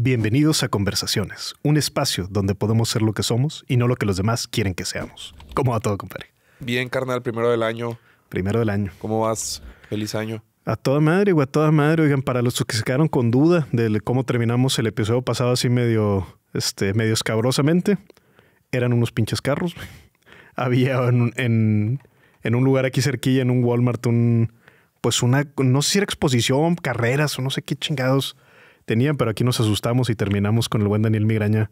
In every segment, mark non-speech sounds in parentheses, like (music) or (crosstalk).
Bienvenidos a Conversaciones, un espacio donde podemos ser lo que somos y no lo que los demás quieren que seamos. ¿Cómo va todo, compadre? Bien, carnal, primero del año. Primero del año. ¿Cómo vas? Feliz año. A toda madre, güey, a toda madre. Oigan, para los que se quedaron con duda de cómo terminamos el episodio pasado así medio, este, medio escabrosamente, eran unos pinches carros, (laughs) Había en, en un lugar aquí cerquilla, en un Walmart, un, pues una, no sé si era exposición, carreras o no sé qué chingados tenían, pero aquí nos asustamos y terminamos con el buen Daniel Migraña.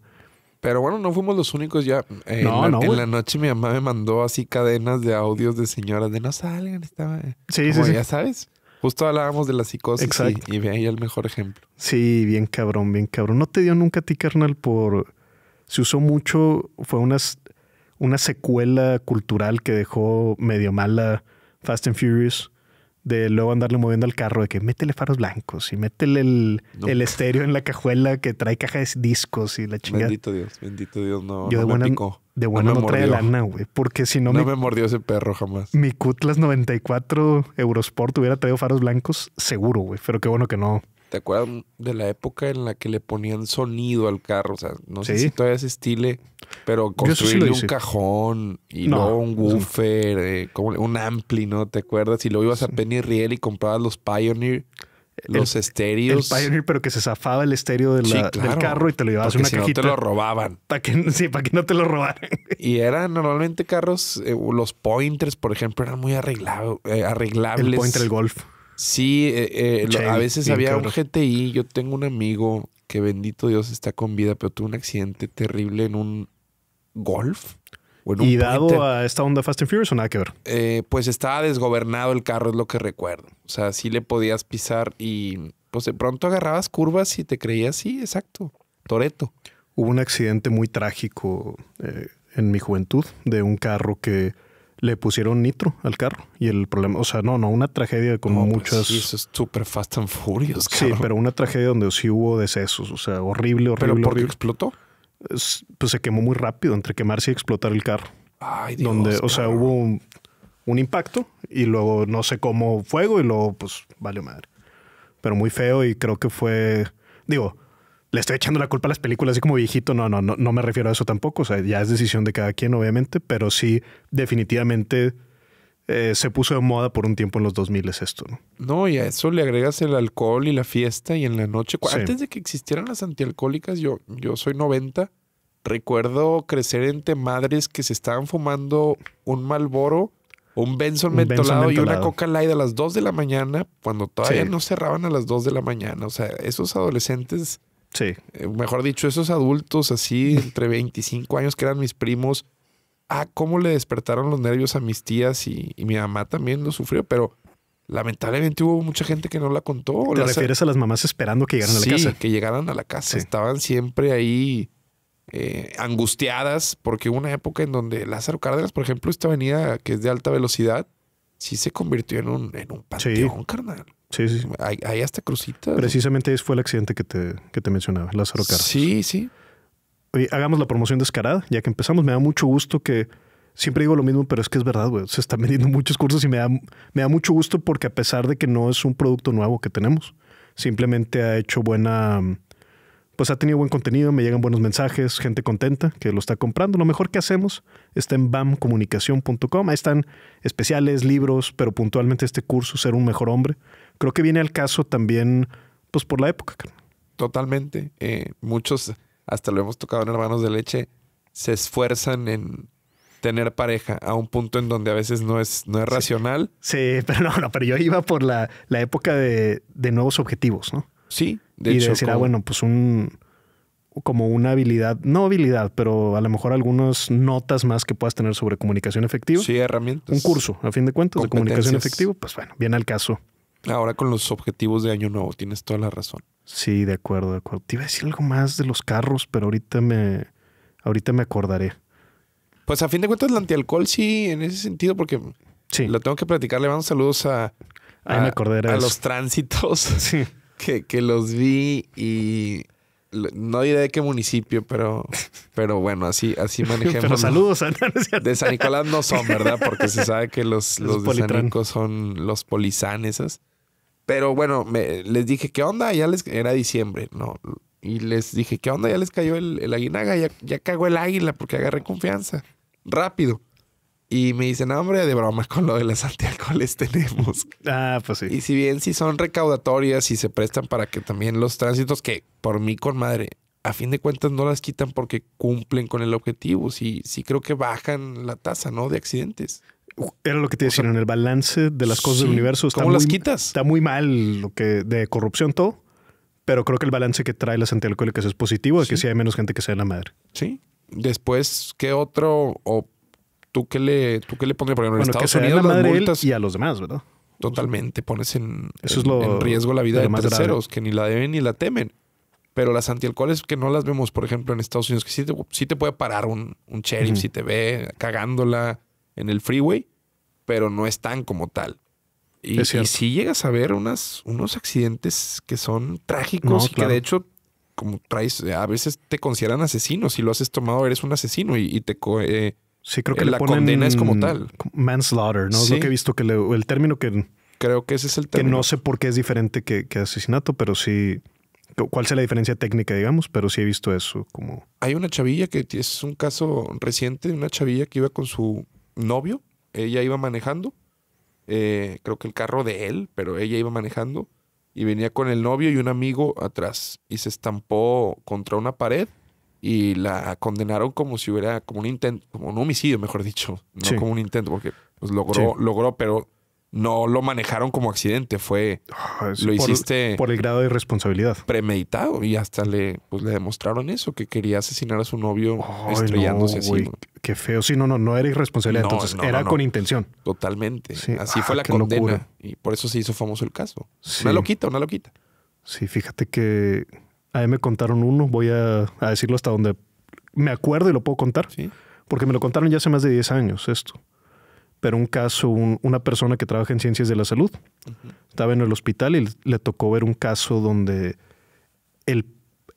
Pero bueno, no fuimos los únicos ya. Eh, no, la, no, en la, noche mi mamá me mandó así cadenas de audios de señoras de no salgan. Estaba... Eh, sí, Como, Ya sabes. Justo hablábamos de la psicosis y, y ve el mejor ejemplo. Sí, bien cabrón, bien cabrón. ¿No te dio nunca a ti, carnal, por... Se usó mucho, fue unas, una secuela cultural que dejó medio mala Fast and Furious de luego andarle moviendo al carro, de que métele faros blancos y métele el, estéreo en la cajuela que trae caja de discos y la chingada. Bendito Dios, bendito Dios, no, de buena, me De no, trae lana, güey, porque si no... No me mordió ese perro jamás. Mi cutlas 94 Eurosport hubiera traído faros blancos, seguro, güey, pero qué bueno que no, ¿Te acuerdas de la época en la que le ponían sonido al carro? O sea, no sé si todavía es estilo, pero construirle un cajón y luego un woofer, eh, como un ampli, ¿no? ¿Te acuerdas? Y luego ibas a Penny Riel y comprabas los Pioneer. Los estéreos. El Pioneer, pero que se zafaba el estéreo del carro y te lo llevabas una si cajita. No te lo robaban. Para que, (laughs) sí, para que no te lo robaran. Y eran normalmente carros, eh, los pointers, por ejemplo, eran muy arreglado, arreglables. Eh, el pointer, el golf. Sí, eh, eh, a veces había un GTI. Yo tengo un amigo que, bendito Dios, está con vida, pero tuvo un accidente terrible en un golf. ¿Y dado a esta onda Fast and Furious o nada que ver? Eh, pues estaba desgobernado el carro, es lo que recuerdo. O sea, sí le podías pisar y pues de pronto agarrabas curvas y te creías, sí, exacto, Toreto. Hubo un accidente muy trágico en mi juventud de un carro que le pusieron nitro al carro y el problema, o sea, no, no, una tragedia como pues muchas. sí, es súper Fast and Furious. Sí, pero una tragedia donde sí hubo decesos, o sea, horrible, horrible. ¿Pero por explotó? pues se quemó muy rápido entre quemarse y explotar el carro. Ay, Dios, donde, o sea, hubo un, impacto y luego no sé cómo fuego y luego pues vale madre. Pero muy feo y creo que fue, digo, le estoy echando la culpa a las películas así como viejito. No, no, no, no me refiero a eso tampoco. O sea, ya es decisión de cada quien, obviamente, pero sí, definitivamente eh, se puso de moda por un tiempo en los 2000 es esto, ¿no? No, y a eso le agregas el alcohol y la fiesta y en la noche. Antes de que existieran las antialcohólicas, yo, yo soy 90. Recuerdo crecer entre madres que se estaban fumando un Malboro, un Benson, y una Coca Light a las 2 de la mañana, cuando todavía no cerraban a las 2 de la mañana. O sea, esos adolescentes Sí. Eh, mejor dicho, esos adultos así, (laughs) entre 25 años que eran mis primos, ah, cómo le despertaron los nervios a mis tías y, mi mamá también lo sufrió, pero lamentablemente hubo mucha gente que no la contó. ¿Te refieres a las mamás esperando que llegaran a la casa? que llegaran a la casa. Estaban siempre ahí eh, angustiadas porque hubo una época en donde Lázaro Cárdenas, por ejemplo, esta avenida que es de alta velocidad, sí se convirtió en un, en un panteón, carnal. Sí, sí. hasta Precisamente ese fue el accidente que te, que te mencionaba, Lázaro Carlos. Sí, sí. hagamos la promoción descarada, ya que empezamos. Me da mucho gusto que. Siempre digo lo mismo, pero es que es verdad, güey. Se están vendiendo muchos cursos y me da, me da mucho gusto porque, a pesar de que no es un producto nuevo que tenemos, simplemente ha hecho buena pues ha tenido buen contenido, me llegan buenos mensajes, gente contenta que lo está comprando. Lo mejor que hacemos está en bamcomunicación.com. Ahí están especiales, libros, pero puntualmente este curso, Ser un Mejor Hombre, creo que viene al caso también, pues por la época. Totalmente. Eh, muchos, hasta lo hemos tocado en Hermanos de Leche, se esfuerzan en tener pareja a un punto en donde a veces no es, no es racional. Sí, pero no, no, pero yo iba por la, la época de, nuevos objetivos, ¿no? Sí, de y decir, ah, bueno, pues un como una habilidad, no habilidad, pero a lo mejor algunas notas más que puedas tener sobre comunicación efectiva. Sí, herramientas. Un curso, a fin de cuentas, de comunicación efectiva, pues bueno, viene al caso Ahora con los objetivos de año nuevo, tienes toda la razón. Sí, de acuerdo, de acuerdo. Te iba a decir algo más de los carros, pero ahorita me, ahorita me acordaré. Pues a fin de cuentas, el antialcohol sí, en ese sentido, porque sí. lo tengo que platicar. Le mando saludos a, a, los tránsitos (laughs) que, que los vi y no diré de qué municipio, pero, pero bueno, así, así (laughs) manejemos. Pero saludos a (laughs) De San Nicolás no son, ¿verdad? Porque se sabe que los, los, son los polizanes pero bueno, me, les dije, ¿qué onda? Ya les... Era diciembre, ¿no? Y les dije, ¿qué onda? Ya les cayó el, aguinaga, ya, cagó el águila porque agarré confianza. Rápido. Y me dicen, hombre, de broma, con lo de las antialcoholes tenemos. Ah, pues sí. Y si bien si son recaudatorias y se prestan para que también los tránsitos, que por mí con madre, a fin de cuentas no las quitan porque cumplen con el objetivo. Sí, sí creo que bajan la tasa, ¿no? De accidentes. Era lo que te decía, en el balance de las cosas del universo. ¿Cómo las quitas? Está muy mal lo que de corrupción todo, pero creo que el balance que trae las antialcohólicas es positivo, es que si hay menos gente que sea la madre. Sí. Después, ¿qué otro o tú qué le, tú qué le pondrías? Por en Estados Unidos, y a los demás, ¿verdad? Totalmente. Pones en, Eso es lo, riesgo la vida de terceros que ni la deben ni la temen. Pero las antialcohólicas que no las vemos, por ejemplo, en Estados Unidos, que sí te, te puede parar un, un sheriff si te ve cagándola, en el freeway, pero no están como tal. Y, si sí llegas a ver unas, unos accidentes que son trágicos y que de hecho, como traes, a veces te consideran asesino. Si lo haces tomado, eres un asesino y, te... Eh, sí, creo que eh, la condena es como tal. Manslaughter, ¿no? Es lo que he visto que le, el término que... Creo que ese es el término. Que no sé por qué es diferente que, asesinato, pero sí cuál sea la diferencia técnica, digamos, pero sí he visto eso como... Hay una chavilla que es un caso reciente, de una chavilla que iba con su, novio. Ella iba manejando. Eh, creo que el carro de él, pero ella iba manejando. Y venía con el novio y un amigo atrás. Y se estampó contra una pared. Y la condenaron como si hubiera como un intento, como un homicidio, mejor dicho. No como un intento, porque pues, logró, logró, pero no lo manejaron como accidente, fue ah, lo hiciste por, el grado de responsabilidad. Premeditado y hasta le, pues, le demostraron eso, que quería asesinar a su novio Ay, estrellándose así. qué feo, sí, no, no, no era irresponsabilidad, entonces era con intención. Totalmente. Sí. Así fue ah, la condena locura. y por eso se hizo famoso el caso. Una loquita, una loquita. Sí, fíjate que a mí me contaron uno, voy a, decirlo hasta donde me acuerdo y lo puedo contar. Porque me lo contaron ya hace más de 10 años esto pero un caso, una persona que trabaja en ciencias de la salud, estaba en el hospital y le tocó ver un caso donde el,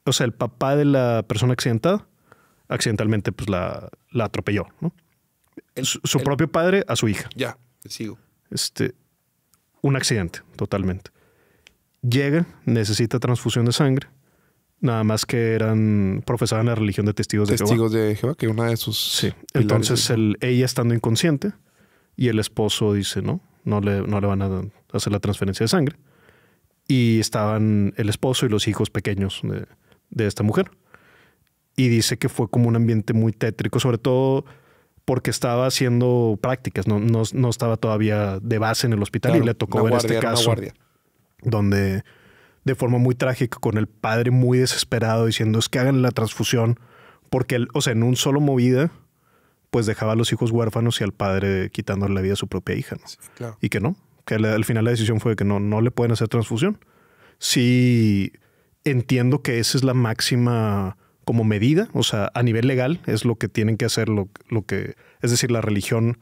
o sea, el papá de la persona accidentada, accidentalmente pues la, la atropelló, ¿no? su, propio padre a su hija. Ya, sigo. Este, un accidente, totalmente. Llega, necesita transfusión de sangre, nada más que eran, profesaban la religión de testigos, de Jehová. Testigos de Jehová, que una de sus... Sí, entonces ella estando inconsciente, y el esposo dice, no, no le, no le van a hacer la transferencia de sangre. Y estaban el esposo y los hijos pequeños de, esta mujer. Y dice que fue como un ambiente muy tétrico, sobre todo porque estaba haciendo prácticas, no, no, estaba todavía de base en el hospital y le tocó ver este caso donde de forma muy trágica con el padre muy desesperado diciendo es que hagan la transfusión porque él, o sea, en un solo movida pues dejaba a los hijos huérfanos y al padre quitándole la vida a su propia hija. Y que no, que al final la decisión fue que no, le pueden hacer transfusión. Sí entiendo que esa es la máxima como medida, o sea, a nivel legal es lo que tienen que hacer, lo, que, es decir, la religión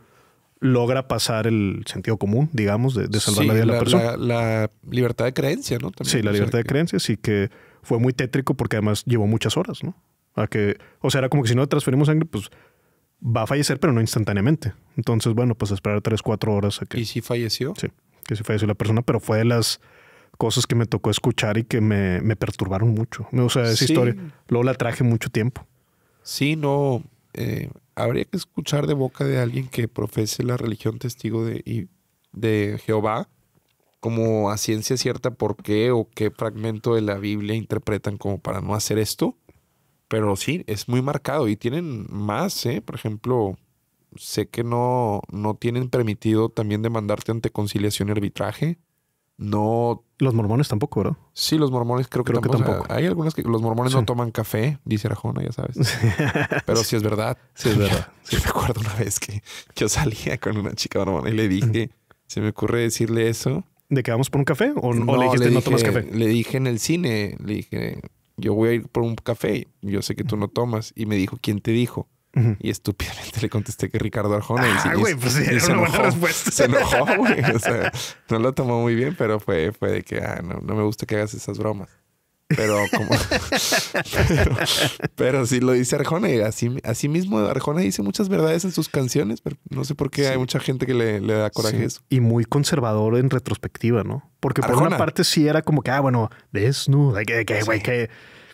logra pasar el sentido común, digamos, de, salvar la vida de la, persona. La, la, libertad de creencia, ¿no? También sí, la libertad de creencia, sí que fue muy tétrico porque además llevó muchas horas, ¿no? A que, o sea, era como que si no le transferimos sangre, pues va a fallecer, pero no instantáneamente. Entonces, bueno, pues esperar 3, 4 horas a que... ¿Y si falleció? Sí, que si falleció la persona, pero fue de las cosas que me tocó escuchar y que me, me perturbaron mucho. O sea, esa historia. Luego la traje mucho tiempo. Sí, no. Eh, habría que escuchar de boca de alguien que profese la religión testigo de, de Jehová como a ciencia cierta por qué o qué fragmento de la Biblia interpretan como para no hacer esto. Pero sí, es muy marcado y tienen más, ¿eh? Por ejemplo, sé que no, no tienen permitido también demandarte ante conciliación y arbitraje. No. Los mormones tampoco, ¿verdad? Sí, los mormones creo que tampoco. hay algunas que los mormones no toman café, dice Rajona, ya sabes. (laughs) Pero sí es verdad. Sí es verdad. (laughs) Sí, me acuerdo una vez que yo salía con una chica mormona y le dije, se me ocurre decirle eso. ¿De que vamos por un café? ¿O, le dijiste no tomas café? Le dije en el cine, le dije, yo voy a ir por un café, yo sé que tú no tomas. Y me dijo, ¿quién te dijo? Y estúpidamente (laughs) le contesté que Ricardo Arjona. Ah, güey, pues sí, era una buena respuesta. Se enojó, güey. O sea, no lo tomó muy bien, pero fue, fue de que, ah, no me gusta que hagas esas bromas. Pero como. (laughs) pero, lo dice Arjona. Y así, mismo Arjona dice muchas verdades en sus canciones, pero no sé por qué hay mucha gente que le, da coraje eso. Y muy conservador en retrospectiva, ¿no? Porque por una parte sí era como que, ah, bueno, desnudo que, que, güey, que.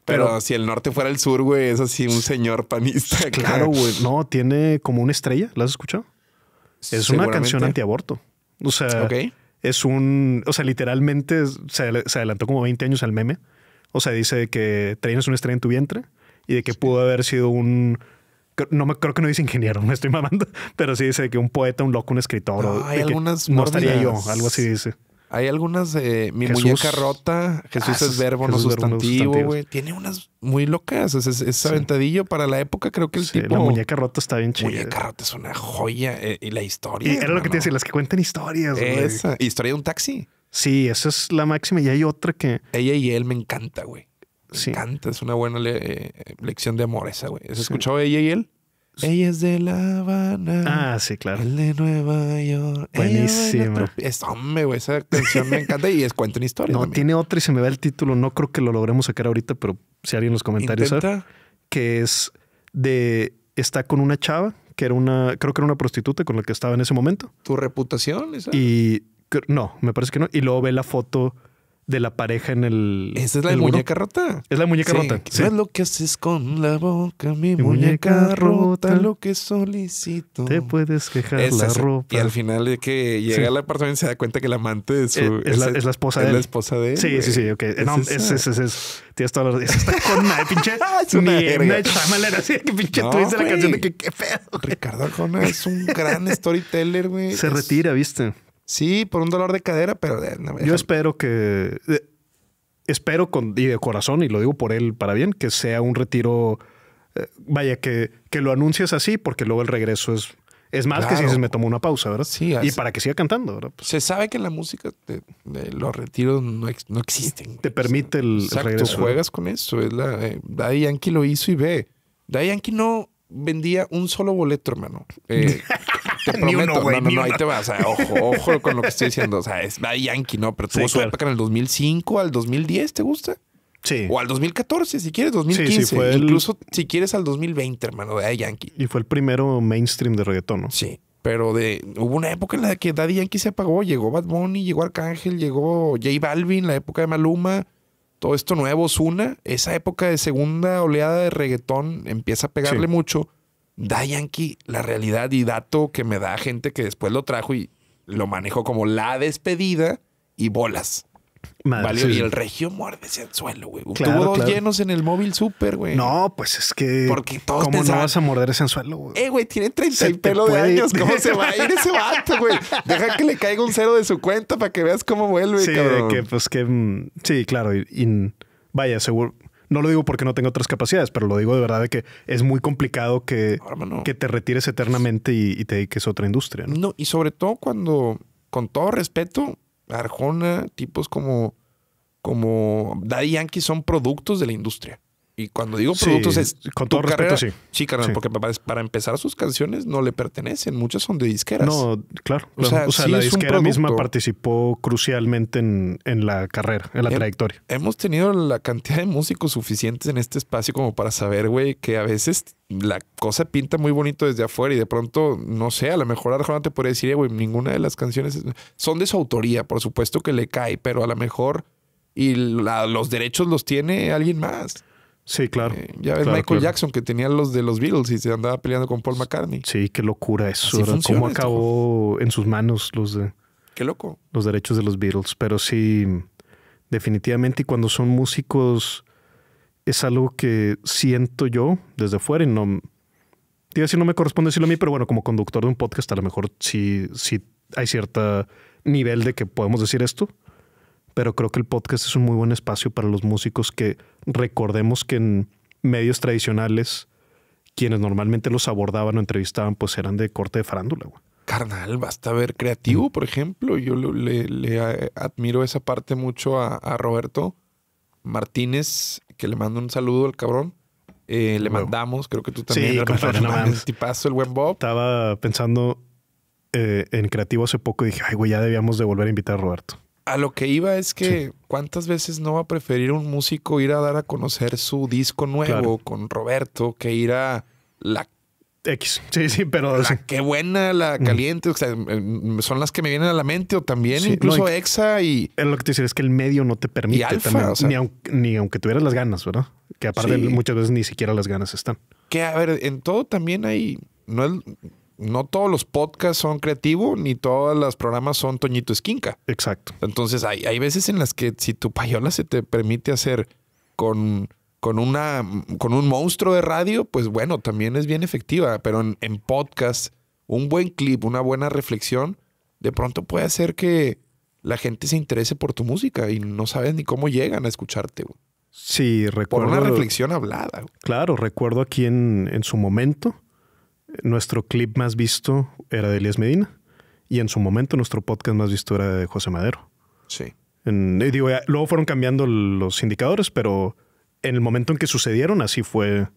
Pero, si el norte fuera el sur, güey, es así un señor panista. Claro, güey. No, tiene como una estrella. ¿La has escuchado? Es una canción antiaborto. O sea, es un. O sea, literalmente se adelantó como 20 años al meme. O sea, dice que traes una estrella en tu vientre y de que pudo haber sido un... No me creo que no dice ingeniero, (laughs) me estoy mamando, pero sí dice que un poeta, un loco, un escritor. Ah, hay algunas no estaría yo, algo así dice. Hay algunas, mi muñeca rota, Jesús es ah, verbo, no sustantivo, güey. Tiene unas muy locas, es, aventadillo para la época, creo que el sí, La muñeca rota está bien chida. Muñeca rota es una joya eh, y la historia. era lo que te las que cuentan historias, historia de un taxi. Sí, esa es la máxima y hay otra que... Ella y él me encanta, güey. Me encanta, es una buena eh, lección de amor esa, güey. ¿Has ella y él? Ella es de La Habana. Ah, sí, claro. Él de Nueva York. Buenísima. Es, hombre, güey, esa canción me encanta y es cuento una historia. No, tiene otra y se me va el título. No creo que lo logremos sacar ahorita, pero si alguien en los comentarios Intenta. Que es de... Está con una chava que era una... Creo que era una prostituta con la que estaba en ese momento. ¿Tu reputación? Esa? Y no, me parece que no. Y luego ve la foto de la pareja en el. Esa es la muñeca rota. Es la muñeca rota. ¿Qué es lo que haces con la boca, mi, muñeca, rota, Lo que solicito. Te puedes quejar la ropa. Y al final de que llega sí. al apartamento y se da cuenta que el amante de su. Eh, es, la, esposa de él. la esposa de Sí, sí, sí. Ok. Es no, es, es, es, Tienes toda la Esa está con madre, pinche. (laughs) Ah, es una ni así que pinche Tú dices la canción de que qué feo Ricardo Arjona es un gran (laughs) storyteller, güey. Se retira, viste. Sí, por un dolor de cadera, pero... Yo espero que... espero con, y de corazón, y lo digo por él para bien, que sea un retiro... Eh, vaya, que, que lo anuncies así, porque luego el regreso es... Es más que si se me tomó una pausa, ¿verdad? Sí. Así. Y para que siga cantando, ¿verdad? Pues se sabe que la música, de, los retiros no, existen. Te permite el, exacto, juegas con eso. Es eh, Yankee lo hizo y ve. Daddy Yankee no, vendía un solo boleto, hermano. Eh, (laughs) te prometo, no, no, ahí te vas. ojo, ojo con lo que estoy diciendo. O sea, es Yankee, ¿no? Pero tuvo su época en el 2005 al 2010, ¿te gusta? Sí. O al 2014, si quieres, 2015. Incluso si quieres al 2020, hermano, de Yankee. Y fue el primero mainstream de reggaetón, ¿no? Sí. Pero de, hubo una época en la que Daddy Yankee se apagó. Llegó Bad Bunny, llegó Arcángel, llegó J Balvin, la época de Maluma todo esto nuevo, Zuna, esa época de segunda oleada de reggaetón empieza a pegarle mucho. Da Yankee la realidad y dato que me da gente que después lo trajo y lo manejo como la despedida y bolas. Y el regio muerde ese anzuelo, güey. Claro, Tuvo dos llenos en el móvil súper, güey. No, pues es que. Porque ¿Cómo no vas a morder ese anzuelo, güey? Eh, güey, tiene 30 y pelo de años. ¿Cómo se va a ir ese vato, güey? (laughs) Deja que le caiga un cero de su cuenta para que veas cómo vuelve, sí, Que, pues que. Mm, sí, claro. Y, mm, vaya, seguro. No lo digo porque no tengo otras capacidades, pero lo digo de verdad de que es muy complicado que, que te retires eternamente y, te dediques a otra industria. ¿no? no, y sobre todo cuando, con todo respeto, Arjona, tipos como, como Daddy Yankee son productos de la industria. Y cuando digo productos es... Con todo carrera, respeto, sí. Sí, carnal, porque para, empezar sus canciones no le pertenecen, muchas son de disqueras. No, claro. O sea, la disquera misma participó crucialmente en, en la carrera, en la trayectoria. Hemos tenido la cantidad de músicos suficientes en este espacio como para saber, güey, que a veces la cosa pinta muy bonito desde afuera y de pronto, no sé, a lo mejor Arjona te podría decir, eh, güey, ninguna de las canciones son de su autoría, por supuesto que le cae, pero a lo mejor... Y los derechos los tiene alguien más. Sí, claro. Eh, ya ves Michael Jackson que tenía los de los Beatles y se andaba peleando con Paul McCartney. Sí, qué locura eso. ¿Cómo acabó en sus manos los de... Qué loco. Los derechos de los Beatles. Pero sí, definitivamente, cuando son músicos, es algo que siento yo desde fuera y no... Digo, si no me corresponde decirlo a mí, pero bueno, como conductor de un podcast, a lo mejor sí hay cierto nivel de que podemos decir esto pero creo que el podcast es un muy buen espacio para los músicos que recordemos que en medios tradicionales quienes normalmente los abordaban o entrevistaban pues eran de corte de farándula. Güey. Carnal, basta ver creativo, por ejemplo. Yo le, eh, admiro esa parte mucho a, Roberto Martínez, que le mando un saludo al cabrón. Eh, le mandamos, creo que tú también. Sí, el buen Bob. Estaba pensando eh, en creativo hace poco y dije, ay, güey, ya debíamos de volver a invitar a Roberto a lo que iba es que cuántas veces no va a preferir un músico ir a dar a conocer su disco nuevo con Roberto que ir a la X. Sí, sí, pero. La qué buena, la mm. caliente. Em, em, son las que me vienen a la mente. O también incluso Exa y. Es lo que te decía, es que el medio no te permite ni, aunque, tuvieras las ganas, ¿verdad? Que aparte muchas veces ni siquiera las ganas están. Que a ver, en todo también hay. No es, no todos los podcasts son creativos, ni todos los programas son Toñito Esquinca. Exacto. Entonces hay, veces en las que si tu payola se te permite hacer con, una, con un monstruo de radio, pues bueno, también es bien efectiva. Pero en, en podcast, un buen clip, una buena reflexión, de pronto puede hacer que la gente se interese por tu música y no sabes ni cómo llegan a escucharte. Sí, recuerdo. Por una reflexión hablada. Claro, recuerdo aquí en, en su momento nuestro clip más visto era de Elías Medina y en su momento nuestro podcast más visto era de José Madero. Sí. Eh, digo, eh, luego fueron cambiando los indicadores, pero en el momento en que sucedieron, así fue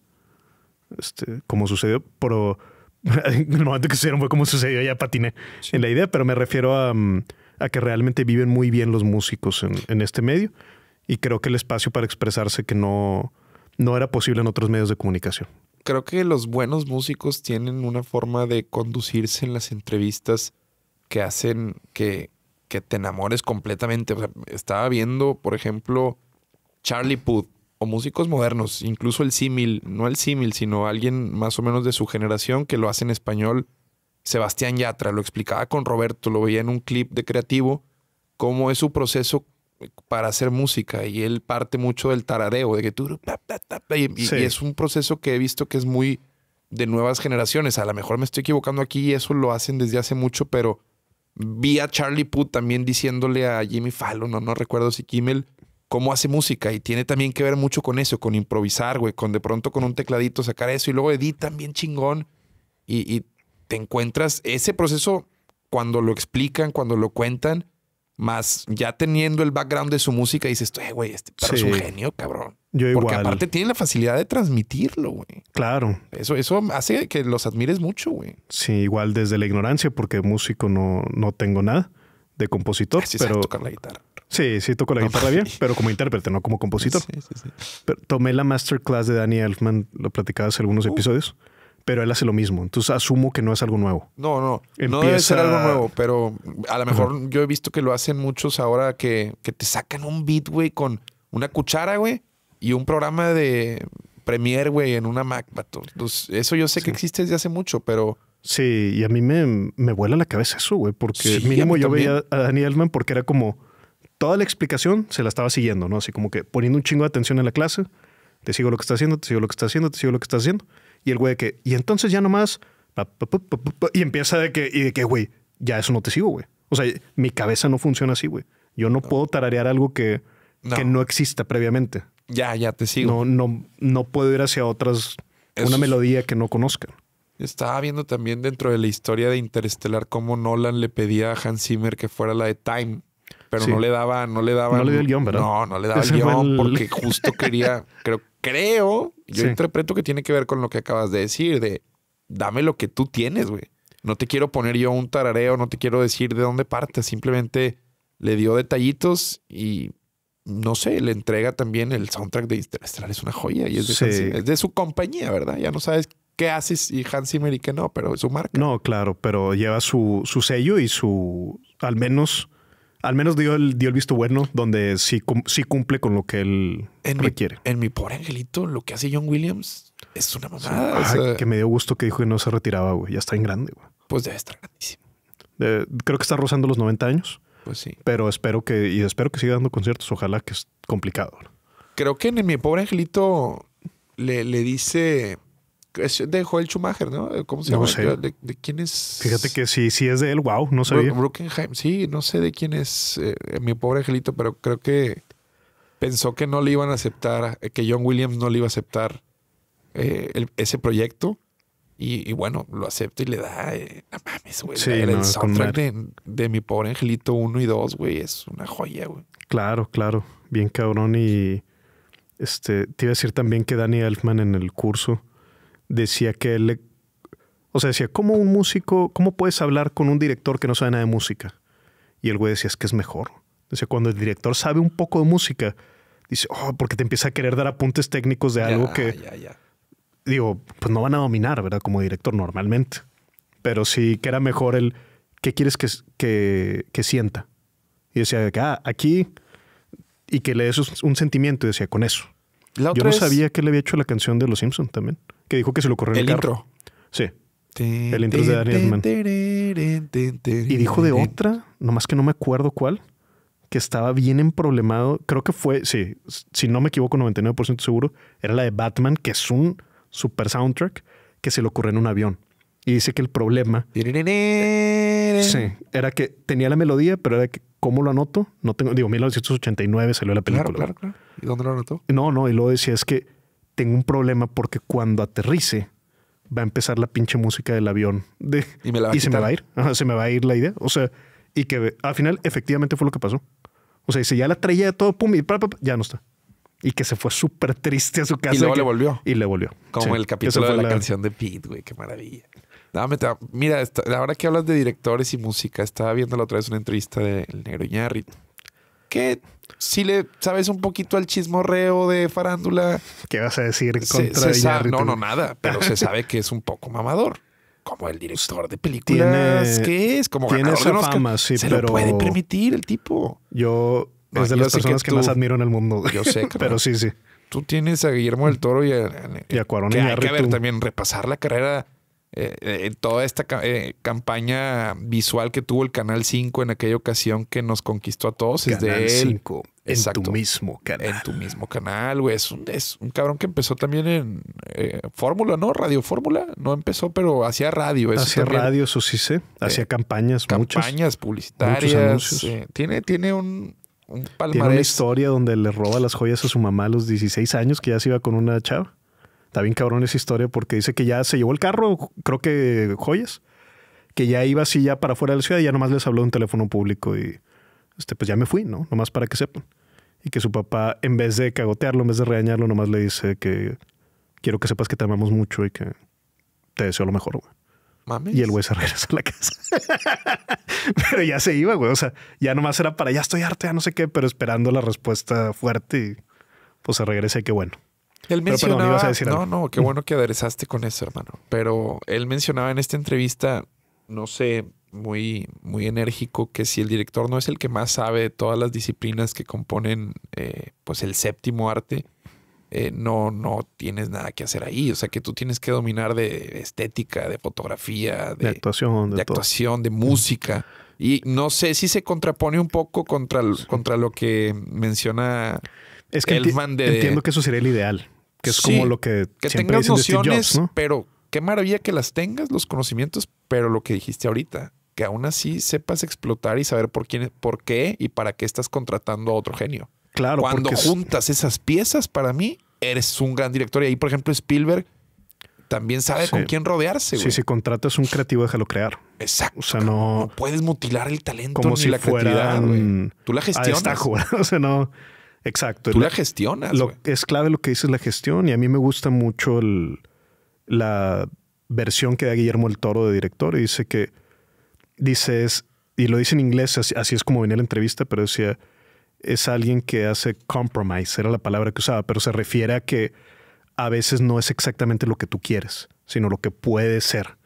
este, como sucedió. Pero (laughs) en el momento que sucedieron fue como sucedió, ya patiné en la idea, pero me refiero mm, a, que realmente viven muy bien los músicos en, en, este medio y creo que el espacio para expresarse que no, no era posible en otros medios de comunicación creo que los buenos músicos tienen una forma de conducirse en las entrevistas que hacen que, que te enamores completamente. estaba viendo, por ejemplo, Charlie Puth o músicos modernos, incluso el símil, no el símil, sino alguien más o menos de su generación que lo hace en español. Sebastián Yatra lo explicaba con Roberto, lo veía en un clip de creativo, cómo es su proceso para hacer música y él parte mucho del tarareo, de que tú... Y, es un proceso que he visto que es muy de nuevas generaciones. A lo mejor me estoy equivocando aquí y eso lo hacen desde hace mucho, pero vi a Charlie Puth también diciéndole a Jimmy Fallon, no, no recuerdo si Kimmel, cómo hace música y tiene también que ver mucho con eso, con improvisar, güey, con de pronto con un tecladito sacar eso y luego editan también chingón y te encuentras ese proceso cuando lo explican, cuando lo cuentan más ya teniendo el background de su música, dices, eh, güey, este es un genio, cabrón. Yo igual. Porque aparte tiene la facilidad de transmitirlo, güey. Claro. Eso, eso hace que los admires mucho, güey. Sí, igual desde la ignorancia, porque músico no, no tengo nada de compositor, pero... tocar la guitarra. Sí, sí toco la guitarra bien, pero como intérprete, no como compositor. Sí, sí, sí. tomé la masterclass de Danny Elfman, lo platicaba hace algunos uh. episodios pero él hace lo mismo. Entonces asumo que no es algo nuevo. No, no, no debe ser algo nuevo, pero a lo mejor yo he visto que lo hacen muchos ahora que, te sacan un beat, güey, con una cuchara, güey, y un programa de Premiere, güey, en una Mac, Entonces, eso yo sé que existe desde hace mucho, pero... Sí, y a mí me, me vuela la cabeza eso, güey, porque mínimo yo veía a Daniel Elman porque era como toda la explicación se la estaba siguiendo, ¿no? Así como que poniendo un chingo de atención en la clase, te sigo lo que está haciendo, te sigo lo que está haciendo, te sigo lo que está haciendo. Y el güey de que, y entonces ya nomás, y empieza de que, y de que, güey, ya eso no te sigo, güey. O sea, mi cabeza no funciona así, güey. Yo no, puedo tararear algo que no. que no exista previamente. Ya, ya te sigo. No, no, no puedo ir hacia otras, una melodía que no conozcan. Estaba viendo también dentro de la historia de Interestelar cómo Nolan le pedía a Hans Zimmer que fuera la de Time, pero no le daba, no le daba. No le dio el guión, ¿verdad? No, no le daba el guión porque justo quería, creo, creo, yo interpreto que tiene que ver con lo que acabas de decir, de dame lo que tú tienes, güey. No te quiero poner yo un tarareo, no te quiero decir de dónde parte, simplemente le dio detallitos y no sé, le entrega también el soundtrack de Interstellar, es una joya y es de, de su compañía, ¿verdad? Ya no sabes qué haces y Hans Zimmer y qué no, pero es su marca. No, claro, pero lleva su, su sello y su, al menos al menos dio el, dio el visto bueno, donde sí, cumple con lo que él requiere. en mi pobre angelito, lo que hace John Williams es una mamada. que me dio gusto que dijo que no se retiraba, güey. Ya está en grande, güey. Pues debe estar grandísimo. creo que está rozando los 90 años. Pues sí. Pero espero que, y espero que siga dando conciertos. Ojalá que es complicado. Creo que en mi pobre angelito le, le dice es de Joel Schumacher, ¿no? ¿Cómo se llama? ¿De, quién es? Fíjate que sí, sí es de él, wow, no sabía. Ruckenheim sí, no sé de quién es eh, mi pobre angelito, pero creo que pensó que no le iban a aceptar, eh, que John Williams no le iba a aceptar eh, ese proyecto. Y, bueno, lo acepto y le da, no mames, güey. el soundtrack de, mi pobre angelito uno y 2, güey, es una joya, güey. Claro, claro, bien cabrón. Y este, te iba a decir también que Danny Elfman en el curso decía que él O sea, decía, ¿cómo un músico, cómo puedes hablar con un director que no sabe nada de música? Y el güey decía, es que es mejor. Decía, cuando el director sabe un poco de música, dice, oh, porque te empieza a querer dar apuntes técnicos de algo que... Digo, pues no van a dominar, ¿verdad? Como director normalmente. Pero sí que era mejor el, ¿qué quieres que, que, sienta? Y decía, ah, aquí, y que le des un sentimiento, y decía, con eso. Yo no sabía que le había hecho la canción de Los simpsons también que dijo que se lo ocurrió en el, el Intro. Sí. el intro de Daniel Y dijo de otra, nomás que no me acuerdo cuál, que estaba bien emproblemado. Creo que fue, sí, si no me equivoco, 99% seguro, era la de Batman, que es un super soundtrack que se le ocurrió en un avión. Y dice que el problema. sí, era que tenía la melodía, pero era que, ¿cómo lo anoto? No tengo. Digo, 1989 salió la película. claro, ¿Y dónde lo anotó? No, no, y luego decía, es que tengo un problema porque cuando aterrice va a empezar la pinche música del avión y, se me va a ir, se me va a ir la idea. O sea, y que al final efectivamente fue lo que pasó. O sea, dice ya la traía de todo, pum, y ya no está. Y que se fue súper triste a su casa. Y luego le volvió. Y le volvió. Como el capítulo de la, canción de Pete, güey, qué maravilla. Mira, ahora que hablas de directores y música, estaba viendo la otra vez una entrevista del Negro Iñárritu que si le sabes un poquito al chismorreo de farándula. ¿Qué vas a decir contra No, no, nada, pero se (laughs) sabe que es un poco mamador. Como el director de películas ¿Qué es, como tiene esa fama, sí, se pero lo puede permitir el tipo. Yo es de las personas que, más admiro en el mundo. Yo sé, (laughs) pero sí, sí. Tú tienes a Guillermo del Toro y a, y a Cuarón y hay que ver, también repasar la carrera en eh, eh, toda esta eh, campaña visual que tuvo el Canal 5 en aquella ocasión que nos conquistó a todos Canal es de 5. Exacto. En tu mismo canal. En tu mismo canal, güey. Es un, un cabrón que empezó también en Fórmula, ¿no? Radio Fórmula. No empezó, pero hacía radio. Hacía radio, eso sí sé. Hacía campañas, Campañas publicitarias. tiene, tiene un, un Tiene una historia donde le roba las joyas a su mamá a los 16 años, que ya se iba con una chava. Está bien cabrón esa historia porque dice que ya se llevó el carro, creo que joyas, que ya iba así ya para fuera de la ciudad y ya nomás les habló de un teléfono público y este, pues ya me fui, ¿no? Nomás para que sepan. Y que su papá, en vez de cagotearlo, en vez de regañarlo, nomás le dice que quiero que sepas que te amamos mucho y que te deseo lo mejor, güey. Y el güey se regresa a la casa. (laughs) pero ya se iba, güey. O sea, ya nomás era para ya estoy harto, ya no sé qué, pero esperando la respuesta fuerte y pues se regresa y qué bueno. Él mencionaba, no, no, qué bueno que aderezaste con eso, hermano. Pero él mencionaba en esta entrevista, no sé, muy, muy enérgico, que si el director no es el que más sabe de todas las disciplinas que componen eh, pues el séptimo arte, eh, no, no tienes nada que hacer ahí. O sea, que tú tienes que dominar de estética, de fotografía, de, actuación, de, música. Y no sé si se contrapone un poco contra, contra lo que menciona es que Elfman Entiendo que eso sería el ideal que es como lo que, que siempre tengas nociones, pero qué maravilla que las tengas, los conocimientos, pero lo que dijiste ahorita, que aún así sepas explotar y saber por quién, por qué y para qué estás contratando a otro genio. Claro, cuando juntas esas piezas, para mí eres un gran director. Y ahí, por ejemplo, Spielberg también sabe con quién rodearse. Güey. Sí, si contratas un creativo, déjalo crear. Exacto. O sea, no, no puedes mutilar el talento como ni si la creatividad. Güey. Tú la gestionas. está, (laughs) o sea, no. Exacto. Tú la, gestionas. es clave lo que dices la gestión y a mí me gusta mucho la versión que da Guillermo el Toro de director y dice que dice y lo dice en inglés, así, es como venía la entrevista, pero decía, es alguien que hace compromise, era la palabra que usaba, pero se refiere a que a veces no es exactamente lo que tú quieres, sino lo que puede ser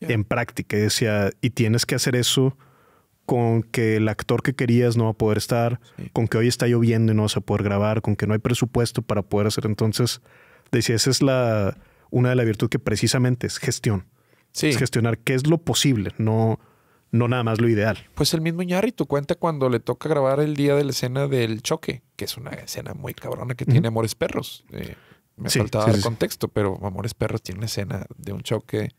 en práctica. Y decía, y tienes que hacer eso con que el actor que querías no va a poder estar, con que hoy está lloviendo y no vas a poder grabar, con que no hay presupuesto para poder hacer. Entonces, decía, esa es la, una de las virtudes que precisamente es gestión. Sí. Es gestionar qué es lo posible, no, no nada más lo ideal. Pues el mismo tu cuenta cuando le toca grabar el día de la escena del choque, que es una escena muy cabrona que tiene Amores Perros. Eh, me faltaba el contexto, pero Amores Perros tiene una escena de un choque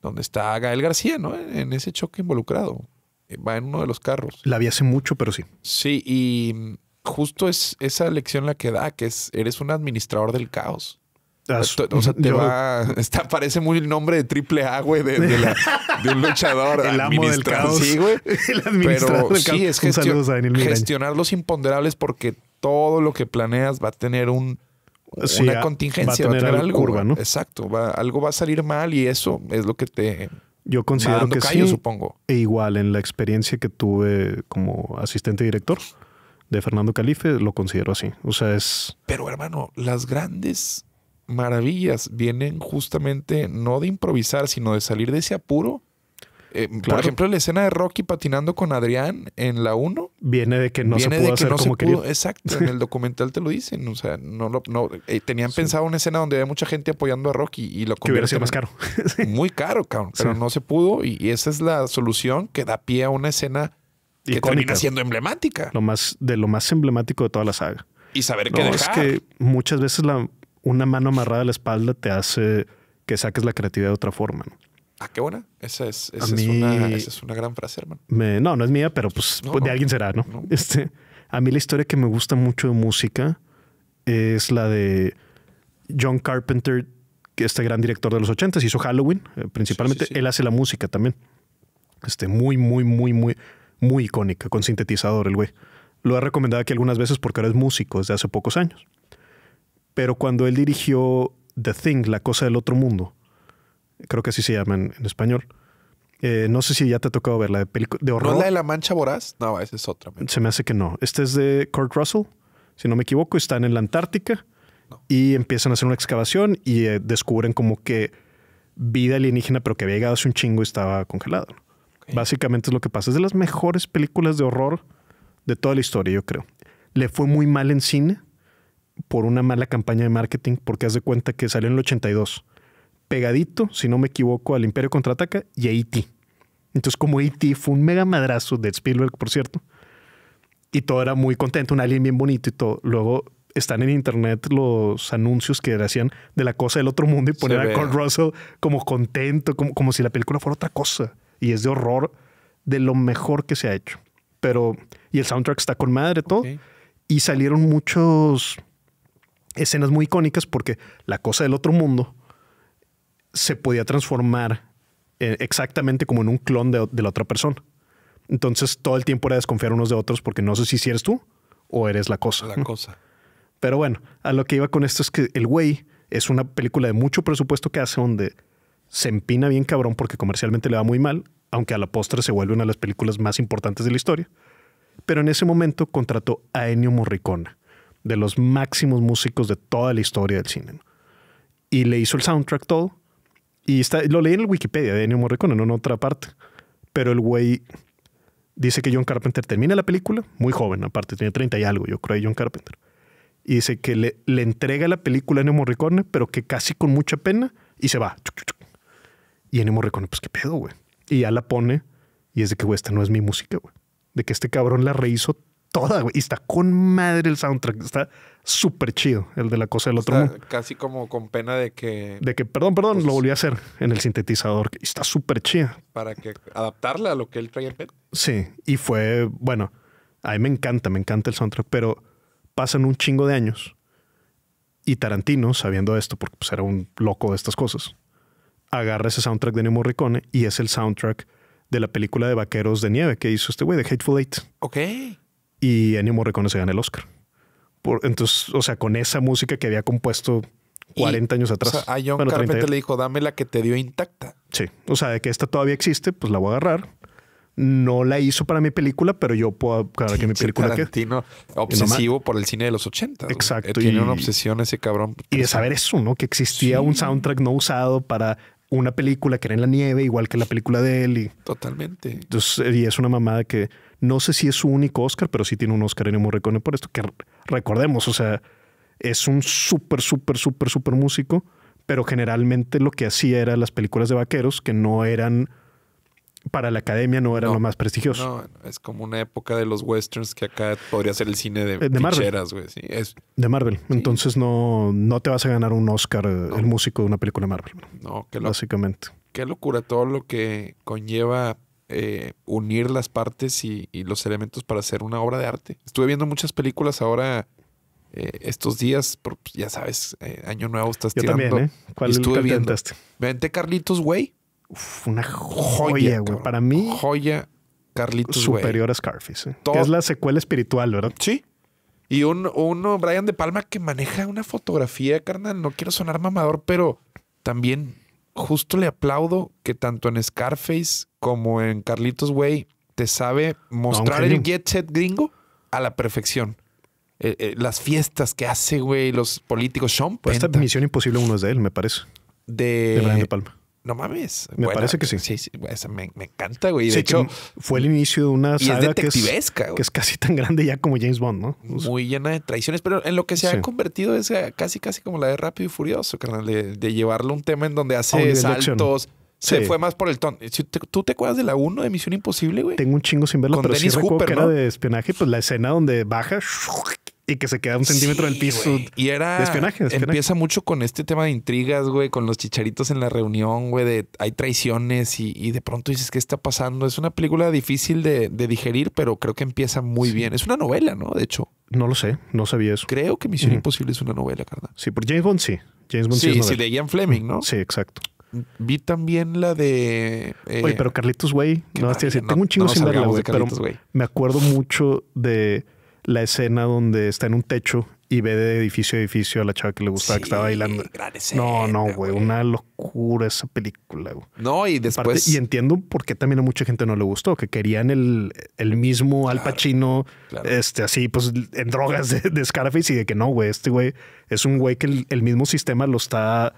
donde está Gael García, ¿no? En ese choque involucrado. Eh, va en uno de los carros. La vi hace mucho, pero sí. Sí, y mm, justo es esa lección la que da, que es, eres un administrador del caos. Ah, o sea, te va. (laughs) parece muy el nombre de triple A, güey, de, un luchador. (laughs) El amo del caos. Sí, güey. (laughs) El administrador del caos. sí, es gestion gestionar los imponderables porque todo lo que planeas va a tener un, una contingencia, va a tener, Curva, ¿no? Exacto. algo va a salir mal y eso es lo que te yo considero que sí. supongo. E igual en la experiencia que tuve como asistente director de Fernando Calife, lo considero así. O sea, es. Pero hermano, las grandes maravillas vienen justamente no de improvisar, sino de salir de ese apuro eh, por ejemplo, la escena de Rocky patinando con Adrián en la 1 viene de que no se pudo hacer como quería. Exacto, en el documental te lo dicen. O sea, no lo, eh, tenían pensado una escena donde había mucha gente apoyando a Rocky y lo Que hubiera sido más caro. (laughs) muy caro, pero no se pudo y, esa es la solución que da pie a una escena que termina siendo emblemática. Lo más, de lo más emblemático de toda la saga. Y saber que qué dejar. Es que muchas veces la, una mano amarrada a la espalda te hace que saques la creatividad de otra forma. ¿no? Ah, qué buena. Esa es, una, gran frase, hermano. no, no es mía, pero pues, de alguien será, ¿no? Este, a mí la historia que me gusta mucho de música es la de John Carpenter, que este gran director de los ochentas, hizo Halloween, eh, principalmente. Él hace la música también. Este, muy, muy, muy, muy, muy icónica, con sintetizador el güey. Lo he recomendado aquí algunas veces porque ahora es músico desde hace pocos años. Pero cuando él dirigió The Thing, La Cosa del Otro Mundo, Creo que así se llama en, español. Eh, no sé si ya te ha tocado verla de de horror. ¿No la de La Mancha Voraz? No, esa es otra. Se me hace que no. Este es de Kurt Russell, si no me equivoco. Están en la Antártica y empiezan a hacer una excavación y eh, descubren como que vida alienígena, pero que había llegado hace un chingo y estaba congelado. Básicamente es lo que pasa. Es de las mejores películas de horror de toda la historia, yo creo. Le fue muy mal en cine por una mala campaña de marketing, porque haz de cuenta que salió en el 82 pegadito, si no me equivoco, al Imperio Contraataca y a E.T. Entonces, como E.T. fue un mega madrazo de Spielberg, por cierto, y todo era muy contento, un alien bien bonito y todo. Luego están en internet los anuncios que hacían de la cosa del otro mundo y poner a Kurt Russell como contento, como, como si la película fuera otra cosa. Y es de horror de lo mejor que se ha hecho. Pero, y el soundtrack está con madre todo. Y salieron muchos escenas muy icónicas porque la cosa del otro mundo se podía transformar eh, exactamente como en un clon de, la otra persona. Entonces todo el tiempo era desconfiar unos de otros porque no sé si, eres tú o eres la cosa. La cosa. Pero bueno, a lo que iba con esto es que El Güey es una película de mucho presupuesto que hace donde se empina bien cabrón porque comercialmente le va muy mal, aunque a la postre se vuelve una de las películas más importantes de la historia. Pero en ese momento contrató a Ennio Morricone, de los máximos músicos de toda la historia del cine. Y le hizo el soundtrack todo y está, lo leí en el Wikipedia de Ennio Morricone, no en otra parte. Pero el güey dice que John Carpenter termina la película, muy joven, aparte, tenía 30 y algo, yo creo, John Carpenter. Y dice que le, le entrega la película a Ennio Morricone, pero que casi con mucha pena, y se va. Y Ennio Morricone, pues qué pedo, güey. Y ya la pone, y es de que, güey, esta no es mi música, güey. De que este cabrón la rehizo toda, güey. Y está con madre el soundtrack, está súper chido, el de la cosa del otro mundo. Casi como con pena de que. De que, perdón, perdón, lo pues, volví a hacer en el sintetizador. está súper chida. Para que adaptarla a lo que él traía en Sí, y fue, bueno, a mí me encanta, me encanta el soundtrack, pero pasan un chingo de años y Tarantino, sabiendo esto, porque pues, era un loco de estas cosas, agarra ese soundtrack de Ennio Morricone y es el soundtrack de la película de Vaqueros de Nieve que hizo este güey de Hateful Eight. Ok. Y Ennio Morricone se gana el Oscar entonces, o sea, con esa música que había compuesto 40 años atrás. a John le dijo, dame la que te dio intacta. Sí, o sea, de que esta todavía existe, pues la voy a agarrar. No la hizo para mi película, pero yo puedo claro, (laughs) que mi película Tarantino obsesivo por el cine de los 80. Exacto. Eh, tiene una obsesión ese cabrón. Y de saber eso, ¿no? Que existía un soundtrack no usado para una película que era en la nieve, igual que la película de él. Y... Totalmente. Entonces, y es una mamada que no sé si es su único Oscar, pero sí tiene un Oscar en Morricone por esto, que recordemos, o sea, es un súper, súper, súper, súper músico, pero generalmente lo que hacía era las películas de vaqueros, que no eran para la academia no era lo más prestigioso. No, es como una época de los westerns que acá podría ser el cine de, eh, de Marvel. güey. es... De Marvel. Entonces no, no te vas a ganar un Oscar eh, el músico de una película de Marvel. No, que lo... Básicamente. Qué locura todo lo que conlleva eh, unir las partes y, los elementos para hacer una obra de arte. Estuve viendo muchas películas ahora eh, estos días, pues, ya sabes, eh, Año Nuevo estás Yo También, ¿Cuál estuve viendo. Vente Carlitos, güey. una joya, güey. Para mí. Joya Carlitos, güey. Superior a Scarface. Que es la secuela espiritual, ¿verdad? Sí. Y un, uno, Brian De Palma, que maneja una fotografía, carnal. No quiero sonar mamador, pero también justo le aplaudo que tanto en Scarface como en Carlitos, güey, te sabe mostrar el get set gringo a la perfección. Eh, eh, las fiestas que hace, güey, los políticos. son. Pues esta Misión Imposible uno es de él, me parece. De, de De Palma. No mames. Me parece que sí. Sí, sí me, encanta, güey. de hecho, fue el inicio de una saga que, es, que, es, casi tan grande ya como James Bond, ¿no? muy pues llena de traiciones, pero en lo que se ha convertido es eh, casi, casi como la de Rápido y Furioso, de, llevarlo llevarle un tema en donde hace saltos. Se fue más por el ton. ¿Tú te acuerdas de la 1 de Misión Imposible, güey? Tengo un chingo sin verlo, pero Dennis que era de espionaje, pues la escena donde baja y que se queda un centímetro del piso. Y era. espionaje, Empieza mucho con este tema de intrigas, güey, con los chicharitos en la reunión, güey, de hay traiciones y, de pronto dices, ¿qué está pasando? Es una película difícil de, digerir, pero creo que empieza muy bien. Es una novela, ¿no? De hecho. No lo sé, no sabía eso. Creo que Misión Imposible es una novela, ¿verdad? Sí, por James Bond sí. James Bond sí, sí, sí de Ian Fleming, ¿no? Sí, exacto vi también la de. Eh, Oye, pero Carlitos, güey. No, no, tengo un chingo sin verla, Pero me acuerdo mucho de la escena donde está en un techo y ve de edificio a edificio a la chava que le gustaba que estaba bailando. no, no, güey, una locura esa película. Güey. No, y después. y entiendo por qué también a mucha gente no le gustó, que querían el, mismo Al Pacino, este, así, pues en drogas de, Scarface y de que no, güey, este güey es un güey que el mismo sistema lo está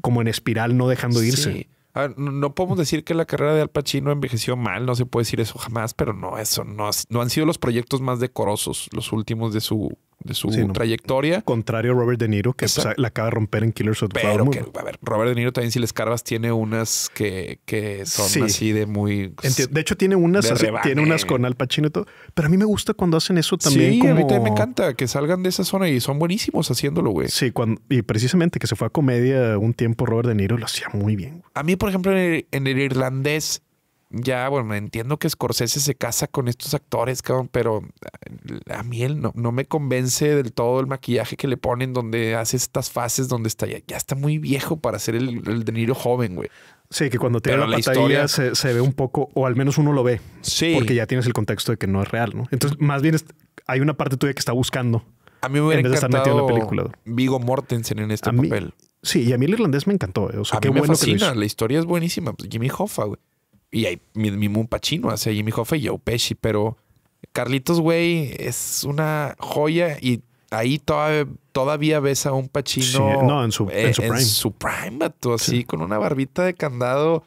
como en espiral, no dejando irse. no podemos decir que la carrera de Al Pacino envejeció mal, no se puede decir eso jamás, pero no, eso no han sido los proyectos más decorosos los últimos de su de su trayectoria. Contrario a Robert De Niro, que la acaba de romper en Killers of the Pero a ver, Robert De Niro también, si les tiene unas que, que son sí. así de muy. de hecho, tiene unas tiene unas con Al Pacino y todo. Pero a mí me gusta cuando hacen eso también. Sí, a mí me encanta que salgan de esa zona y son buenísimos haciéndolo, güey. Sí, cuando, y precisamente que se fue a comedia un tiempo, Robert De Niro lo hacía muy bien. A mí, por ejemplo, en en el irlandés ya, bueno, entiendo que Scorsese se casa con estos actores, cabrón, pero eh, a mí él no, no me convence del todo el maquillaje que le ponen donde hace estas fases, donde está ya, está muy viejo para hacer el, el joven, güey. Sí, que cuando te la, la historia... se, ve un poco, o al menos uno lo ve. Porque ya tienes el contexto de que no es real, ¿no? Entonces, más bien hay una parte tuya que está buscando. A mí me hubiera de la película. Vigo Mortensen en este papel. sí, y a mí el irlandés me encantó. Eh, o sea, qué bueno Que La historia es buenísima. Pues, Jimmy Hoffa, güey y hay un Pachino hace Jimmy Hoffa y Joe Pesci, pero Carlitos, güey, es una joya y ahí todavía, todavía ves a un Pachino. en su, prime. así con una barbita de candado.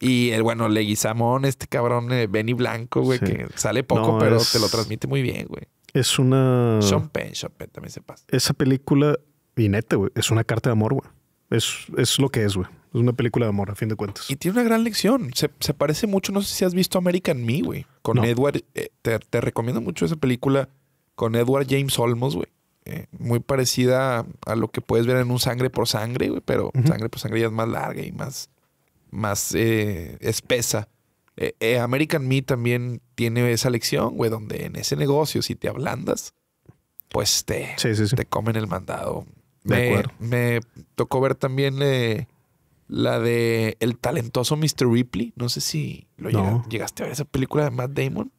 Y el eh, bueno, Leguizamón, este cabrón eh, Benny Blanco, güey, que sale poco, pero te lo transmite muy bien, güey. Es una. Sean Penn, también se pasa. Esa película, y güey, es una carta de amor, güey. Es, es lo que es, güey. Es una película de amor, a fin de cuentas. Y tiene una gran lección. Se, parece mucho, no sé si has visto American Me, güey. Con Edward, eh, te, recomiendo mucho esa película con Edward James Olmos, güey. Eh, muy parecida a, lo que puedes ver en un sangre por sangre, güey, pero sangre por sangre ya es más larga y más, más eh, espesa. American Me también tiene esa lección, güey, donde en ese negocio, si te ablandas, pues te, te comen el mandado. me, me tocó ver también la de el talentoso Mr. Ripley. No sé si lo llegaste a ver esa película de Matt Damon.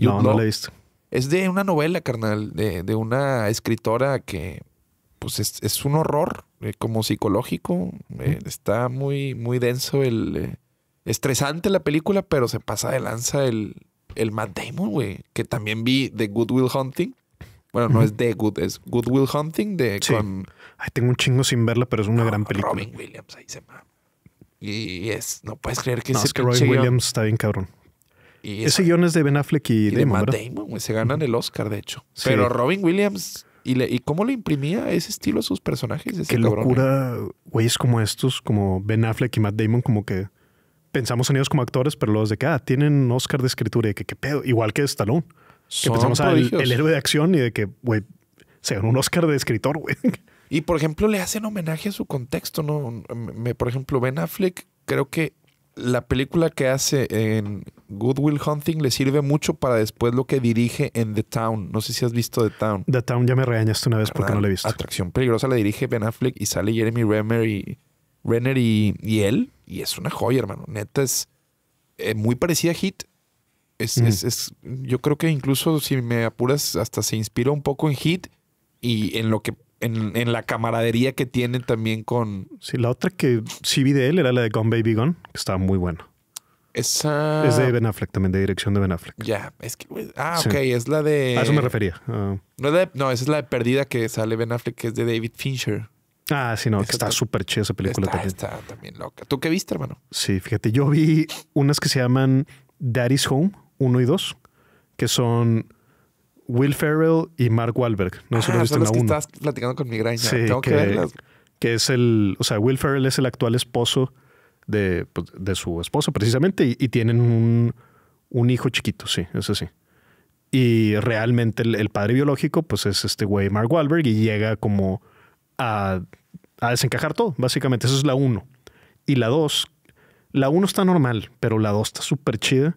no, no la he visto. Es de una novela, carnal, de, de una escritora que pues es, es un horror eh, como psicológico. Eh, está muy, muy denso el... Eh, estresante la película, pero se pasa de lanza el, Matt Damon, güey. Que también vi The Good Will Hunting. Bueno, no es The Good, es Good Will Hunting de Ay, tengo un chingo sin verla, pero es una ah, gran película. Robin Williams, ahí se y es, no puedes creer que no, es que Robin Williams está bien cabrón. Y ese guión es de Ben Affleck y, Matt Damon, Se ganan el Oscar, de hecho. Pero Robin Williams, y, y, cómo le imprimía ese estilo a sus personajes? Qué cabrón, eh. güey. Es como estos, como Ben Affleck y Matt Damon, como que pensamos en ellos como actores, pero los de que, ah, tienen Oscar de escritura y que, qué pedo, igual que Stallone. Que pensamos ah, el héroe de acción y de que, güey, se ganó un Oscar de escritor, güey. Y por ejemplo, le hacen homenaje a su contexto, ¿no? Me, por ejemplo, Ben Affleck, creo que la película que hace en Good Will Hunting le sirve mucho para después lo que dirige en The Town. No sé si has visto The Town. The Town ya me reañaste una vez porque no la he visto. Atracción peligrosa la dirige Ben Affleck y sale Jeremy Renner y, Renner y, él. Y es una joya, hermano. Neta es eh, muy parecida a Hit. Es, yo creo que incluso si me apuras, hasta se inspira un poco en Hit y en lo que en, en, la camaradería que tienen también con. Sí, la otra que sí vi de él era la de Gone Baby Gone, que estaba muy buena. Esa. Es de Ben Affleck también, de dirección de Ben Affleck. Ya, es que. Ah, ok, es la de. A eso me refería. Ah. No, esa es la de Perdida que sale Ben Affleck, que es de David Fincher. Ah, sí, no, que está súper chida esa película también. Está también loca. ¿Tú qué viste, hermano? Sí, fíjate, yo vi unas que se llaman Daddy's Home 1 y 2, que son Will Ferrell y Mark Wahlberg. No ah, lo que Estás platicando con graña. Sí, que, es el. O sea, Will Ferrell es el actual esposo de, pues, su esposo, precisamente, y, tienen un, hijo chiquito, sí, es así. Y realmente el, padre biológico, pues es este güey Mark Wahlberg y llega como a, desencajar todo, básicamente. Esa es la uno. Y la dos, la uno está normal, pero la dos está súper chida,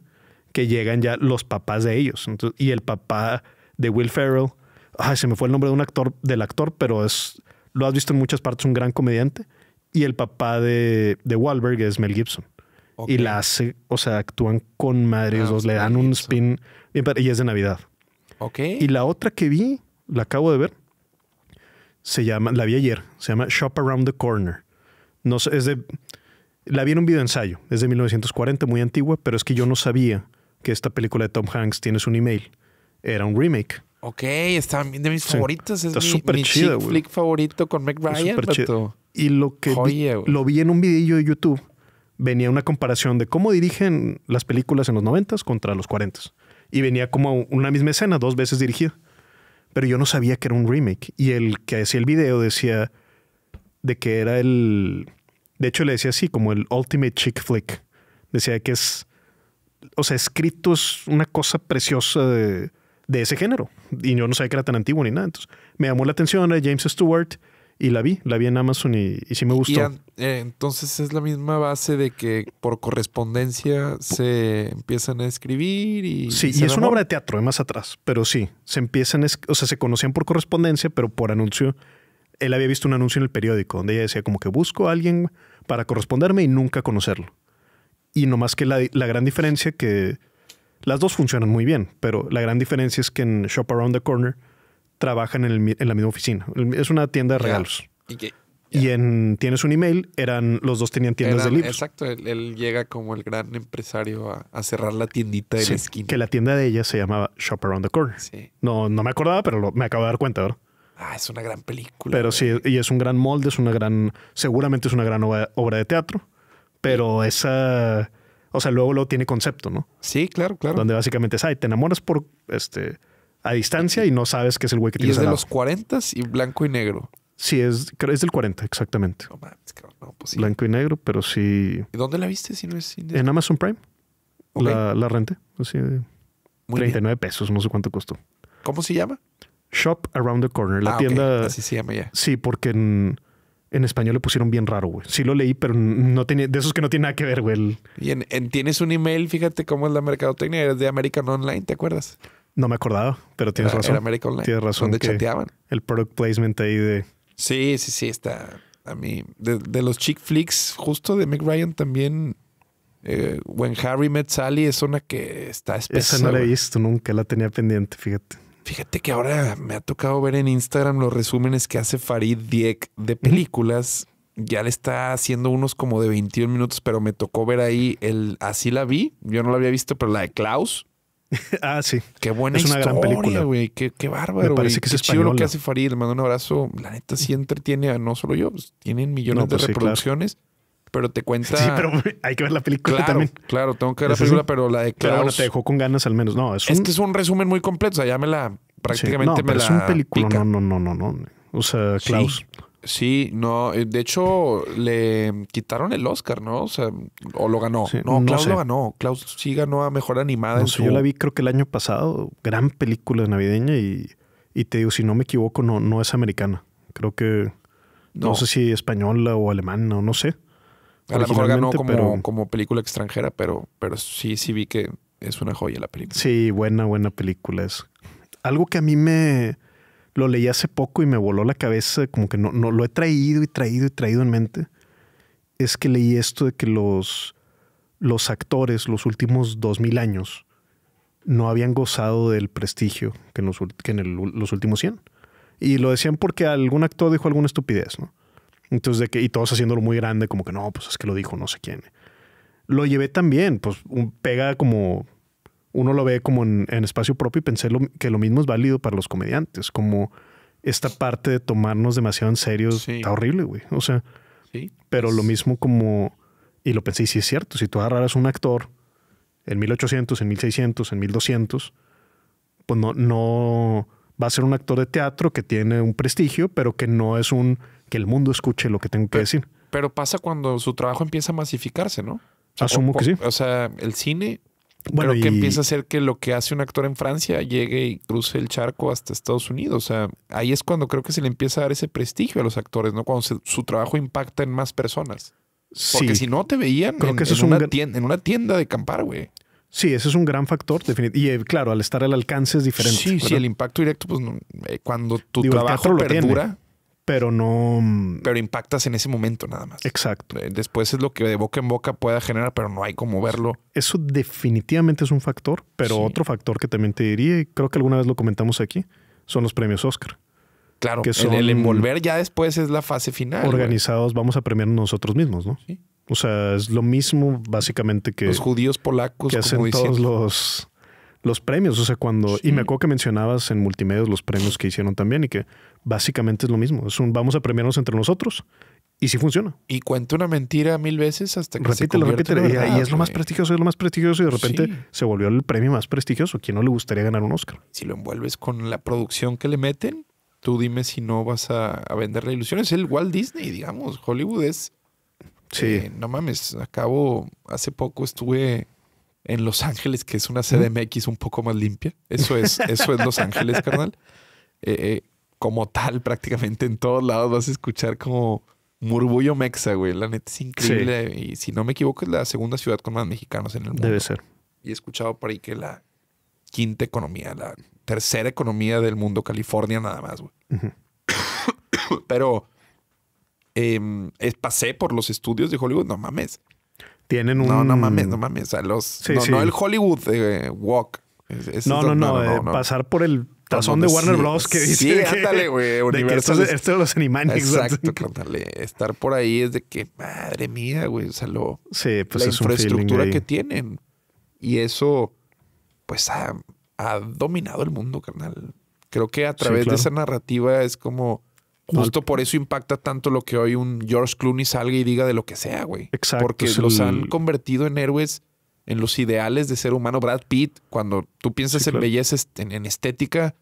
que llegan ya los papás de ellos. y el papá de Will Ferrell. Ay, se me fue el nombre de un actor, del actor, pero es, lo has visto en muchas partes, un gran comediante. Y el papá de, de Wahlberg es Mel Gibson. Y la hace, o sea, actúan con madres ah, dos, le dan un spin. Y es de Navidad. Ok. Y la otra que vi, la acabo de ver, se llama, la vi ayer, se llama Shop Around the Corner. No sé, es de. La vi en un videoensayo, es de 1940, muy antigua, pero es que yo no sabía que esta película de Tom Hanks tiene un email era un remake. Ok, está de mis favoritos. Es mi súper chido, flick favorito con Meg Ryan. Y lo que lo vi en un video de YouTube, venía una comparación de cómo dirigen las películas en los 90 contra los 40 Y venía como una misma escena, dos veces dirigida. Pero yo no sabía que era un remake. Y el que hacía el video decía de que era el. De hecho, le decía así, como el Ultimate Chick Flick. Decía que es. O sea, escrito es una cosa preciosa de de ese género. Y yo no sabía que era tan antiguo ni nada. Entonces, me llamó la atención a James Stewart y la vi, la vi en Amazon y, sí me gustó. Eh, entonces es la misma base de que por correspondencia se empiezan a escribir y... Sí, y, es una obra de teatro, eh, más atrás, pero sí, se empiezan, o sea, se conocían por correspondencia, pero por anuncio. Él había visto un anuncio en el periódico donde ella decía como que busco a alguien para corresponderme y nunca conocerlo. Y nomás que la, la gran diferencia que las dos funcionan muy bien, pero la gran diferencia es que en Shop Around the Corner trabajan en, el, en la misma oficina. Es una tienda de regalos. Y, en Tienes un email, eran los dos tenían tiendas de libros. Exacto, él, llega como el gran empresario a, cerrar la tiendita de la esquina. Que la tienda de ella se llamaba Shop Around the Corner. Sí. No, no me acordaba, pero me acabo de dar cuenta ahora. Ah, es una gran película. Pero sí, y es un gran molde, es una gran, seguramente es una gran obra, de teatro, pero esa o sea, luego lo tiene concepto, ¿no? Sí, claro, claro. Donde básicamente es, te enamoras por este a distancia y no sabes que es el güey que tienes. Y es de los 40 y blanco y negro. Sí, es, es del 40, exactamente. Pues blanco y negro, pero sí. dónde la viste si no es En Amazon Prime. La, la Así de Muy 39 pesos, no sé cuánto costó. ¿Cómo se llama? Shop Around the Corner, la ah, tienda. Así se llama ya. Sí, porque en, en español le pusieron bien raro, güey. Sí lo leí, pero no tenía, de esos que no tiene nada que ver, güey. Y en, tienes un email, fíjate cómo es la mercadotecnia, eres de American Online, ¿te acuerdas? No me acordaba, pero tienes razón. Era American Online. Tienes razón. Donde chateaban. El product placement ahí de. Sí, sí, sí, está. A mí, de, los chick flicks, justo de Mick Ryan también. Eh, When Harry Met Sally es una que está especial. Esa no la he visto nunca, la tenía pendiente, fíjate. Fíjate que ahora me ha tocado ver en Instagram los resúmenes que hace Farid Dieck de películas. Ya le está haciendo unos como de 21 minutos, pero me tocó ver ahí el así la vi. Yo no la había visto, pero la de Klaus. (laughs) ah, sí. Qué buena es una gran película, güey. Qué, bárbaro. Me parece que es chido lo que hace Farid. Le mando un abrazo. La neta sí entretiene a no solo yo, pues, tienen millones de pues reproducciones pero te (laughs) cuenta. Sí, pero hay que ver la película también. Claro, tengo que ver la película, pero la de Klaus. Pero te dejó con ganas al menos. No, es un... Este es un resumen muy completo. O sea, ya me la prácticamente me Es un película. No, no, no, no, no. O sea, Klaus. Sí. no, eh, de hecho le quitaron el Oscar, ¿no? O sea, o lo ganó. no, Klaus lo ganó. Klaus sí ganó a mejor animada. Yo la vi creo que el año pasado, gran película navideña y, te digo, si no me equivoco, no, no es americana. Creo que no, sé si española o alemana, o no sé. A lo mejor ganó como, película extranjera, pero, pero sí, sí vi que es una joya la película. Sí, buena, buena película es. Algo que a mí me lo leí hace poco y me voló la cabeza, como que no, no lo he traído y traído y traído en mente, es que leí esto de que los, los actores los últimos dos mil años no habían gozado del prestigio que en, los, los últimos 100. Y lo decían porque algún actor dijo alguna estupidez, ¿no? Entonces, de que, y todos haciéndolo muy grande, como que no, pues es que lo dijo no sé quién. Lo llevé también, pues pega como, uno lo ve como en, espacio propio y pensé que lo mismo es válido para los comediantes, como esta parte de tomarnos demasiado en serio está horrible, güey. O sea, pero lo mismo como, y lo pensé, y sí es cierto, si tú agarraras un actor en 1800, en 1600, en 1200, pues no, no va a ser un actor de teatro que tiene un prestigio, pero que no es un que el mundo escuche lo que tengo que decir. Pero pasa cuando su trabajo empieza a masificarse, ¿no? Asumo que sí. O sea, el cine bueno, creo que empieza a ser que lo que hace un actor en Francia llegue y cruce el charco hasta Estados Unidos. O sea, ahí es cuando creo que se le empieza a dar ese prestigio a los actores, ¿no? Cuando su trabajo impacta en más personas. Porque si no te veían creo en, que eso es una tienda, en una tienda de campar, güey. Sí, ese es un gran factor, definitivamente. Y eh, claro, al estar al alcance es diferente. Sí, el impacto directo, pues eh, cuando tu trabajo perdura, pero no. Mm, pero impactas en ese momento nada más. Exacto. Eh, después es lo que de boca en boca pueda generar, pero no hay como verlo. Eso definitivamente es un factor, pero otro factor que también te diría, y creo que alguna vez lo comentamos aquí, son los premios Oscar. Claro, que el, envolver ya después es la fase final. Organizados, vamos a premiar nosotros mismos, ¿no? Sí. O sea, es lo mismo básicamente que. Los judíos polacos que hacen todos los los premios. O sea, cuando. Y me acuerdo que mencionabas en multimedios los premios que hicieron también y que básicamente es lo mismo. Es un vamos a premiarnos entre nosotros y sí funciona. Y cuenta una mentira mil veces hasta que se repítelo. y, es lo más prestigioso, es lo más prestigioso. Y de repente se volvió el premio más prestigioso. ¿Quién no le gustaría ganar un Oscar? Si lo envuelves con la producción que le meten, tú dime si no vas a, vender la ilusión. Es el Walt Disney, digamos. Hollywood es. Sí. Eh, no mames, acabo. Hace poco estuve en Los Ángeles, que es una CDMX un poco más limpia. Eso es, eso es Los Ángeles, carnal. (laughs) eh, eh como tal (laughs) prácticamente en todos lados vas a escuchar como murmullo mexa, güey. La neta es increíble. Y si no me equivoco, es la segunda ciudad con más mexicanos en el mundo. Debe ser. Y he escuchado por ahí que la quinta economía, la tercera economía del mundo, California nada más, güey. (coughs) Pero em, pasé por los estudios de Hollywood, no mames. Tienen un... No, no mames, no mames. los... no, el Hollywood eh, Walk. no, no, eh, no, Pasar por el Tazón de Warner Bros. que dice. Sí, ándale, güey. esto, es de los Animaniacs. Exacto, cántale. (laughs) Estar por ahí es de que, madre mía, güey. O sea, lo, pues la es infraestructura que tienen. Y eso, pues, ha, dominado el mundo, carnal. Creo que a través de esa narrativa es como. Justo por eso impacta tanto lo que hoy un George Clooney salga y diga de lo que sea, güey. Exacto. Porque los han convertido en héroes en los ideales de ser humano. Brad Pitt, cuando tú piensas en belleza, en, estética,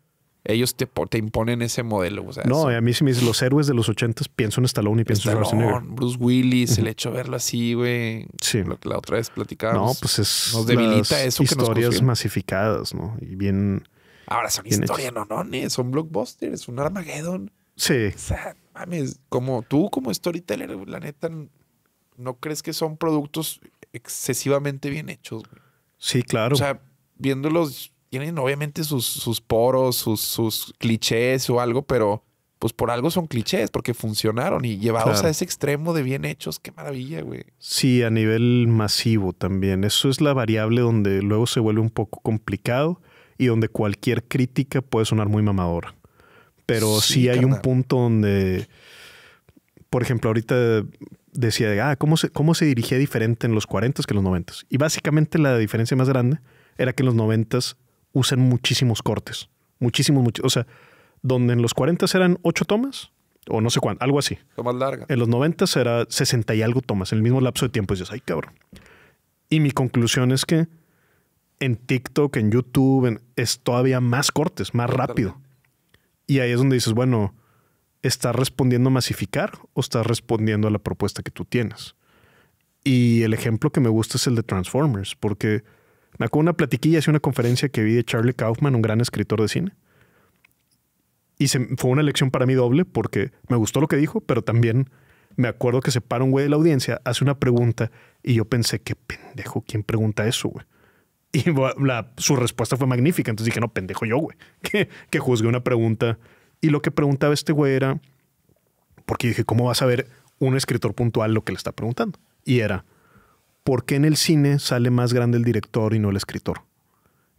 ellos te, te imponen ese modelo. no, a mí sí, me dicen los héroes de los ochentas, pienso en Stallone y pienso en Schwarzenegger. Bruce Willis, el hecho de verlo así, güey. Sí. Lo que la otra vez platicábamos. No, pues es... Nos debilita eso historias masificadas, ¿no? Y bien... Ahora son historias no, no, son blockbusters, un Armageddon. Sí. O sea, mames, como tú como storyteller, la neta, ¿no crees que son productos excesivamente bien hechos. Sí, claro. O sea, viéndolos, tienen obviamente sus, poros, sus, clichés o algo, pero pues por algo son clichés, porque funcionaron y llevados a ese extremo de bien hechos, qué maravilla, güey. Sí, a nivel masivo también. Eso es la variable donde luego se vuelve un poco complicado y donde cualquier crítica puede sonar muy mamadora. Pero sí, hay un punto donde por ejemplo, ahorita decía, ah, ¿cómo se, cómo se dirigía diferente en los 40s que en los 90s? Y básicamente la diferencia más grande era que en los 90s usan muchísimos cortes, muchísimos, muchísimos. o sea, donde en los 40s eran 8 tomas, o no sé cuánto, algo así. Tomas largas. En los 90s era 60 y algo tomas, en el mismo lapso de tiempo. Y dices, ay, cabrón. Y mi conclusión es que en TikTok, en YouTube, es todavía más cortes, más rápido. Y ahí es donde dices, bueno, ¿estás respondiendo a masificar o estás respondiendo a la propuesta que tú tienes? Y el ejemplo que me gusta es el de Transformers, porque me acuerdo una platiquilla, hace una conferencia que vi de Charlie Kaufman, un gran escritor de cine. Y se, fue una elección para mí doble porque me gustó lo que dijo, pero también me acuerdo que se para un güey de la audiencia, hace una pregunta y yo pensé, qué pendejo, ¿quién pregunta eso, güey? Y su respuesta fue magnífica. Entonces dije, no, pendejo yo, güey, (laughs) que, que juzgué una pregunta y lo que preguntaba este güey era, porque dije, ¿cómo va a saber un escritor puntual lo que le está preguntando? Y era, ¿por qué en el cine sale más grande el director y no el escritor?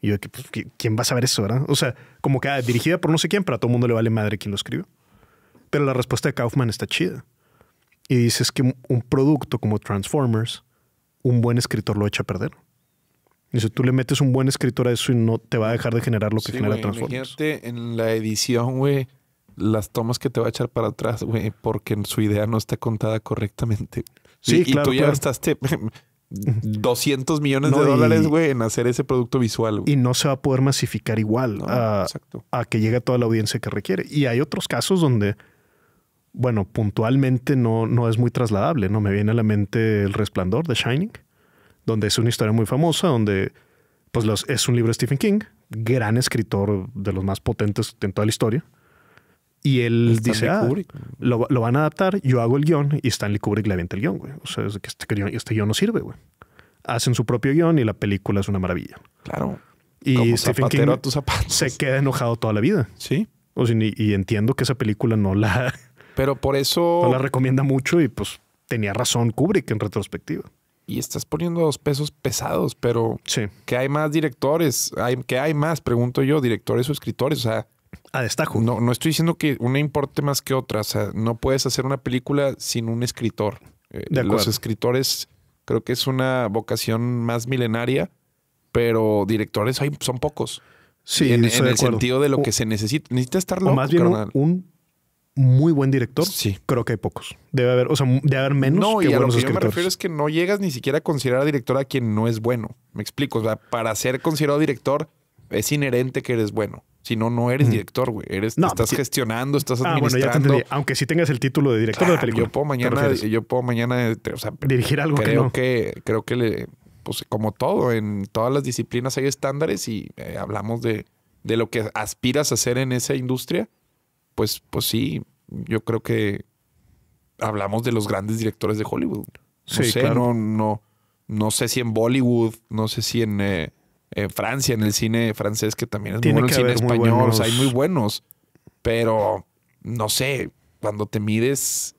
Y yo, pues, ¿quién va a saber eso, verdad? O sea, como que ah, dirigida por no sé quién, pero a todo el mundo le vale madre quién lo escribió. Pero la respuesta de Kaufman está chida. Y dices que un producto como Transformers, un buen escritor lo echa a perder. Dice, tú le metes un buen escritor a eso y no te va a dejar de generar lo que genera wey, Transformers. en la edición, güey, las tomas que te va a echar para atrás, güey, porque su idea no está contada correctamente. Sí, y, claro. tú ya gastaste 200 millones de dólares, güey, en hacer ese producto visual. Y no se va a poder masificar igual a, que llegue a toda la audiencia que requiere. Y hay otros casos donde, bueno, puntualmente no, no es muy trasladable, ¿no? Me viene a la mente El Resplandor de Shining donde es una historia muy famosa, donde pues es un libro de Stephen King, gran escritor de los más potentes en toda la historia. Y él dice, ah, lo, lo, van a adaptar, yo hago el guión y Stanley Kubrick le avienta el guión, güey. O sea, que este, este, guión, no sirve, güey. Hacen su propio guión y la película es una maravilla. Claro. Y Stephen King se queda enojado toda la vida. Sí. O y, entiendo que esa película no la... Pero por eso... (laughs) No la recomienda mucho y pues tenía razón Kubrick en retrospectiva y estás poniendo dos pesos pesados, pero que hay más directores, hay, que hay más, pregunto yo, directores o escritores, o sea... A ah, destajo. No, no estoy diciendo que una importe más que otra, o sea, no puedes hacer una película sin un escritor. Eh, los escritores creo que es una vocación más milenaria, pero directores hay, son pocos. Sí, en, el sentido de lo que se necesita. Necesita estar lo más bien un, muy buen director, sí. creo que hay pocos. Debe haber, o sea, debe haber menos. No, que y a lo que yo me refiero es que no llegas ni siquiera a considerar a director a quien no es bueno. Me explico. O sea, para ser considerado director es inherente que eres bueno. Si no, no eres director, güey. Eres, estás gestionando, estás ah, administrando. bueno, Aunque sí tengas el título de director de película. Yo puedo mañana, yo puedo mañana, dirigir algo creo que, creo que le, pues como todo, en todas las disciplinas hay estándares y eh, hablamos de, de lo que aspiras a hacer en esa industria pues, pues sí, yo creo que hablamos de los grandes directores de Hollywood. No sé, no, no, sé si en Bollywood, no sé si en, eh, Francia, en el cine francés, que también es Tiene muy bueno, el cine español, hay muy buenos, pero no sé, cuando te mides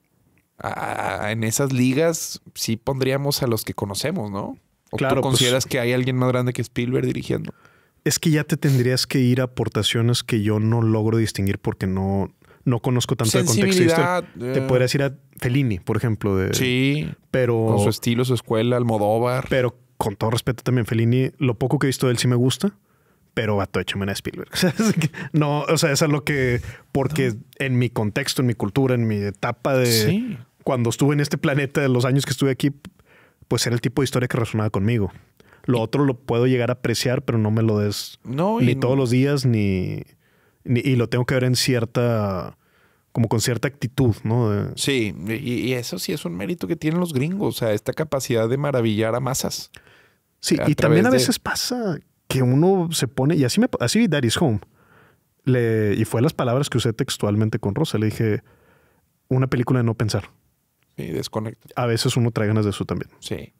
en esas ligas, sí pondríamos a los que conocemos, ¿no? ¿O tú pues consideras que hay alguien más grande que Spielberg dirigiendo? es que ya te tendrías que ir a aportaciones que yo no logro distinguir porque no, no conozco tanto el contexto. Te eh. podrías ir a Fellini, por ejemplo. De, sí. Pero, con su estilo, su escuela, Almodóvar. Pero con todo respeto también, Fellini, lo poco que he visto de él sí me gusta, pero vato, échame a Spielberg. (laughs) no, o sea, es lo que... Porque en mi contexto, en mi cultura, en mi etapa de... Cuando estuve en este planeta, en los años que estuve aquí, pues era el tipo de historia que resonaba conmigo. Lo otro lo puedo llegar a apreciar, pero no me lo des ni todos los días, ni, Y lo tengo que ver en cierta... Como con cierta actitud, ¿no? Sí, y, eso sí es un mérito que tienen los gringos, o sea, esta capacidad de maravillar a masas. Sí, y también a veces pasa que uno se pone... Y así, me, así vi Daddy's Home. Le, y fue las palabras que usé textualmente con Rosa. Le dije, una película de no pensar. Y desconecta. A veces uno trae ganas de eso también. Sí.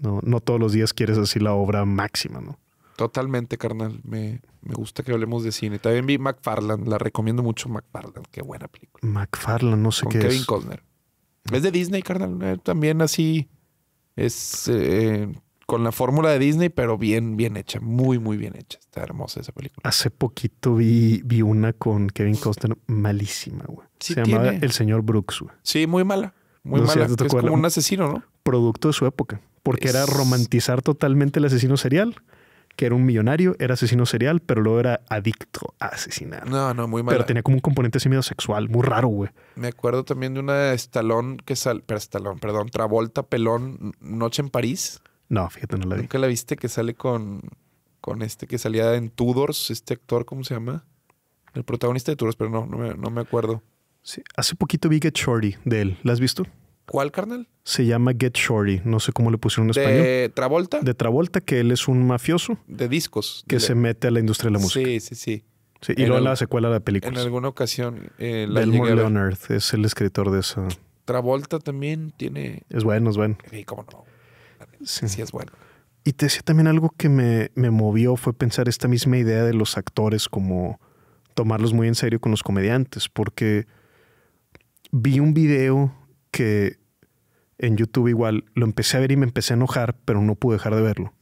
No, no todos los días quieres así la obra máxima, ¿no? Totalmente, carnal. Me, gusta que hablemos de cine. También vi McFarland, la recomiendo mucho McFarland. Qué buena película. McFarland, no sé qué Kevin es. Kevin Costner. Es de Disney, carnal. Eh, también así es eh, con la fórmula de Disney, pero bien, bien hecha. Muy, muy bien hecha. Está hermosa esa película. Hace poquito vi, vi una con Kevin Costner malísima, güey. Se llama El Señor Brooks, güey. Sí, muy mala. Muy mala. es como un asesino, ¿no? Producto de su época porque era romantizar totalmente el asesino serial, que era un millonario, era asesino serial, pero luego era adicto a asesinar. No, no, muy mal. Pero tenía como un componente así sexual, muy raro, güey. Me acuerdo también de una estalón que sale, pero estalón, perdón, Travolta Pelón Noche en París. No, fíjate, no la vi. ¿Nunca la viste que sale con con este que salía en Tudors, este actor, ¿cómo se llama? El protagonista de Tudors, pero no, no me, acuerdo. Sí, hace poquito vi Get Shorty de él. ¿La has visto? ¿Cuál, carnal? Se llama Get Shorty. No sé cómo le pusieron en español. ¿De Travolta? De Travolta, que él es un mafioso. De discos. Que se mete a la industria de la música. Sí, sí, sí. y luego la secuela de la película. En alguna ocasión. Eh, la Belmore Leonard es el escritor de esa. Travolta también tiene. Es bueno, es bueno. Sí, cómo no. Sí, es bueno. Y te decía también algo que me, me movió fue pensar esta misma idea de los actores como tomarlos muy en serio con los comediantes, porque vi un video que en YouTube igual, lo empecé a ver y me empecé a enojar, pero no pude dejar de verlo.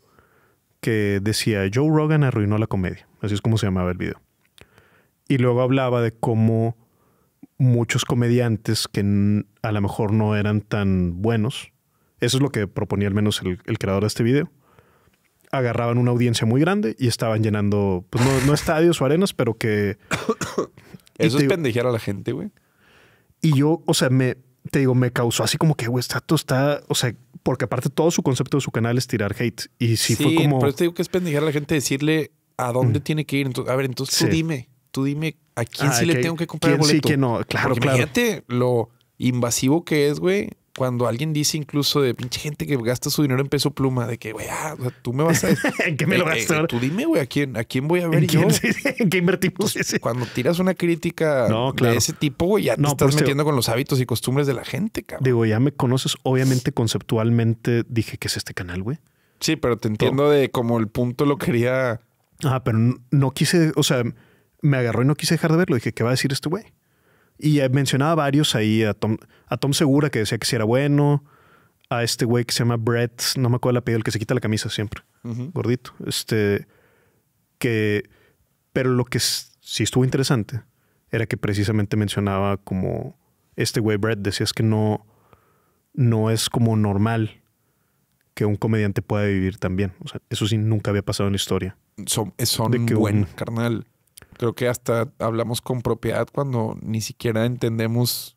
Que decía, Joe Rogan arruinó la comedia. Así es como se llamaba el video. Y luego hablaba de cómo muchos comediantes que a lo mejor no eran tan buenos, eso es lo que proponía al menos el, creador de este video, agarraban una audiencia muy grande y estaban llenando, pues no, no estadios o arenas, pero que... (coughs) Eso es pendejear a la gente, güey. Y yo, o sea, me, te digo, me causó así como que, güey, este todo está, o sea, porque aparte todo su concepto de su canal es tirar hate. Y sí, fue como... Pero te digo que es pendejar a la gente decirle a dónde mm. tiene que ir. Entonces, a ver, entonces tú dime, tú dime a quién ah, sí le tengo que comprar el boleto. Sí, que no, claro, claro. Imagínate lo invasivo que es, güey, cuando alguien dice incluso de pinche gente que gasta su dinero en peso pluma, de que, güey, ah, tú me vas a... (laughs) ¿En qué me eh, lo eh, a eh, tú dime, güey, ¿a quién, ¿a quién voy a ver yo? Quién, (laughs) ¿En qué invertimos? Cuando tiras una crítica de ese tipo, güey, ya te estás pues, metiendo con los hábitos y costumbres de la gente, cabrón. Digo, ya me conoces, obviamente conceptualmente dije que es este canal, güey. Sí, pero te entiendo de como el punto lo quería... Ah, pero no quise, o sea, me agarró y no quise dejar de verlo. Dije, ¿qué va a decir este güey? Y eh, mencionaba varios ahí, a Tom, a Tom Segura que decía que si era bueno, a este güey que se llama Brett, no me acuerdo el apellido, el que se quita la camisa siempre, gordito. Este, que, pero lo que sí estuvo interesante era que precisamente mencionaba como este güey Brett decías que no, no es como normal que un comediante pueda vivir tan bien. O sea, eso sí nunca había pasado en la historia. Son, son de buen carnal. Creo que hasta hablamos con propiedad cuando ni siquiera entendemos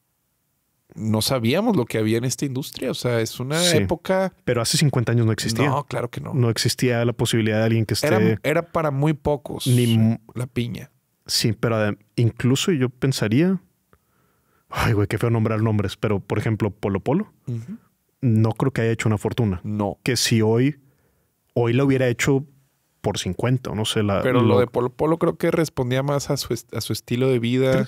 no sabíamos lo que había en esta industria. O sea, es una época. Pero hace 50 años no existía. No, claro que no. No existía la posibilidad de alguien que esté. Era, para muy pocos ni... la piña. Sí, pero incluso yo pensaría. Ay, güey, qué feo nombrar nombres. Pero, por ejemplo, Polo Polo. No creo que haya hecho una fortuna. No. Que si hoy, hoy lo hubiera hecho por 50, no sé. La, Pero lo, de Polo Polo creo que respondía más a su, a su estilo de vida.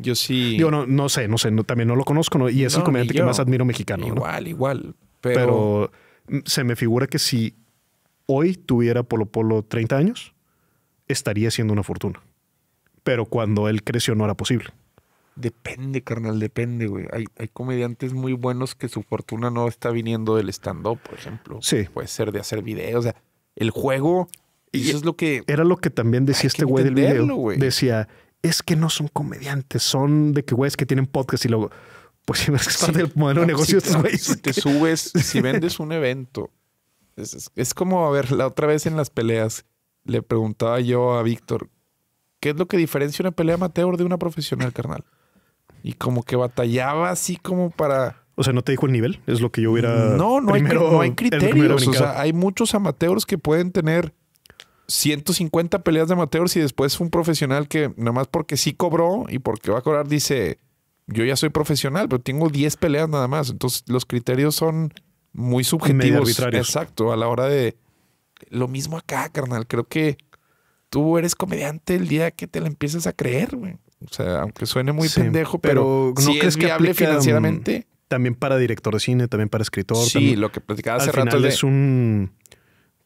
Yo sí. yo no, sé, no sé, no, también no lo conozco, ¿no? Y es el comediante que más admiro mexicano. Igual, igual. Pero... se me figura que si hoy tuviera Polo Polo 30 años, estaría siendo una fortuna. Pero cuando él creció no era posible. Depende, carnal, depende, güey. Hay, hay comediantes muy buenos que su fortuna no está viniendo del stand-up, por ejemplo. Sí. Puede ser de hacer videos. O sea, el juego y, eso es lo que... Era lo que también decía este güey del video. Decía, es que no son comediantes, son de que güeyes que tienen podcast y luego... Pues (laughs) si no es parte del modelo de negocio estos güeyes. Si te subes, si vendes un evento, es, como, a ver, la otra vez en las peleas le preguntaba yo a Víctor, ¿qué es lo que diferencia una pelea amateur de una profesional, carnal? Y como que batallaba así como para... O sea, ¿no te dijo el nivel? Es lo que yo hubiera... No, no, hay, no hay criterios. O sea, hay muchos amateurs que pueden tener 150 peleas de amateurs y después fue un profesional que nada más porque sí cobró y porque va a cobrar dice, yo ya soy profesional, pero tengo 10 peleas nada más. Entonces los criterios son muy subjetivos. Exacto, a la hora de... Lo mismo acá, carnal. Creo que tú eres comediante el día que te la empiezas a creer, güey. O sea, aunque suene muy pendejo, pero, ¿no si crees es que hable financieramente. Mm, también para director de cine, también para escritor. Sí, lo que platicaba hace rato. es un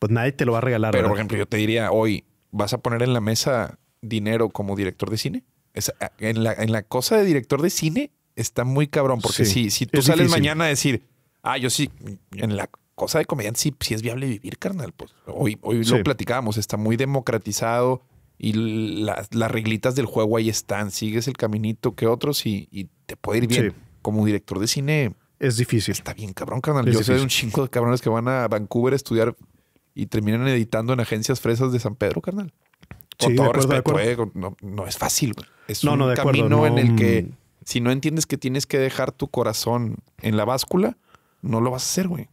pues nadie te lo va a regalar. Pero, por ejemplo, yo te diría hoy, ¿vas a poner en la mesa dinero como director de cine? Ah, en, la, en, la, cosa de director de cine está muy cabrón, porque si, tú sales mañana a decir, ah, yo sí, en la cosa de comediante sí, es viable vivir, carnal, pues hoy, hoy lo platicábamos, está muy democratizado y las reglitas del juego ahí están, sigues el caminito que otros y, te puede ir bien. Como director de cine... Es difícil. Está bien, cabrón, carnal. yo soy sé de un chingo de cabrones que van a Vancouver a estudiar y terminan editando en agencias fresas de San Pedro, carnal. Con sí, todo respeto, eh, no, es fácil. Es un camino en el que si no entiendes que tienes que dejar tu corazón en la báscula, no lo vas a hacer, güey.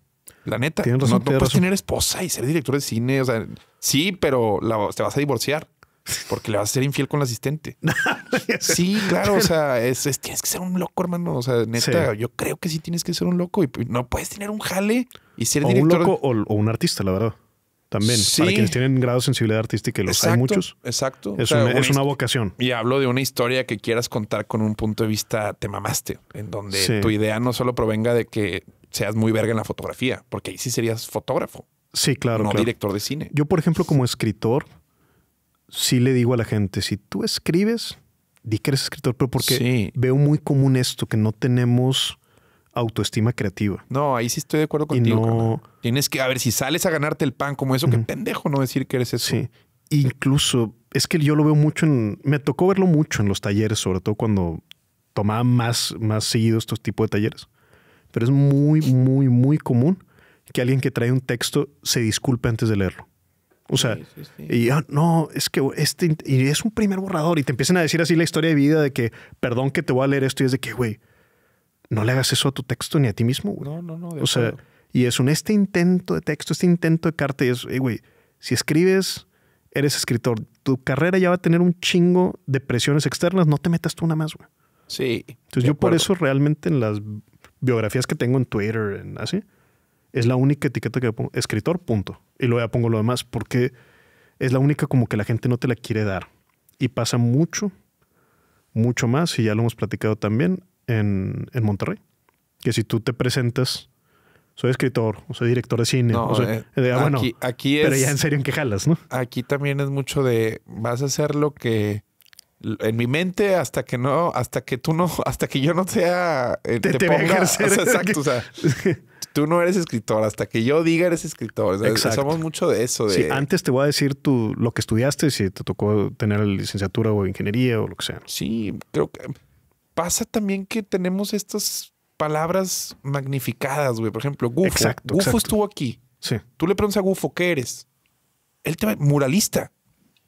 La neta, no, puedes tener esposa y ser director de cine. O sea, sí, pero te vas a divorciar porque le vas a ser infiel con la asistente. (laughs) sí, claro. O sea, es, tienes que ser un loco, hermano. O sea, neta, yo creo que sí tienes que ser un loco y no puedes tener un jale y ser director. Un loco o un artista, la verdad también. Para quienes tienen grado de sensibilidad artística y los hay muchos. Exacto. Es, una, es, una, vocación. Y hablo de una historia que quieras contar con un punto de vista te mamaste, en donde tu idea no solo provenga de que seas muy verga en la fotografía, porque ahí sí serías fotógrafo. Sí, claro. No director de cine. Yo, por ejemplo, como escritor, sí le digo a la gente, si tú escribes, di que eres escritor, pero porque veo muy común esto, que no tenemos autoestima creativa. No, ahí sí estoy de acuerdo contigo. No... Tienes que, a ver, si sales a ganarte el pan como eso, que qué pendejo no decir que eres eso. Sí. Incluso, es que yo lo veo mucho en. Me tocó verlo mucho en los talleres, sobre todo cuando tomaba más, más seguido estos tipos de talleres. Pero es muy, muy, muy común que alguien que trae un texto se disculpe antes de leerlo. O sea, y ah, no, es que este y es un primer borrador y te empiezan a decir así la historia de vida de que, perdón que te voy a leer esto y es de que, güey, no le hagas eso a tu texto ni a ti mismo. Güey. No, no, no. o sea, y es un este intento de texto, este intento de carta, y es, güey, si escribes, eres escritor. Tu carrera ya va a tener un chingo de presiones externas, no te metas tú una más, güey. Sí. Entonces yo por eso realmente en las biografías que tengo en Twitter, en así, es la única etiqueta que pongo, escritor, punto. Y luego ya pongo lo demás, porque es la única como que la gente no te la quiere dar. Y pasa mucho, mucho más, y ya lo hemos platicado también, en, Monterrey. Que si tú te presentas soy escritor, o soy director de cine. Eh, ah, bueno, aquí, pero ya en serio, ¿en qué jalas, no? Aquí también es mucho de, vas a hacer lo que, en mi mente, hasta que no, hasta que tú no, (laughs) hasta que yo no sea, eh, te, exacto, o sea, (laughs) tú no eres escritor, hasta que yo diga eres escritor. O mucho de eso. Sí, antes te voy a decir tú lo que estudiaste, si te tocó tener la licenciatura o ingeniería o lo que sea. Sí, creo que pasa también que tenemos estas palabras magnificadas, güey. Por ejemplo, Gufo. Exacto, Gufo estuvo aquí. Sí. Tú le preguntas a Gufo, ¿qué eres? Él te va, muralista.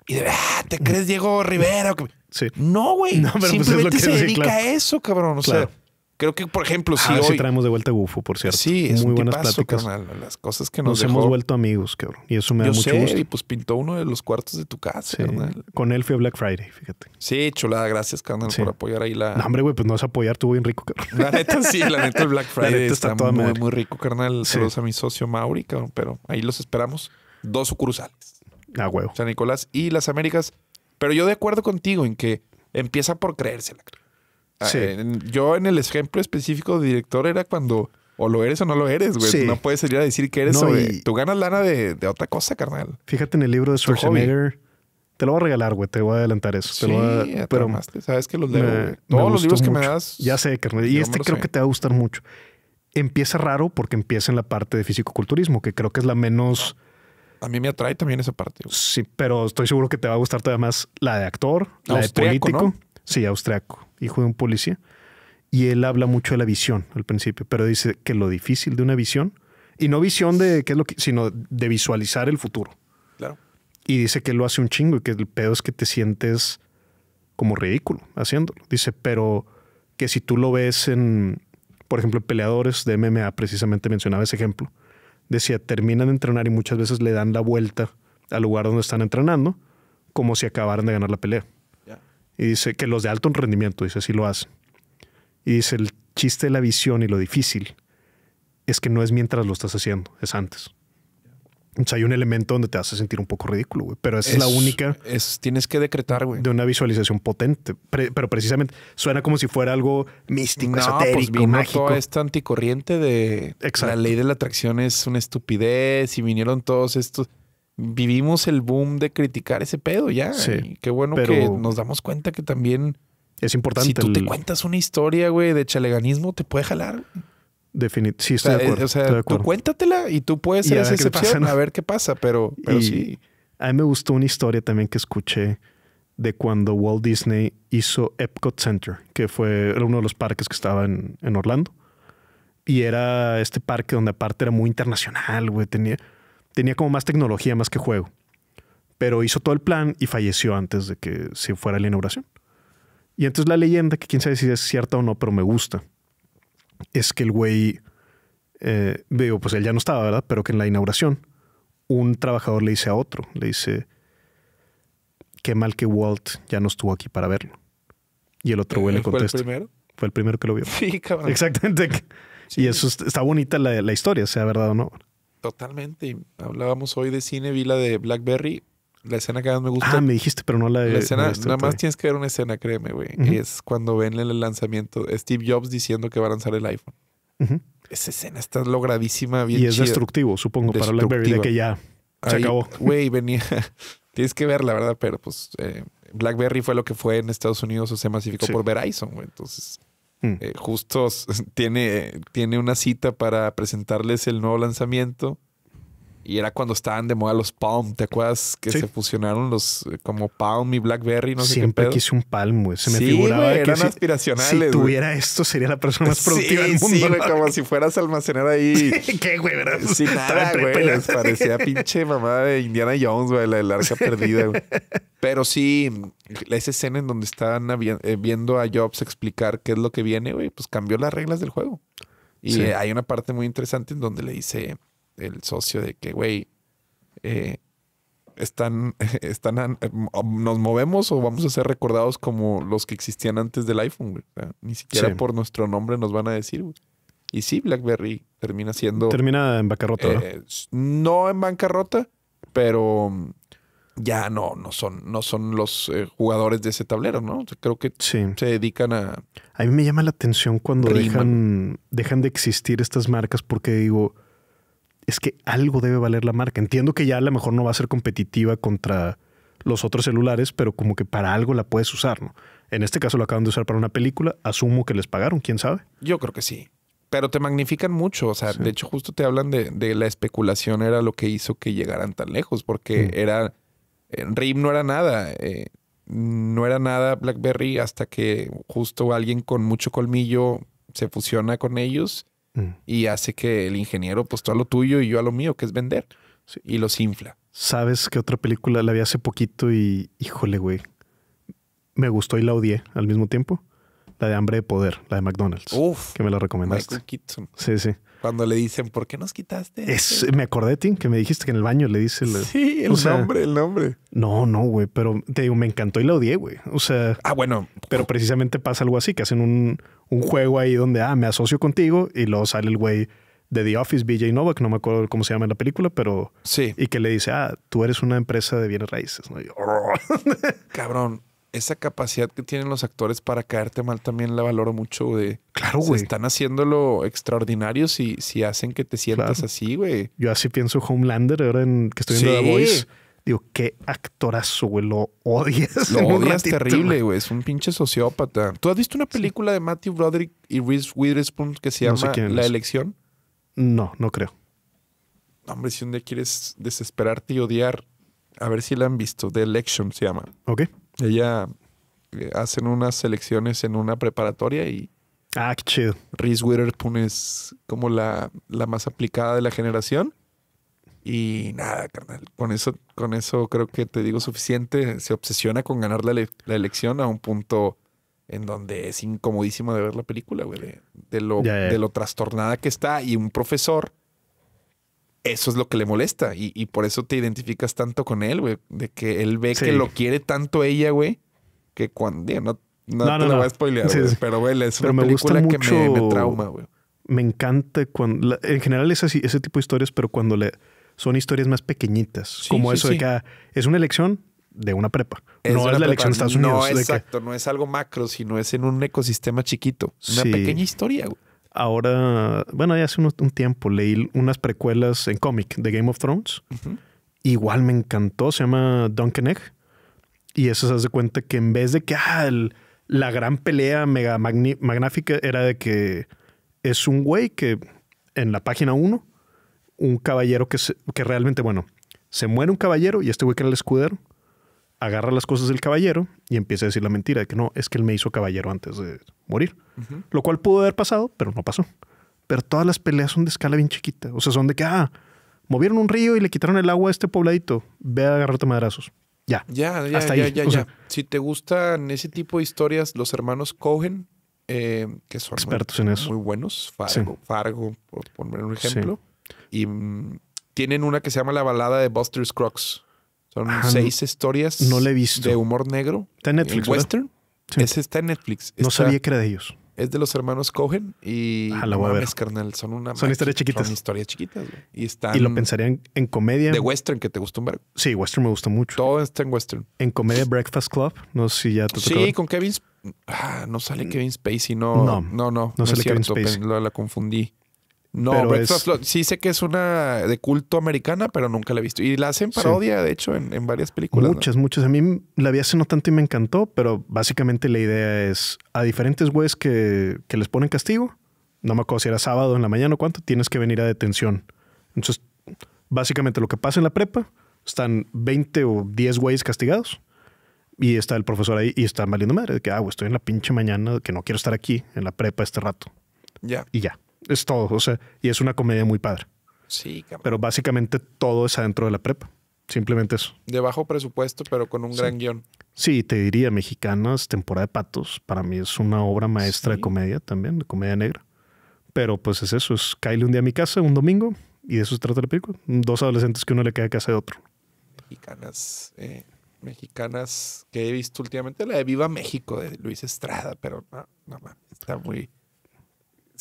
Y de, ah, ¿te crees mm. Diego Rivera? Sí. No, güey. No, pues Simplemente se dedica a eso, cabrón. O sea, Creo que, por ejemplo, si hoy... Sí traemos de vuelta a por cierto. Sí, es Muy un buenas Carnal, las cosas que nos, nos hemos vuelto amigos, cabrón. Y eso me da mucho sé, y pues pintó uno de los cuartos de tu casa, Con él fue Black Friday, fíjate. Sí, chulada. Gracias, carnal, por apoyar ahí la... No, hombre, güey, pues no es apoyar, tú bien rico, cabrón. La neta sí, la neta el Black (laughs) Friday está, muy, rico, carnal. Saludos a mi socio Mauri, cabrón. Pero ahí los esperamos. Dos sucursales. Ah, huevo. San Nicolás y las Américas. Pero yo de acuerdo contigo en que empieza por creérsela, Ah, eh, yo en el ejemplo específico de director era cuando o lo eres o no lo eres, güey. No puedes salir a decir que eres no, Tú ganas lana de, otra cosa, carnal. Fíjate en el libro de Schwarzenegger. Te lo voy a regalar, güey. Te voy a adelantar eso. Sí, Pero sabes que los leo, Todos los libros que me das... Ya sé, carnal. Y este creo que te va a gustar mucho. Empieza raro porque empieza en la parte de fisicoculturismo, que creo que es la menos... A mí me atrae también esa parte. Sí, pero estoy seguro que te va a gustar todavía más la de actor, la, de político. Sí, austriaco hijo de un policía, y él habla mucho de la visión al principio, pero dice que lo difícil de una visión, y no visión de qué es lo que, sino de visualizar el futuro. Claro. Y dice que él lo hace un chingo y que el pedo es que te sientes como ridículo haciéndolo. Dice, pero que si tú lo ves en, por ejemplo, peleadores de MMA, precisamente mencionaba ese ejemplo. Decía, terminan de entrenar y muchas veces le dan la vuelta al lugar donde están entrenando, como si acabaran de ganar la pelea. Y dice que los de alto rendimiento, dice, sí lo hacen. Y dice, el chiste de la visión y lo difícil es que no es mientras lo estás haciendo, es antes. O sea, hay un elemento donde te hace sentir un poco ridículo, güey. Pero esa es, la única. Es, tienes que decretar, güey. De una visualización potente. pero precisamente suena como si fuera algo místico, no, pues, mágico. esta anticorriente de la ley de la atracción es una estupidez y vinieron todos estos vivimos el boom de criticar ese pedo ya. Sí, qué bueno que nos damos cuenta que también... Es importante. Si tú te cuentas una historia, güey, de chaleganismo, te puede jalar. Definitivamente. Sí, eh, estoy, de acuerdo, o sea, Tú cuéntatela y tú puedes hacer esa excepción a ver qué pasa, pero, pero sí. A mí me gustó una historia también que escuché de cuando Walt Disney hizo Epcot Center, que fue uno de los parques que estaba en, en Orlando. Y era este parque donde aparte era muy internacional, güey. Tenía, tenía como más tecnología más que juego. Pero hizo todo el plan y falleció antes de que se fuera la inauguración. Y entonces la leyenda, que quién sabe si es cierta o no, pero me gusta, es que el güey, veo, eh, pues él ya no estaba, ¿verdad? Pero que en la inauguración un trabajador le dice a otro, le dice, qué mal que Walt ya no estuvo aquí para verlo. Y el otro güey le contesta. ¿Fue el primero? Fue el primero que lo vio. (laughs) Sí, cabrón. Exactamente. Y eso está bonita la historia, sea verdad o no. Totalmente. Hablábamos hoy de cine, vi la de Blackberry. La escena que más me gusta. Ah, me dijiste, pero no la de. La escena, nada más tienes que ver una escena, créeme, güey. Es cuando ven el lanzamiento. Steve Jobs diciendo que va a lanzar el iPhone. Esa escena está logradísima, bien Y es destructivo, supongo, para Blackberry, de que ya se acabó. Güey, venía. (laughs) tienes que ver, la verdad, pero pues eh, Blackberry fue lo que fue en Estados Unidos o se masificó por Verizon, güey. Entonces Mm. Eh, justo (laughs) tiene, tiene una cita para presentarles el nuevo lanzamiento y era cuando estaban de moda los Palm. ¿Te acuerdas que se fusionaron los eh, como Palm y Blackberry? No Siempre quise un Palm, güey. Se me figuraba que si, tuviera esto, sería la persona más productiva del mundo. Sí, como si fueras almacenar ahí. (laughs) ¿Qué, güey? nada, güey. Parecía (laughs) pinche mamá de Indiana Jones, güey, la del arca perdida, güey. Pero sí, esa escena en donde están eh, viendo a Jobs explicar qué es lo que viene, güey, pues cambió las reglas del juego. Y hay una parte muy interesante en donde le dice el socio de que, güey, eh, están, (laughs) están, eh, nos movemos o vamos a ser recordados como los que existían antes del iPhone, ni siquiera por nuestro nombre nos van a decir, güey. Y sí, BlackBerry termina siendo... Termina en bancarrota, ¿no? Eh, en bancarrota, pero mm, ya no, no son, no son los jugadores de ese tablero, ¿no? creo que se dedican a... A mí me llama la atención cuando dejan, dejan de existir estas marcas porque digo, es que algo debe valer la marca. Entiendo que ya a lo mejor no va a ser competitiva contra los otros celulares, pero como que para algo la puedes usar, ¿no? En este caso lo acaban de usar para una película, asumo que les pagaron, quién sabe. Yo creo que sí. Pero te magnifican mucho, o sea, de hecho justo te hablan de, la especulación era lo que hizo que llegaran tan lejos, porque mm. era era, eh, RIM no era nada, eh, no era nada BlackBerry hasta que justo alguien con mucho colmillo se fusiona con ellos Mm. y hace que el ingeniero pues todo a lo tuyo y yo a lo mío, que es vender. Y los infla. ¿Sabes que otra película la vi hace poquito y híjole, güey? Me gustó y la odié al mismo tiempo. La de Hambre de Poder, la de McDonald's. Uf, que me la recomendaste. Sí, sí. Cuando le dicen, ¿por qué nos quitaste? Es, me acordé, Tim, que me dijiste que en el baño le dice. El, sí, el nombre, el nombre. No, no, güey, pero te digo, me encantó y la odié, güey. O sea. Ah, bueno. Pero precisamente pasa algo así, que hacen un, juego ahí donde, ah, me asocio contigo y luego sale el güey de The Office, BJ Novak, no me acuerdo cómo se llama en la película, pero. Sí. Y que le dice, ah, tú eres una empresa de bienes raíces. Oh". (laughs) Cabrón, esa capacidad que tienen los actores para caerte mal también la valoro mucho, de Claro, güey. están haciéndolo extraordinario si, si hacen que te sientas así, güey. Yo así pienso Homelander ahora en que estoy viendo The Voice. Digo, qué actorazo, güey. Lo odias. Lo odias terrible, güey. Es un pinche sociópata. ¿Tú has visto una película de Matthew Broderick y Reese Witherspoon que se llama La Elección? No, no creo. Hombre, si un día quieres desesperarte y odiar, a ver si la han visto. The Election se llama. Ok. Ella eh, hacen unas elecciones en una preparatoria y. Ah, qué Reese Witherspoon es como la, más aplicada de la generación. Y nada, carnal, con eso, con eso creo que te digo suficiente. Se obsesiona con ganar la, elección a un punto en donde es incomodísimo de ver la película, güey, de, lo, de lo trastornada que está. Y un profesor eso es lo que le molesta. Y, por eso te identificas tanto con él, güey. De que él ve que lo quiere tanto ella, güey. Que cuando. no, no, no te no, lo voy a spoilear, Pero, güey, es una me película gusta que me, trauma, güey. Me encanta cuando. en general es así, ese tipo de historias, pero cuando le. Son historias más pequeñitas. como eso de que ah, es una elección de una prepa. no es la elección de Estados Unidos. No, exacto. No es algo macro, sino es en un ecosistema chiquito. Una pequeña historia, güey ahora, bueno, ya hace un, tiempo leí unas precuelas en cómic de Game of Thrones. Igual me encantó, se llama Duncan Egg. Y eso se hace cuenta que en vez de que ah, la gran pelea mega magnífica era de que es un güey que en la página 1, un caballero que, que realmente, bueno, se muere un caballero y este güey que era el escudero agarra las cosas del caballero y empieza a decir la mentira de que no, es que él me hizo caballero antes de morir. Lo cual pudo haber pasado, pero no pasó. Pero todas las peleas son de escala bien chiquita. O sea, son de que, ah, movieron un río y le quitaron el agua a este pobladito. Ve a agarrarte madrazos. Ya. Ya, ya, ya, si te gustan ese tipo de historias, los hermanos cogen eh, que son expertos muy, en eso. muy buenos, Fargo, por poner un ejemplo, y mm, tienen una que se llama La balada de Buster Scruggs son ah, seis historias de humor negro. Está en Netflix. western. Sí. está en Netflix. no sabía que era de ellos. Es de los hermanos Cohen y ah, la Son una Son historias chiquitas. Son historias chiquitas, Y están. Y lo pensarían en comedia. De western que te gustó un verbo. Sí, western me gustó mucho. Todo está en western. En comedia Breakfast Club. No sé si ya te Sí, con Kevin. Ah, no sale mm. Kevin Spacey, no. No, no, no. No, no sale Kevin Spacey. Lo, la confundí. No, pero sí sé que es una de culto americana, pero nunca la he visto. Y la hacen parodia, de hecho, en, varias películas. Muchas, muchas. A mí la vi hace no tanto y me encantó, pero básicamente la idea es a diferentes güeyes que, les ponen castigo, no me acuerdo si era sábado en la mañana o cuánto, tienes que venir a detención. Entonces, básicamente lo que pasa en la prepa, están 20 o 10 güeyes castigados y está el profesor ahí y está valiendo madre de que, ah, güey, estoy en la pinche mañana, que no quiero estar aquí en la prepa este rato. Ya. Y ya es todo. O sea, y es una comedia muy padre. Sí, cabrón. Pero básicamente todo es adentro de la prepa. Simplemente eso. De bajo presupuesto, pero con un gran guión. Sí, te diría, Mexicanas, temporada de patos. Para mí es una obra maestra de comedia también, de comedia negra. Pero pues es eso, es Kyle un día a mi casa, un domingo, y de eso se trata la película. Dos adolescentes que uno le queda a casa de otro. Mexicanas, eh, mexicanas que he visto últimamente, la de Viva México de Luis Estrada, pero no, no está muy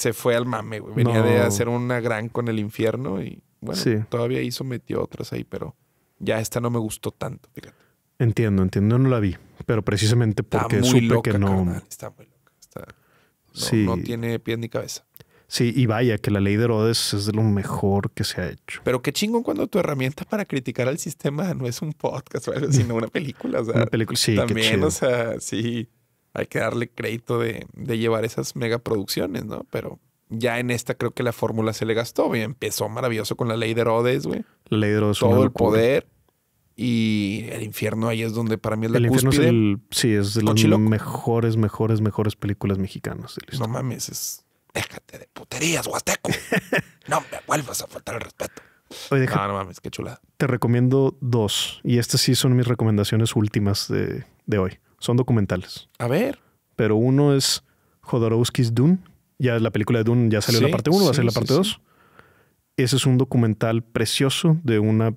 se fue al mame, güey. Venía de hacer una gran con el infierno y bueno, todavía hizo, metió otras ahí, pero ya esta no me gustó tanto, fíjate. Entiendo, entiendo, no la vi, pero precisamente porque supe que no. está muy loca. Está... No, no tiene pies ni cabeza. Sí, y vaya, que la ley de Herodes es de lo mejor que se ha hecho. Pero qué chingón cuando tu herramienta para criticar al sistema no es un podcast, sino (laughs) una película. una película, sí. También, o sea, sí hay que darle crédito de, llevar esas mega producciones, ¿no? Pero ya en esta creo que la fórmula se le gastó, Empezó maravilloso con la ley de Herodes, güey. La ley de Herodes. Todo el poder. Y el infierno ahí es donde para mí es la el cúspide. Infierno es sí, es de las mejores, mejores, mejores películas mexicanas. no mames, es... Déjate de puterías, huasteco. (laughs) no me vuelvas a faltar el respeto. no, mames, qué chulada. Te recomiendo dos. Y estas sí son mis recomendaciones últimas de hoy. Son documentales. A ver. Pero uno es Jodorowsky's Dune. Ya la película de Dune ya salió en la parte 1, va a ser la parte 2. Ese es un documental precioso de una...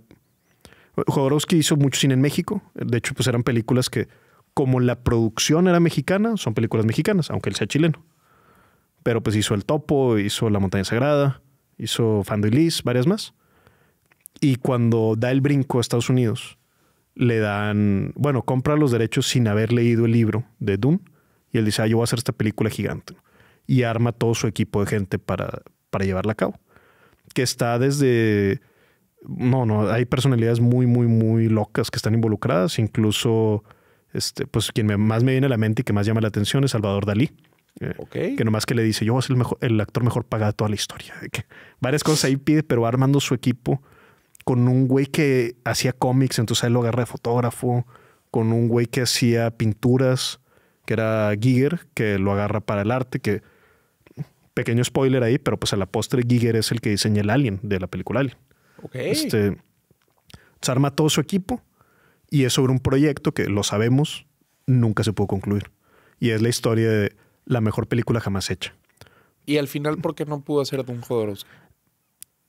Jodorowsky hizo mucho cine en México. De hecho, pues eran películas que, como la producción era mexicana, son películas mexicanas, aunque él sea chileno. Pero pues hizo El Topo, hizo La Montaña Sagrada, hizo Fando varias más. Y cuando da el brinco a Estados Unidos, le dan, bueno, compra los derechos sin haber leído el libro de Dune y él dice, ah, yo voy a hacer esta película gigante y arma todo su equipo de gente para, para llevarla a cabo. Que está desde... No, no, hay personalidades muy, muy, muy locas que están involucradas. Incluso, este, pues quien más me viene a la mente y que más llama la atención es Salvador Dalí. Eh, que nomás que le dice, yo voy a ser el, actor mejor pagado de toda la historia. varias cosas ahí pide, pero armando su equipo con un güey que hacía cómics, entonces él lo agarra de fotógrafo, con un güey que hacía pinturas, que era Giger, que lo agarra para el arte, que pequeño spoiler ahí, pero pues a la postre Giger es el que diseña el Alien de la película Alien. Este, se arma todo su equipo y es sobre un proyecto que lo sabemos, nunca se pudo concluir. Y es la historia de la mejor película jamás hecha. Y al final, ¿por qué no pudo hacer Don Jodorowsky?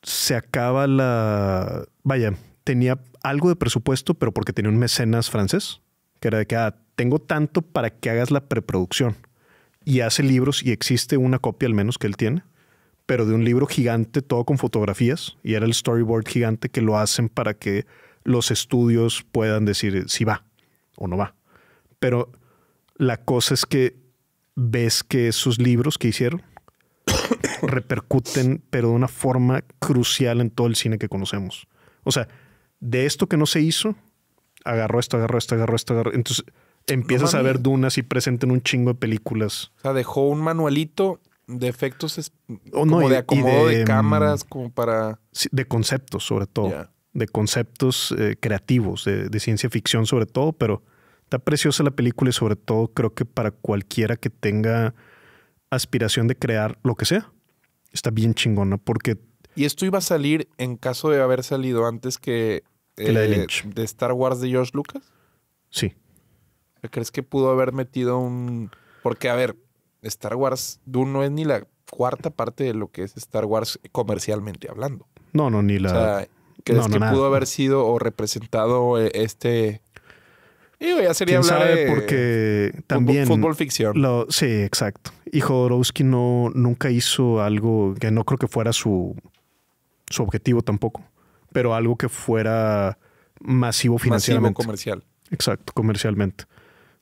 se acaba la... Vaya, tenía algo de presupuesto, pero porque tenía un mecenas francés, que era de que, ah, tengo tanto para que hagas la preproducción. Y hace libros y existe una copia al menos que él tiene, pero de un libro gigante, todo con fotografías, y era el storyboard gigante que lo hacen para que los estudios puedan decir si va o no va. Pero la cosa es que ves que esos libros que hicieron (coughs) repercuten, pero de una forma crucial en todo el cine que conocemos. O sea, de esto que no se hizo, agarró esto, agarró esto, agarró esto, Entonces empiezas a ver dunas y presenten un chingo de películas. O sea, dejó un manualito de efectos oh, o como de acomodo de, mm, cámaras, como para. De conceptos, sobre todo. De conceptos eh, creativos, de, ciencia ficción, sobre todo, pero está preciosa la película y sobre todo creo que para cualquiera que tenga aspiración de crear lo que sea. Está bien chingona porque... Y esto iba a salir en caso de haber salido antes que... la eh, de, Star Wars de George Lucas. Sí. ¿Crees que pudo haber metido un...? Porque, a ver, Star Wars Dune no es ni la cuarta parte de lo que es Star Wars comercialmente hablando. No, no, ni la... O sea, ¿crees que pudo haber sido o representado eh, este ya sería hablar de porque también fútbol, ficción. sí, exacto. Y Jodorowsky no nunca hizo algo que no creo que fuera su su objetivo tampoco, pero algo que fuera masivo financieramente. Masivo comercial. Exacto, comercialmente.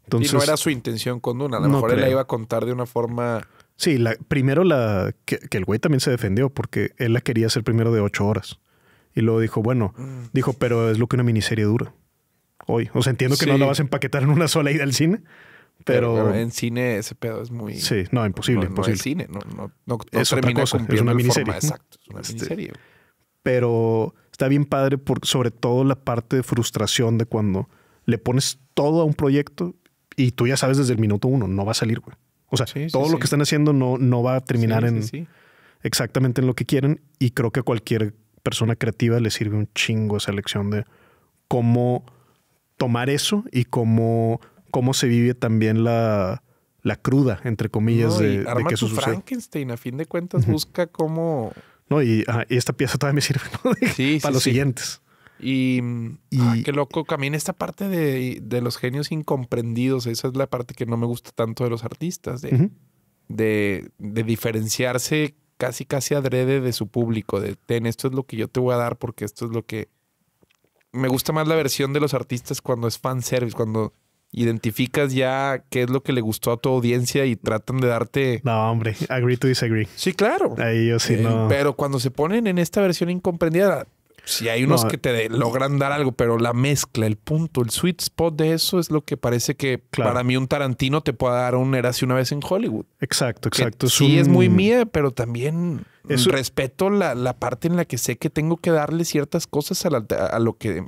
Entonces, y no era su intención con una. A lo mejor él la iba a contar de una forma. Sí, la, primero la que, el güey también se defendió porque él la quería hacer primero de ocho horas. Y luego dijo, bueno, mm. dijo, pero es lo que una miniserie dura hoy. O sea, entiendo que no la vas a empaquetar en una sola ida al cine, pero... en cine ese pedo es muy... Sí, no, imposible, no, Es cine, no, es otra cosa, es una miniserie. exacto, es una este, miniserie. Pero está bien padre, por, sobre todo la parte de frustración de cuando le pones todo a un proyecto y tú ya sabes desde el minuto uno, no va a salir, güey. O sea, todo lo que están haciendo no, no va a terminar en exactamente en lo que quieren y creo que a cualquier persona creativa le sirve un chingo esa lección de cómo tomar eso y cómo, cómo se vive también la, la cruda, entre comillas, de, que eso sucede. Frankenstein, a fin de cuentas, busca cómo... No, ah, y, esta pieza todavía me sirve (laughs) para los siguientes. Y, y ah, qué loco, también esta parte de, de, los genios incomprendidos, esa es la parte que no me gusta tanto de los artistas, de, de, diferenciarse casi, casi adrede de su público, de ten, esto es lo que yo te voy a dar porque esto es lo que me gusta más la versión de los artistas cuando es fan service, cuando identificas ya qué es lo que le gustó a tu audiencia y tratan de darte. No, hombre, agree to disagree. Sí, claro. Ahí yo sí no. Pero cuando se ponen en esta versión incomprendida, si hay unos que te logran dar algo, pero la mezcla, el punto, el sweet spot de eso es lo que parece que para mí un Tarantino te pueda dar un si una vez en Hollywood. Exacto, exacto. sí, es muy mía, pero también es respeto la, parte en la que sé que tengo que darle ciertas cosas a, lo que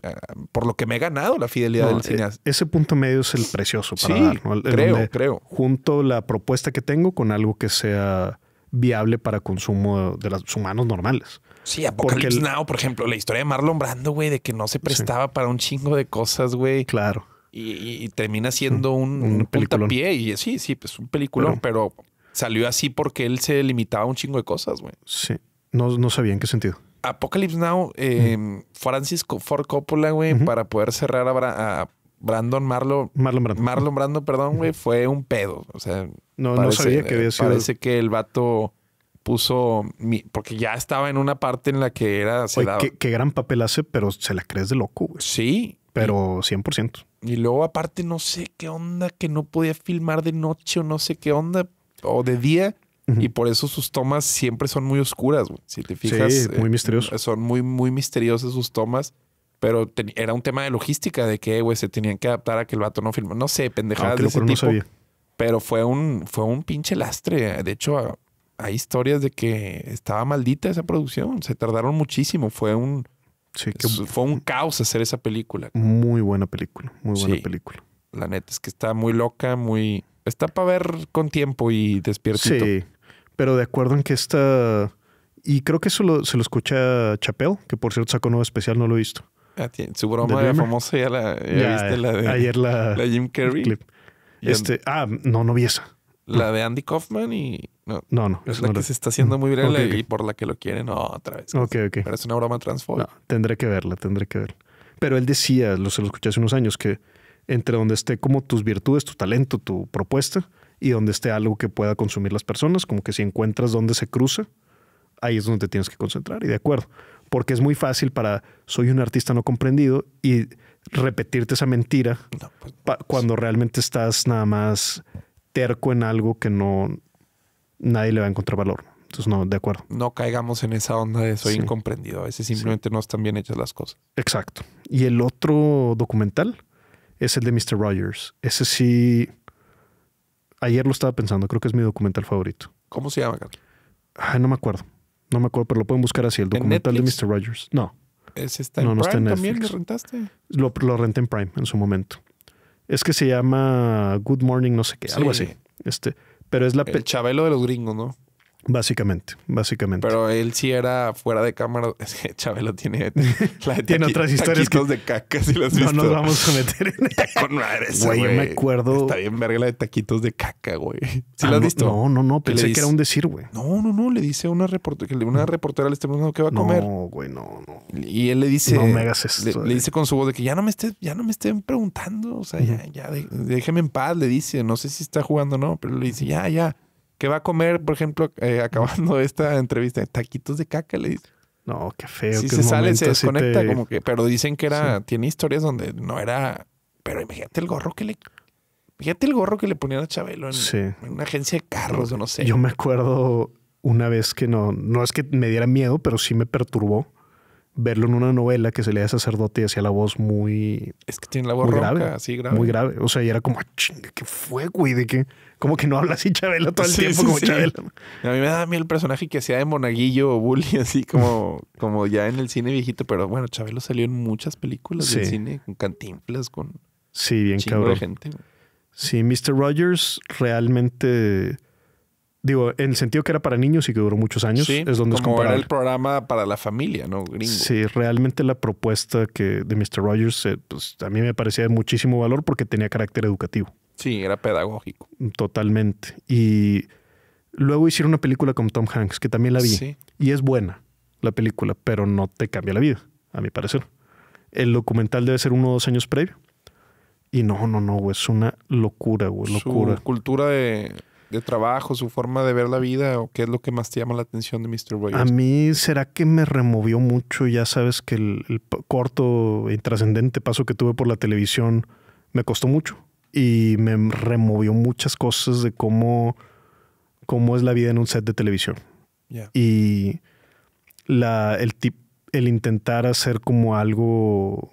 por lo que me he ganado la fidelidad del e, cineasta. Ese punto medio es el precioso para dar, creo, creo. Junto la propuesta que tengo con algo que sea viable para consumo de los humanos normales. Sí, Apocalypse Now, por ejemplo, la historia de Marlon Brando, güey, de que no se prestaba para un chingo de cosas, güey. Claro. Y, termina siendo mm, un, puntapié. Y sí, sí, pues un peliculón, pero, salió así porque él se limitaba a un chingo de cosas, güey. Sí. No, sabía en qué sentido. Apocalypse Now, eh, Francis Francisco Ford Coppola, güey, para poder cerrar a, Brandon Marlon Brando. Marlon Brando, perdón, güey, fue un pedo. O sea, no, no sabía que había sido. Parece que el vato puso mi, porque ya estaba en una parte en la que era. Oye, Qué, gran papel hace, pero se la crees de loco, güey. Sí. Pero 100%. Y luego, aparte, no sé qué onda, que no podía filmar de noche o no sé qué onda, o de día. Y por eso sus tomas siempre son muy oscuras, güey. Si te fijas. Sí, muy eh, misteriosas. Son muy, muy misteriosas sus tomas. Pero era un tema de logística, de que, güey, se tenían que adaptar a que el vato no filmó. No sé, pendejadas de ese tipo. Pero fue un, fue un pinche lastre. De hecho, hay historias de que estaba maldita esa producción. Se tardaron muchísimo. Fue un, fue un caos hacer esa película. Muy buena película. Muy buena película. La neta es que está muy loca, muy. Está para ver con tiempo y despiertito. Sí, pero de acuerdo en que está... Y creo que eso lo, se lo escucha Chapel, que por cierto sacó un nuevo especial, no lo he visto. Ah, su broma de famosa ya la viste de ayer la, la Jim Carrey. Este, ah, no, no vi esa. La de Andy Kaufman y no, no, es la que se está haciendo mm. muy viral y por la que lo quieren no, otra vez. Ok, ok. Pero es una broma transfóbica. tendré que verla, tendré que verla. Pero él decía, lo, se lo escuché hace unos años, que entre donde esté como tus virtudes, tu talento, tu propuesta y donde esté algo que pueda consumir las personas, como que si encuentras dónde se cruza, ahí es donde te tienes que concentrar. Y de acuerdo, porque es muy fácil para soy un artista no comprendido y repetirte esa mentira pues, cuando realmente estás nada más terco en algo que no, nadie le va a encontrar valor. Entonces, no, de acuerdo. No caigamos en esa onda de soy incomprendido. A veces simplemente no están bien hechas las cosas. Exacto. Y el otro documental es el de Mr. Rogers. Ese sí. Ayer lo estaba pensando. Creo que es mi documental favorito. ¿Cómo se llama, Carlos? Ay, no me acuerdo. No me acuerdo, pero lo pueden buscar así. El documental de Mr. Rogers. No. Ese está en no, no Prime también. ¿Lo rentaste? Lo, renté en Prime en su momento. Es que se llama Good Morning, no sé qué, algo así. Este pero es la. El Chabelo de los gringos, ¿no? Básicamente, básicamente. Pero él sí era fuera de cámara. (laughs) Es que Chabelo tiene, (laughs) tiene otras historias. Que... de caca, si las No nos vamos a meter en (laughs) Con madre Güey, yo me acuerdo. Está bien verga la de taquitos de caca, güey. ¿Sí ah, la has visto? No, no, no. Pensé que era un decir, güey. No, no, no. Le dice a una, reportera, que una mm. reportera le está preguntando qué va a comer. No, güey, no, no. Y él le dice. No me Le, eh. dice con su voz de que ya no me estén, ya no me estén preguntando. O sea, ya, ya, déjeme en paz. Le dice, no sé si está jugando o no, pero le dice, ya, ya ¿Qué va a comer, por ejemplo, eh, (laughs) acabando esta entrevista? Taquitos de caca, le dice. No, qué feo. si se sale, se desconecta, como que, pero dicen que era, tiene historias donde no era, pero imagínate el gorro que le, Fíjate el gorro que le ponían a Chabelo en, una agencia de carros, o no sé. Yo me acuerdo una vez que no, no es que me diera miedo, pero sí me perturbó verlo en una novela que se leía sacerdote y hacía la voz muy. Es que tiene la voz muy grave, así grave. Muy grave. O sea, y era como, ah, chinga, qué fue, güey, de que. Como que no habla así Chabelo todo el tiempo, como Chabelo. A mí me da a mí el personaje que hacía de monaguillo o bully, (laughs) así como, como ya en el cine viejito, pero bueno, Chabelo salió en muchas películas del cine, con cantinflas, con. Sí, bien cabrón. gente. Sí, Mr. Rogers realmente digo, en el sentido que era para niños y que duró muchos años, sí, es donde como era el programa para la familia, ¿no? Sí, realmente la propuesta que de Mr. Rogers, eh, pues a mí me parecía de muchísimo valor porque tenía carácter educativo. Sí, era pedagógico. Totalmente. Y luego hicieron una película con Tom Hanks, que también la vi. Y es buena la película, pero no te cambia la vida, a mi parecer. El documental debe ser uno o dos años previo. Y no, no, no, güey, es una locura, güey, locura. cultura de de trabajo, su forma de ver la vida o qué es lo que más te llama la atención de Mr. Rogers? A mí será que me removió mucho, ya sabes que el, corto y e trascendente paso que tuve por la televisión me costó mucho y me removió muchas cosas de cómo, cómo es la vida en un set de televisión. Y la, el, el intentar hacer como algo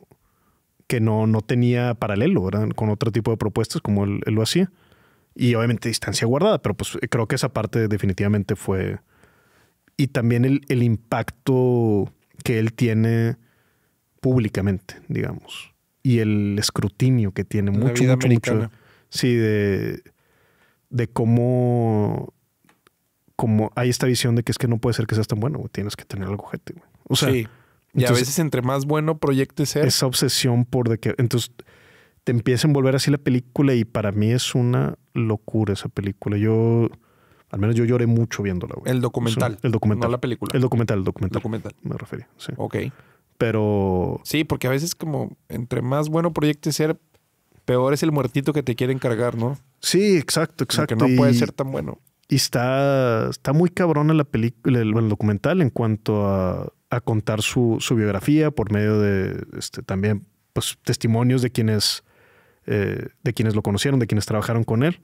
que no, tenía paralelo con otro tipo de propuestas como él lo hacía y obviamente distancia guardada, pero pues creo que esa parte definitivamente fue... Y también el, impacto que él tiene públicamente, digamos, y el escrutinio que tiene, mucho, mucho, Sí, de, de cómo como hay esta visión de que es que no puede ser que seas tan bueno, Tienes que tener algo objetivo güey. O sea. Y a veces entre más bueno proyectes ser. Esa obsesión por de que. Entonces, te empieza a envolver así la película y para mí es una locura esa película. Yo, al menos yo lloré mucho viéndola, El documental. el documental. No la película. El documental, el documental. documental. Me refería, sí. Ok. Pero... Sí, porque a veces como entre más bueno proyecte ser, peor es el muertito que te quieren encargar, ¿no? Sí, exacto, exacto. Que no puede ser tan bueno. Y está, está muy cabrona la película, el, documental en cuanto a, contar su, su, biografía por medio de este, también pues, testimonios de quienes eh, de quienes lo conocieron, de quienes trabajaron con él.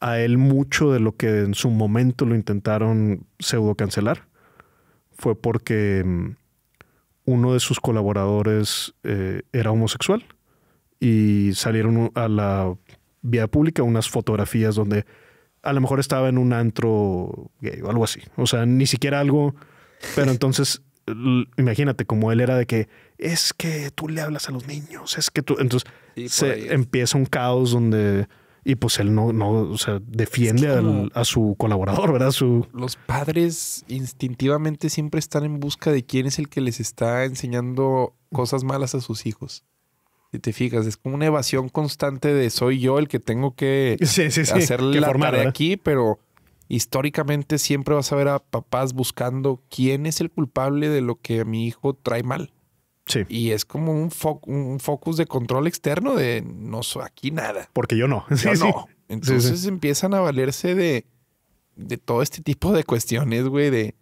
A él mucho de lo que en su momento lo intentaron pseudo cancelar fue porque mm, uno de sus colaboradores eh, era homosexual y salieron a la vía pública unas fotografías donde a lo mejor estaba en un antro gay o algo así. O sea, ni siquiera algo, pero (laughs) entonces imagínate, como él era de que es que tú le hablas a los niños, es que tú. Entonces se empieza un caos donde. Y pues él no, no o sea, defiende a su colaborador, ¿verdad? Su... Los padres instintivamente siempre están en busca de quién es el que les está enseñando cosas malas a sus hijos. Si te fijas, es como una evasión constante de soy yo el que tengo que (laughs) hacerle la formar, aquí, pero históricamente siempre vas a ver a papás buscando quién es el culpable de lo que mi hijo trae mal. Sí. Y es como un, un focus de control externo de no soy aquí nada. Porque yo no. (laughs) no. Entonces empiezan a valerse de, todo este tipo de cuestiones, güey, de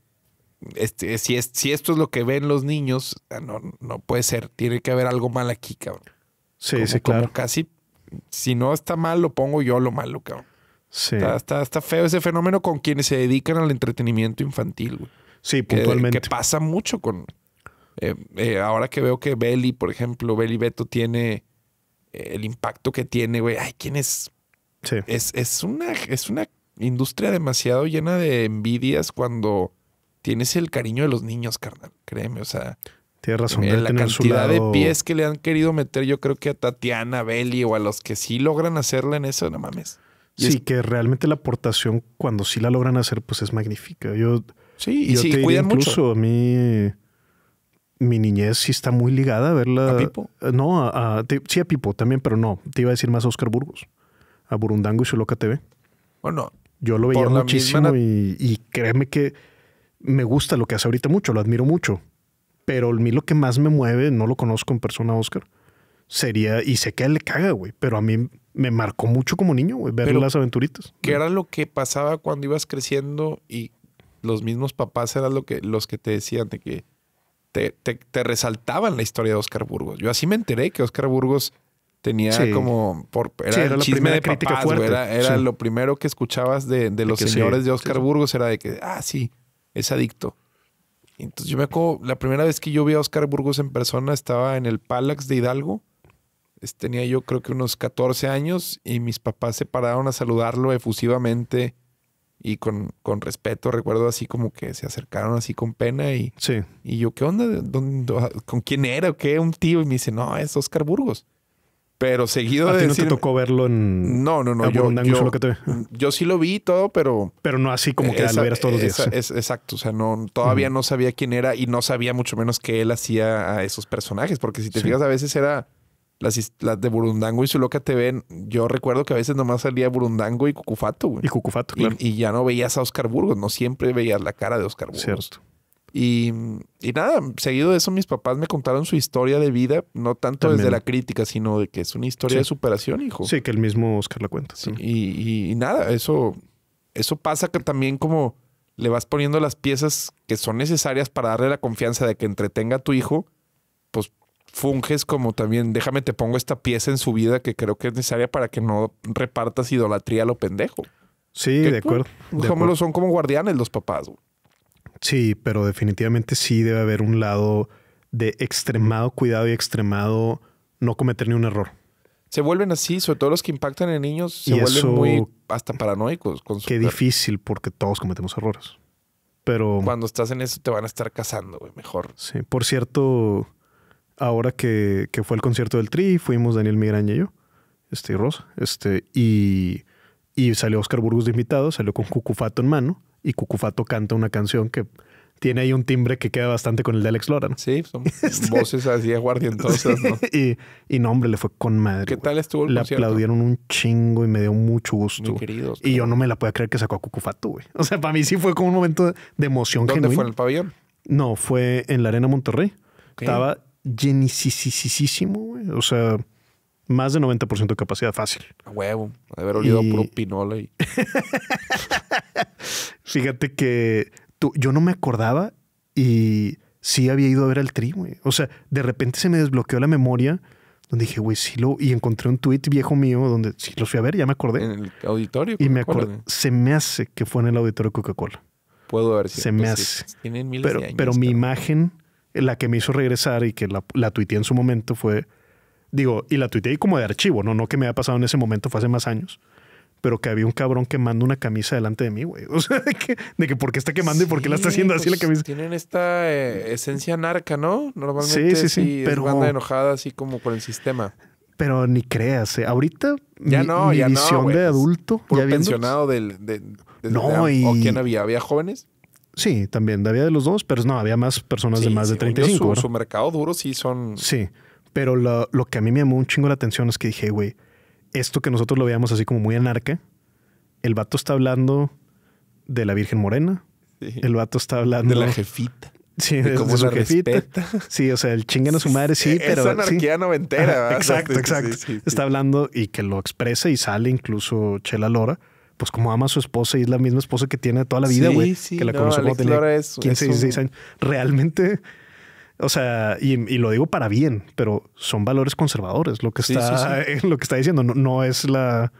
este, si, es, si esto es lo que ven los niños, no, no puede ser. Tiene que haber algo mal aquí, cabrón. Sí, sí, claro. Como casi, si no está mal, lo pongo yo lo malo, cabrón. Está, feo ese fenómeno con quienes se dedican al entretenimiento infantil, Sí, puntualmente. Que, pasa mucho con. Eh, eh, ahora que veo que Belly, por ejemplo, Belly Beto tiene eh, el impacto que tiene, güey. Ay, ¿quién es? Es, una, es una industria demasiado llena de envidias cuando tienes el cariño de los niños, carnal. Créeme, o sea. Tienes razón. la cantidad de pies que le han querido meter, yo creo que a Tatiana, Belly o a los que sí logran hacerla en eso, no mames sí, que realmente la aportación, cuando sí la logran hacer, pues es magnífica. Yo, sí, y sí, cuidan incluso mucho. a mí mi niñez sí está muy ligada a verla. ¿A Pipo? No, sí a Pipo también, pero no. Te iba a decir más a Oscar Burgos, a Burundango y su Loca TV. Bueno. Yo lo veía muchísimo y, y, créeme que me gusta lo que hace ahorita mucho, lo admiro mucho. Pero a mí lo que más me mueve, no lo conozco en persona, Oscar, sería, y sé que él le caga, güey, pero a mí me marcó mucho como niño, ver las aventuritas. ¿Qué era lo que pasaba cuando ibas creciendo y los mismos papás eran lo que, los que te decían de que te, resaltaban la historia de Oscar Burgos? Yo así me enteré que Oscar Burgos tenía como por era, era el chisme de era, lo primero que escuchabas de, los señores de Oscar Burgos era de que ah sí es adicto entonces yo me acuerdo la primera vez que yo vi a Oscar Burgos en persona estaba en el Palax de Hidalgo Tenía yo creo que unos 14 años y mis papás se pararon a saludarlo efusivamente y con, con respeto. Recuerdo así como que se acercaron así con pena y, sí. y yo, ¿qué onda? ¿Con quién era? qué? Un tío. Y me dice, no, es Oscar Burgos. Pero seguido de. no te tocó verlo en. No, no, no. Yo, yo, sí lo vi todo, pero. Pero no así como que lo vieras todos los días. exacto. O sea, no, todavía no sabía quién era y no sabía mucho menos que él hacía a esos personajes. Porque si te fijas, a veces era las, de Burundango y loca te ven. Yo recuerdo que a veces nomás salía Burundango y Cucufato, Y Cucufato, claro. Y, ya no veías a Oscar Burgos, no siempre veías la cara de Oscar Burgos. Cierto. Y, nada, seguido de eso, mis papás me contaron su historia de vida, no tanto desde la crítica, sino de que es una historia de superación, hijo. Sí, que el mismo Oscar la cuenta. Sí. Y, nada, eso eso pasa que también como le vas poniendo las piezas que son necesarias para darle la confianza de que entretenga a tu hijo funges como también, déjame te pongo esta pieza en su vida que creo que es necesaria para que no repartas idolatría a lo pendejo. Sí, de acuerdo. Como lo Son como guardianes los papás. Sí, pero definitivamente sí debe haber un lado de extremado cuidado y extremado no cometer ni un error. Se vuelven así, sobre todo los que impactan en niños, se vuelven muy hasta paranoicos. qué difícil, porque todos cometemos errores. Pero. Cuando estás en eso te van a estar cazando, güey, mejor. Sí, por cierto, ahora que, fue el concierto del Tri, fuimos Daniel Migraña y yo, este, y Rosa, este, y, y salió Oscar Burgos de invitado, salió con Cucufato en mano, y Cucufato canta una canción que tiene ahí un timbre que queda bastante con el de Alex Lora, Sí, son (laughs) este voces así entonces, ¿no? (laughs) y, y, no, hombre, le fue con madre. ¿Qué tal estuvo el Le aplaudieron un chingo y me dio mucho gusto. Muy querido. y yo no me la puedo creer que sacó a Cucufato, güey. O sea, para mí sí fue como un momento de emoción ¿Dónde fue? ¿En el pabellón? No, fue en la Arena Monterrey. Estaba genicisísimo, O sea, más de 90% de capacidad fácil. huevo. haber olido a puro pinola (laughs) Fíjate que yo no me acordaba y sí había ido a ver al tri, güey. O sea, de repente se me desbloqueó la memoria donde dije, güey, sí lo. Y encontré un tuit viejo mío donde sí lo fui a ver, ya me acordé. En el auditorio. Y me acordé. Se me hace que fue en el auditorio Coca-Cola. Puedo ver si. Se me pues hace. Tienen miles de años, Pero mi imagen la que me hizo regresar y que la, la tuiteé en su momento fue, digo, y la tuiteé como de archivo, ¿no? No que me haya pasado en ese momento, fue hace más años. Pero que había un cabrón quemando una camisa delante de mí, güey. (laughs) O sea, de que, por qué está quemando y por qué la está haciendo así la pues, camisa. Tienen esta eh, esencia narca, ¿no? Normalmente sí, sí, sí. pero... enojada así como con el sistema. Pero ni creas, eh, ahorita ya no, ya visión de adulto. ya pensionado del, no, y... ¿O quién había? ¿Había jóvenes? Sí, también había de los dos, pero no, había más personas de más de 35. y su, su, mercado duro sí son. Sí, pero lo, que a mí me llamó un chingo la atención es que dije, güey, esto que nosotros lo veíamos así como muy anarca, el vato está hablando de la Virgen Morena, el vato está hablando. De la jefita. Sí, de, cómo jefita. Sí, o sea, el chingan a su madre, sí, pero. Es anarquía noventera. exacto, exacto. está hablando y que lo expresa y sale incluso Chela Lora pues como ama a su esposa y es la misma esposa que tiene toda la vida, güey. que la conoció 15, 16 años. Realmente, o sea, y, lo digo para bien, pero son valores conservadores lo que está, (laughs) lo que está diciendo, no, es la,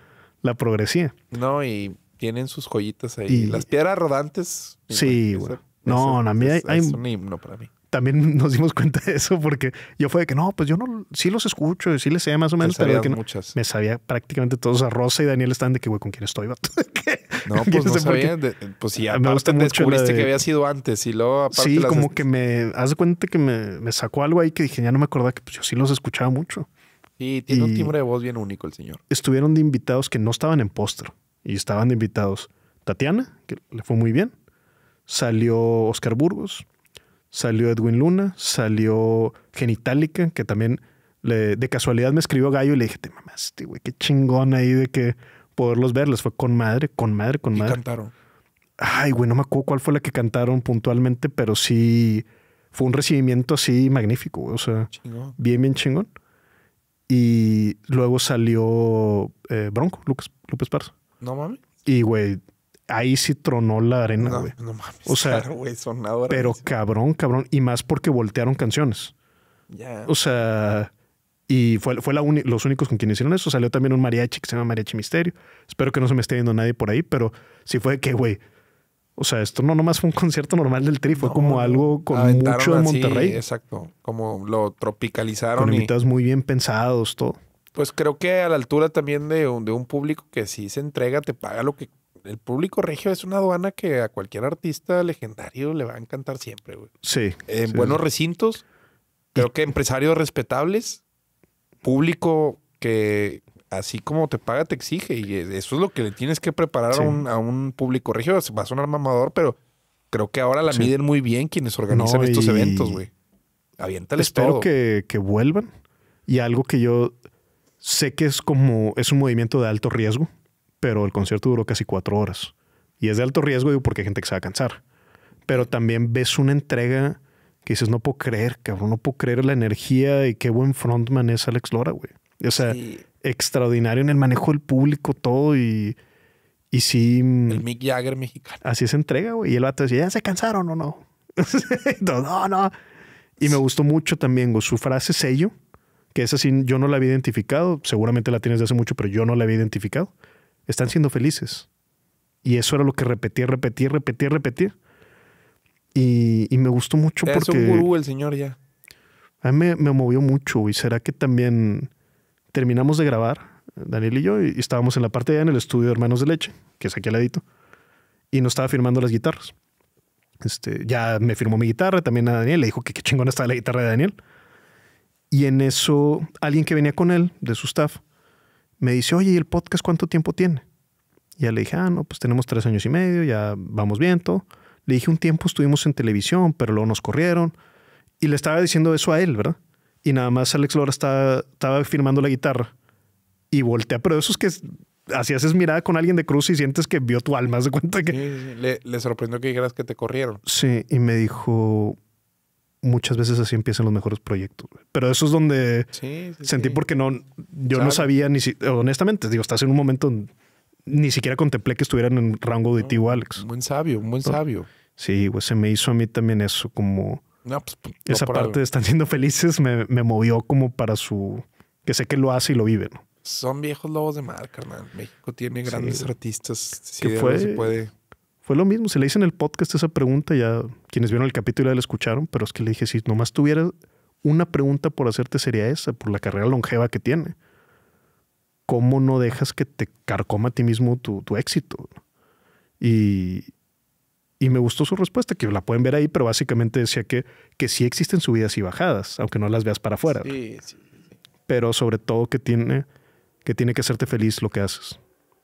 progresía. No, y tienen sus joyitas ahí. Las piedras rodantes. Sí, güey. No, a mí hay... Es un himno para mí también (laughs) nos dimos cuenta de eso porque yo fue de que no, pues yo no, sí los escucho, sí les sé más o menos, pero me sabía prácticamente todos. A Rosa y Daniel están de que, güey, ¿con quién estoy? (laughs) no, pues no sabía. pues sí, ah, me gusta descubriste que había sido antes y luego Sí, como que me, haz de cuenta que me, sacó algo ahí que dije, ya no me acordaba que pues, yo sí los escuchaba mucho. Y tiene un timbre de voz bien único el señor. Estuvieron de invitados que no estaban en postre y estaban de invitados Tatiana, que le fue muy bien. Salió Oscar Burgos, salió Edwin Luna, salió Genitalica, que también de casualidad me escribió Gallo y le dije, te mamaste, güey, qué chingón ahí de que poderlos les Fue con madre, con madre, con madre. Y cantaron. Ay, güey, no me acuerdo cuál fue la que cantaron puntualmente, pero sí fue un recibimiento así magnífico, güey. O sea, bien, bien chingón. Y luego salió eh, Bronco, Lucas, López Parza. No mames. Y, güey, ahí sí tronó la arena, güey. No, mames. O sea, pero cabrón, cabrón. Y más porque voltearon canciones. Ya. O sea, y fue, fue la los únicos con quienes hicieron eso. Salió también un mariachi que se llama Mariachi Misterio. Espero que no se me esté viendo nadie por ahí, pero sí fue que, güey. O sea, esto no nomás fue un concierto normal del Tri, fue como algo con mucho de Monterrey. exacto, como lo tropicalizaron. Con invitados muy bien pensados, todo. Pues creo que a la altura también de un, de un público que si se entrega, te paga lo que el público regio es una aduana que a cualquier artista legendario le va a encantar siempre, güey. Sí. En buenos recintos, creo que empresarios respetables, público que así como te paga te exige y e, eso es lo que le tienes que preparar a, un, público regio. Va a sonar mamador, pero creo que ahora la miden muy bien quienes organizan estos eventos, güey. Espero Que, que vuelvan. Y algo que yo sé que es como es un movimiento de alto riesgo pero el concierto duró casi cuatro horas. Y es de alto riesgo, porque hay gente que se va a cansar. Pero también ves una entrega que dices, no puedo creer, cabrón, no puedo creer la energía y qué buen frontman es Alex Lora, güey. O sea, extraordinario en el manejo del público, todo y... Y sí... Mm, el Mick Jagger mexicano. Así es entrega, güey. Y el vato decía, ¿ya se cansaron o no? no, (laughs) no, no. Y me gustó mucho también su frase sello, que esa así yo no la había identificado. Seguramente la tienes de hace mucho, pero yo no la había identificado están siendo felices. Y eso era lo que repetía, repetía, repetía, repetía. Y, y me gustó mucho porque... Es un gurú el señor ya. A mí me, movió mucho y será que también terminamos de grabar, Daniel y yo, y, estábamos en la parte de allá en el estudio de Hermanos de Leche, que es aquí al ladito, y nos estaba firmando las guitarras. Este, ya me firmó mi guitarra, también a Daniel, le dijo que qué chingona estaba la guitarra de Daniel. Y en eso, alguien que venía con él, de su staff, me dice, oye, ¿y el podcast cuánto tiempo tiene? Y ya le dije, ah, no, pues tenemos tres años y medio, ya vamos viento Le dije, un tiempo estuvimos en televisión, pero luego nos corrieron. Y le estaba diciendo eso a él, ¿verdad? Y nada más Alex Lora estaba, estaba firmando la guitarra y voltea, pero eso es que así haces mirada con alguien de cruz y sientes que vio tu alma, de cuenta que... Le, le sorprendió que dijeras que te corrieron. Sí, y me dijo, muchas veces así empiezan los mejores proyectos. Pero eso es donde sentí porque no, yo no sabía ni si, honestamente, digo, estás en un momento, ni siquiera contemplé que estuvieran en rango de ti, Alex. Un buen sabio, un buen sabio. Sí, güey, se me hizo a mí también eso, como pues, esa parte de estar siendo felices me, movió como para su, que sé que lo hace y lo vive, Son viejos lobos de mar, carnal. México tiene grandes artistas. Si que fue, puede fue lo mismo. Se le hice en el podcast esa pregunta, ya quienes vieron el capítulo ya la escucharon, pero es que le dije, si nomás tuviera una pregunta por hacerte sería esa, por la carrera longeva que tiene. ¿Cómo no dejas que te carcoma a ti mismo tu, éxito? Y, me gustó su respuesta, que la pueden ver ahí, pero básicamente decía que, que sí existen subidas y bajadas, aunque no las veas para afuera. Pero sobre todo que tiene que, tiene que hacerte feliz lo que haces.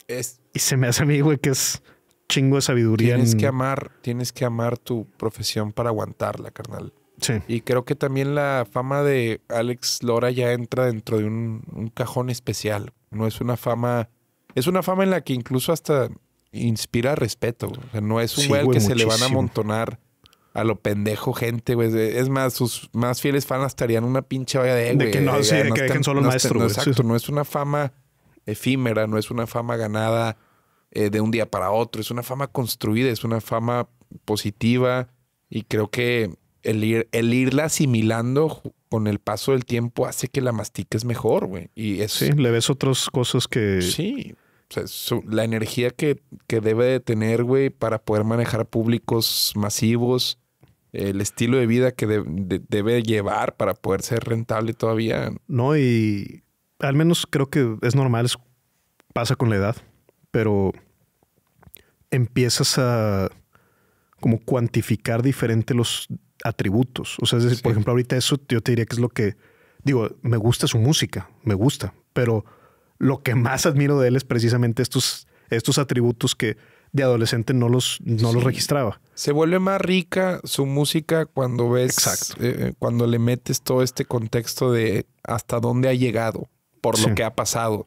Es... Y se me hace a mí, güey, que es chingo de sabiduría. Tienes que amar, tienes que amar tu profesión para aguantarla, carnal. Sí. Y creo que también la fama de Alex Lora ya entra dentro de un, cajón especial. No es una fama, es una fama en la que incluso hasta inspira respeto. no es un güey al que se le van a amontonar a lo pendejo gente, Es más, sus más fieles fans estarían una pinche valla de, él. De que no, de, que, dejen solo maestro, Exacto, no es una fama efímera, no es una fama ganada eh, de un día para otro. Es una fama construida, es una fama positiva y creo que el, ir, el irla asimilando con el paso del tiempo hace que la mastiques mejor, güey. Y eso, sí, le ves otras cosas que... Sí, la energía que, debe de tener, güey, para poder manejar públicos masivos, el estilo de vida que debe llevar para poder ser rentable todavía. No, y al menos creo que es normal, pasa con la edad pero empiezas a como cuantificar diferente los atributos. O sea, por ejemplo, ahorita eso yo te diría que es lo que, digo, me gusta su música, me gusta, pero lo que más admiro de él es precisamente estos, estos atributos que de adolescente no los, no los registraba. Se vuelve más rica su música cuando ves, eh, eh, cuando le metes todo este contexto de hasta dónde ha llegado, por lo que ha pasado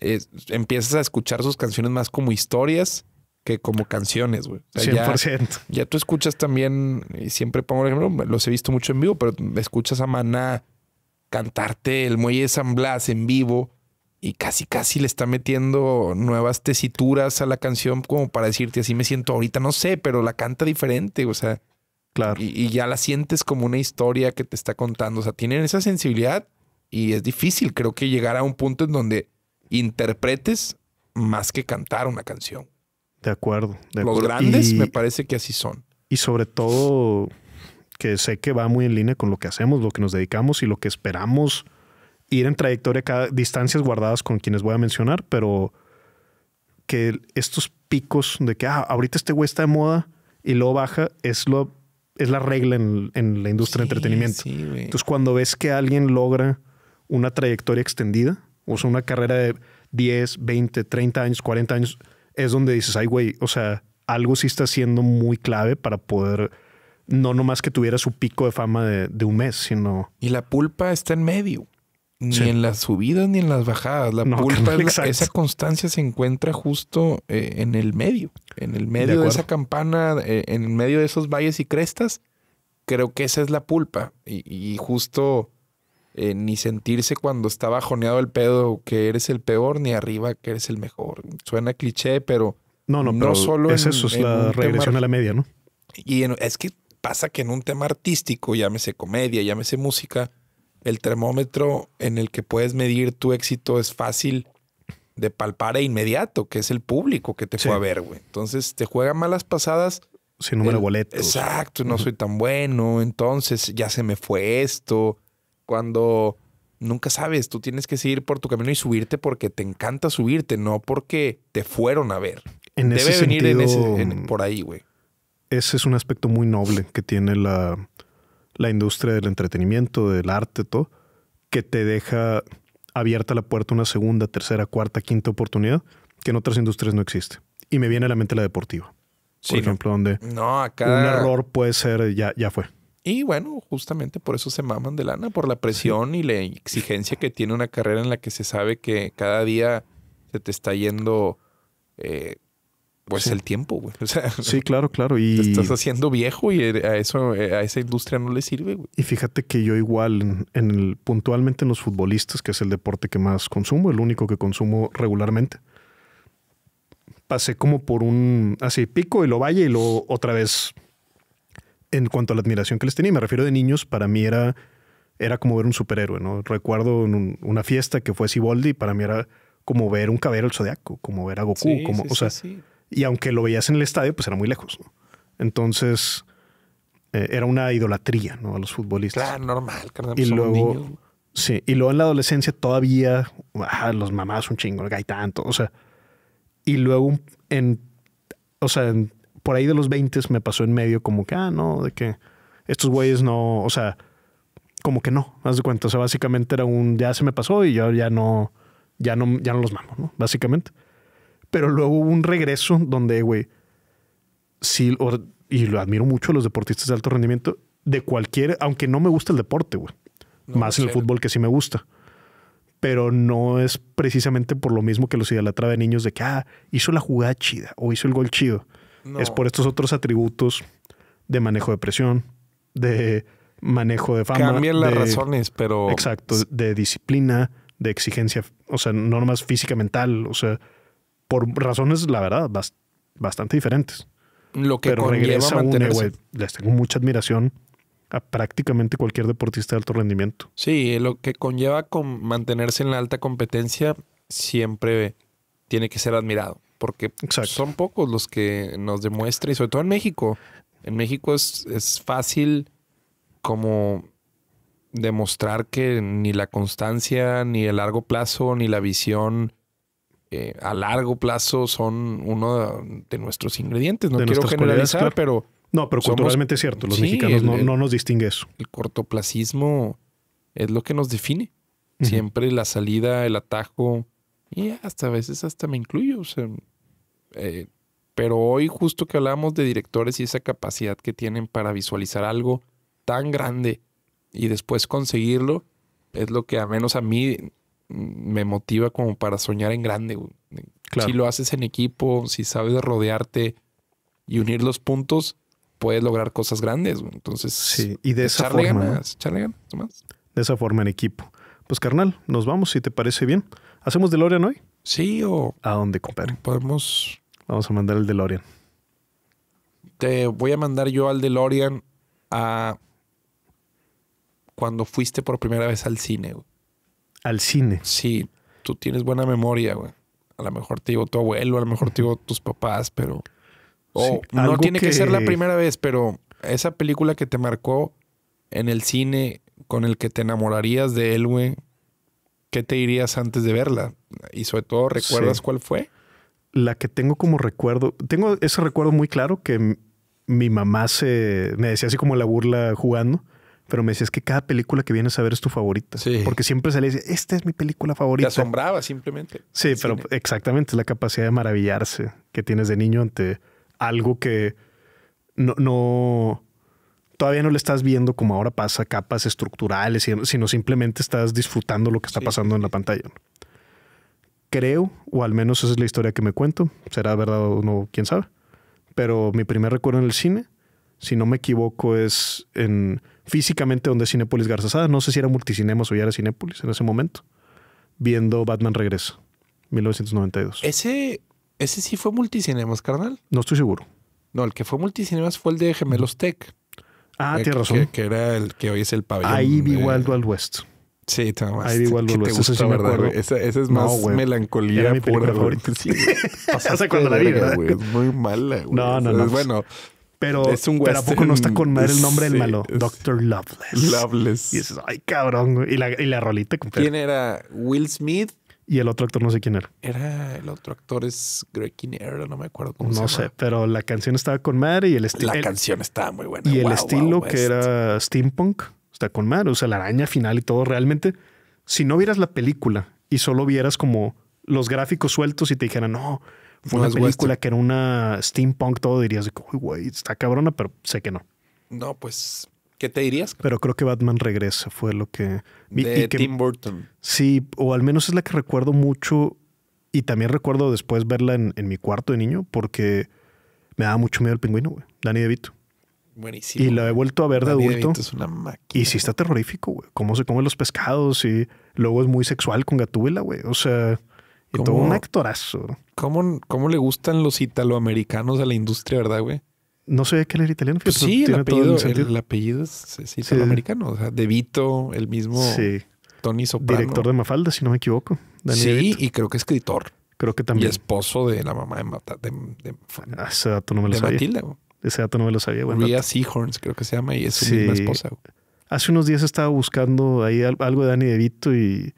empiezas a escuchar sus canciones más como historias que como canciones, güey. 100%. Ya, tú escuchas también, y siempre pongo el ejemplo, los he visto mucho en vivo, pero escuchas a Maná cantarte el Muelle de San Blas en vivo y casi, casi le está metiendo nuevas tesituras a la canción como para decirte, así me siento ahorita, no sé, pero la canta diferente, o sea. Claro. y ya la sientes como una historia que te está contando, o sea, tienen esa sensibilidad y es difícil, creo que llegar a un punto en donde interpretes más que cantar una canción. De acuerdo. Los grandes me parece que así son. Y sobre todo que sé que va muy en línea con lo que hacemos, lo que nos dedicamos y lo que esperamos ir en trayectoria, cada, distancias guardadas con quienes voy a mencionar, pero que estos picos de que ah, ahorita este güey está de moda y luego baja, es, lo, es la regla en, la industria de entretenimiento. Entonces, cuando ves que alguien logra una trayectoria extendida, o sea, una carrera de 10, 20, 30 años, 40 años, es donde dices, ay, güey, o sea, algo sí está siendo muy clave para poder, no nomás que tuviera su pico de fama de, un mes, sino... Y la pulpa está en medio. Ni en las subidas ni en las bajadas. La (laughs) pulpa, la, esa constancia se encuentra justo eh, en el medio. En el medio de, esa campana, eh, en el medio de esos valles y crestas. Creo que esa es la pulpa. y justo eh, ni sentirse cuando está bajoneado el pedo que eres el peor, ni arriba que eres el mejor. Suena cliché, pero no, no, no solo es eso, es la regresión a la media, ¿no? Y es que pasa que en un tema artístico, llámese comedia, llámese música, el termómetro en el que puedes medir tu éxito es fácil de palpar e inmediato, que es el público que te fue a ver, güey. Entonces te juega malas pasadas. Sin número de boletos. Exacto, no soy tan bueno, entonces ya se me fue esto cuando nunca sabes, tú tienes que seguir por tu camino y subirte porque te encanta subirte, no porque te fueron a ver. En ese venir ese, por ahí, güey. Ese es un aspecto muy noble que tiene la, industria del entretenimiento, del arte, todo, que te deja abierta la puerta una segunda, tercera, cuarta, quinta oportunidad que en otras industrias no existe. Y me viene a la mente la deportiva. Por ejemplo, donde un error puede ser, ya, ya fue. Y bueno, justamente por eso se maman de lana, por la presión y la exigencia que tiene una carrera en la que se sabe que cada día se te está yendo eh, pues el tiempo, güey. sí, claro, claro. (laughs) te estás haciendo viejo y e, a eso, e, a esa industria no le sirve, güey. Y fíjate que yo igual, en, puntualmente en los futbolistas, que es el deporte que más consumo, el único que consumo regularmente. Pasé como por un así pico y lo valle y lo otra vez en cuanto a la admiración que les tenía, me refiero de niños, para mí era, era como ver un superhéroe, ¿no? Recuerdo una fiesta que fue Siboldi, para mí era como ver un cabero el zodiaco, como ver a Goku, como, o sea, y aunque lo veías en el estadio, pues era muy lejos, Entonces, eh, era una idolatría, ¿no? A los futbolistas. Claro, normal, carnal, y pues, luego, Sí, y luego en la adolescencia todavía, los mamás un chingo, el tanto. o sea, y luego en, o sea, en por ahí de los 20 me pasó en medio como que, ah, no, de que estos güeyes no, o sea, como que no, más de cuenta, o sea, básicamente era un, ya se me pasó y yo ya no, ya no, ya no los mamo, ¿no? Básicamente. Pero luego hubo un regreso donde, güey, sí, y lo admiro mucho a los deportistas de alto rendimiento, de cualquier, aunque no me gusta el deporte, güey. Más el fútbol que sí me gusta pero no es precisamente por lo mismo que los idolatra de niños de que ah, hizo la jugada chida o hizo el gol chido. Es por estos otros atributos de manejo de presión, de manejo de fama. Cambian las razones, pero. Exacto, de disciplina, de exigencia, o sea, normas física, mental, o sea, por razones, la verdad, bastante diferentes. Lo que pero regresa a un, les tengo mucha admiración a prácticamente cualquier deportista de alto rendimiento. Sí, lo que conlleva con mantenerse en la alta competencia siempre tiene que ser admirado porque son pocos los que nos demuestran, y sobre todo en México. En México es, es fácil como demostrar que ni la constancia, ni el largo plazo, ni la visión eh, a largo plazo son uno de nuestros ingredientes. No quiero generalizar, pero... No, pero culturalmente es cierto. Los mexicanos no, nos distingue eso. El cortoplacismo es lo que nos define. Siempre la salida, el atajo, y hasta a veces hasta me incluyo. Eh, pero hoy justo que hablamos de directores y esa capacidad que tienen para visualizar algo tan grande y después conseguirlo, es lo que a menos a mí me motiva como para soñar en grande. Si lo haces en equipo, si sabes rodearte y unir los puntos, puedes lograr cosas grandes. Entonces, y de esa forma, De esa forma en equipo. Pues carnal, nos vamos si te parece bien. ¿Hacemos DeLorean hoy? Sí, o. ¿A dónde, compadre? Podemos. Vamos a mandar el DeLorean. Te voy a mandar yo al DeLorean a. Cuando fuiste por primera vez al cine, güey. ¿Al cine? Sí, tú tienes buena memoria, güey. A lo mejor te digo tu abuelo, a lo mejor te digo tus papás, pero. O no tiene que... que ser la primera vez, pero esa película que te marcó en el cine, con el que te enamorarías de él, güey ¿qué te dirías antes de verla? Y sobre todo, ¿recuerdas cuál fue? La que tengo como recuerdo, tengo ese recuerdo muy claro que mi mamá se me decía así como la burla jugando, pero me decía es que cada película que vienes a ver es tu favorita, sí. porque siempre se le dice, esta es mi película favorita. Te asombraba simplemente. Sí, pero exactamente, es la capacidad de maravillarse que tienes de niño ante algo que no, no todavía no le estás viendo como ahora pasa capas estructurales, sino simplemente estás disfrutando lo que está pasando en la pantalla. Creo, o al menos esa es la historia que me cuento, será verdad o no, quién sabe. Pero mi primer recuerdo en el cine, si no me equivoco, es en físicamente donde Cinepolis Garzazada, no sé si era Multicinemas o ya era Cinepolis en ese momento, viendo Batman Regreso, 1992. Ese, ese sí fue Multicinemas, carnal. No estoy seguro. No, el que fue Multicinemas fue el de Gemelos Tech. Ah, tiene eh, tienes razón. Que, era el que hoy es el pabellón. Ahí vi Wild Wild West. Sí, también. Ahí vi Wild Wild West. Eso Esa, es más melancolía era mi pura. Favorita. Sí. (laughs) cuando la vi, ¿verdad? Es muy mala, güey. No, no, no. Es bueno. Pero, es pero ¿a poco no está con madre el nombre del malo? Doctor Loveless. Loveless. Y dices, ay, cabrón. Y la, y la rolita. Con ¿Quién era? ¿Will Smith? Y el otro actor no sé quién era. Era el otro actor es Greg Kinnear, no me acuerdo cómo no No sé, pero la canción estaba con Mar y el estilo. La canción estaba muy buena. Y el estilo que era este. steampunk está con mar, O sea, la araña final y todo. Realmente, si no vieras la película y solo vieras como los gráficos sueltos y te dijeran, no, fue una película que era una steampunk, todo dirías, uy, güey, está cabrona, pero sé que no. No, pues ¿Qué te dirías? Pero creo que Batman Regresa fue lo que... de Tim Burton. Sí, o al menos es la que recuerdo mucho y también recuerdo después verla en, mi cuarto de niño porque me daba mucho miedo el pingüino, güey. Danny DeVito. Buenísimo. Y la he vuelto a ver de adulto. es una máquina. Y sí está terrorífico, güey. Cómo se come los pescados y luego es muy sexual con Gatúbela, güey. O sea... todo un actorazo. ¿cómo, ¿Cómo le gustan los italoamericanos a la industria, verdad, güey? No sabía que él era italiano. Pues sí, el apellido, es, De Vito, el mismo Tony Soprano. Director de Mafalda, si no me equivoco. sí, y creo que escritor. Creo que también. Y esposo de la mamá de, de, ah, Ese dato no me lo sabía. Matilda. Ese dato no me lo sabía. Seahorns, creo que se llama, y es su misma esposa. Hace unos días estaba buscando ahí algo de Dani DeVito y,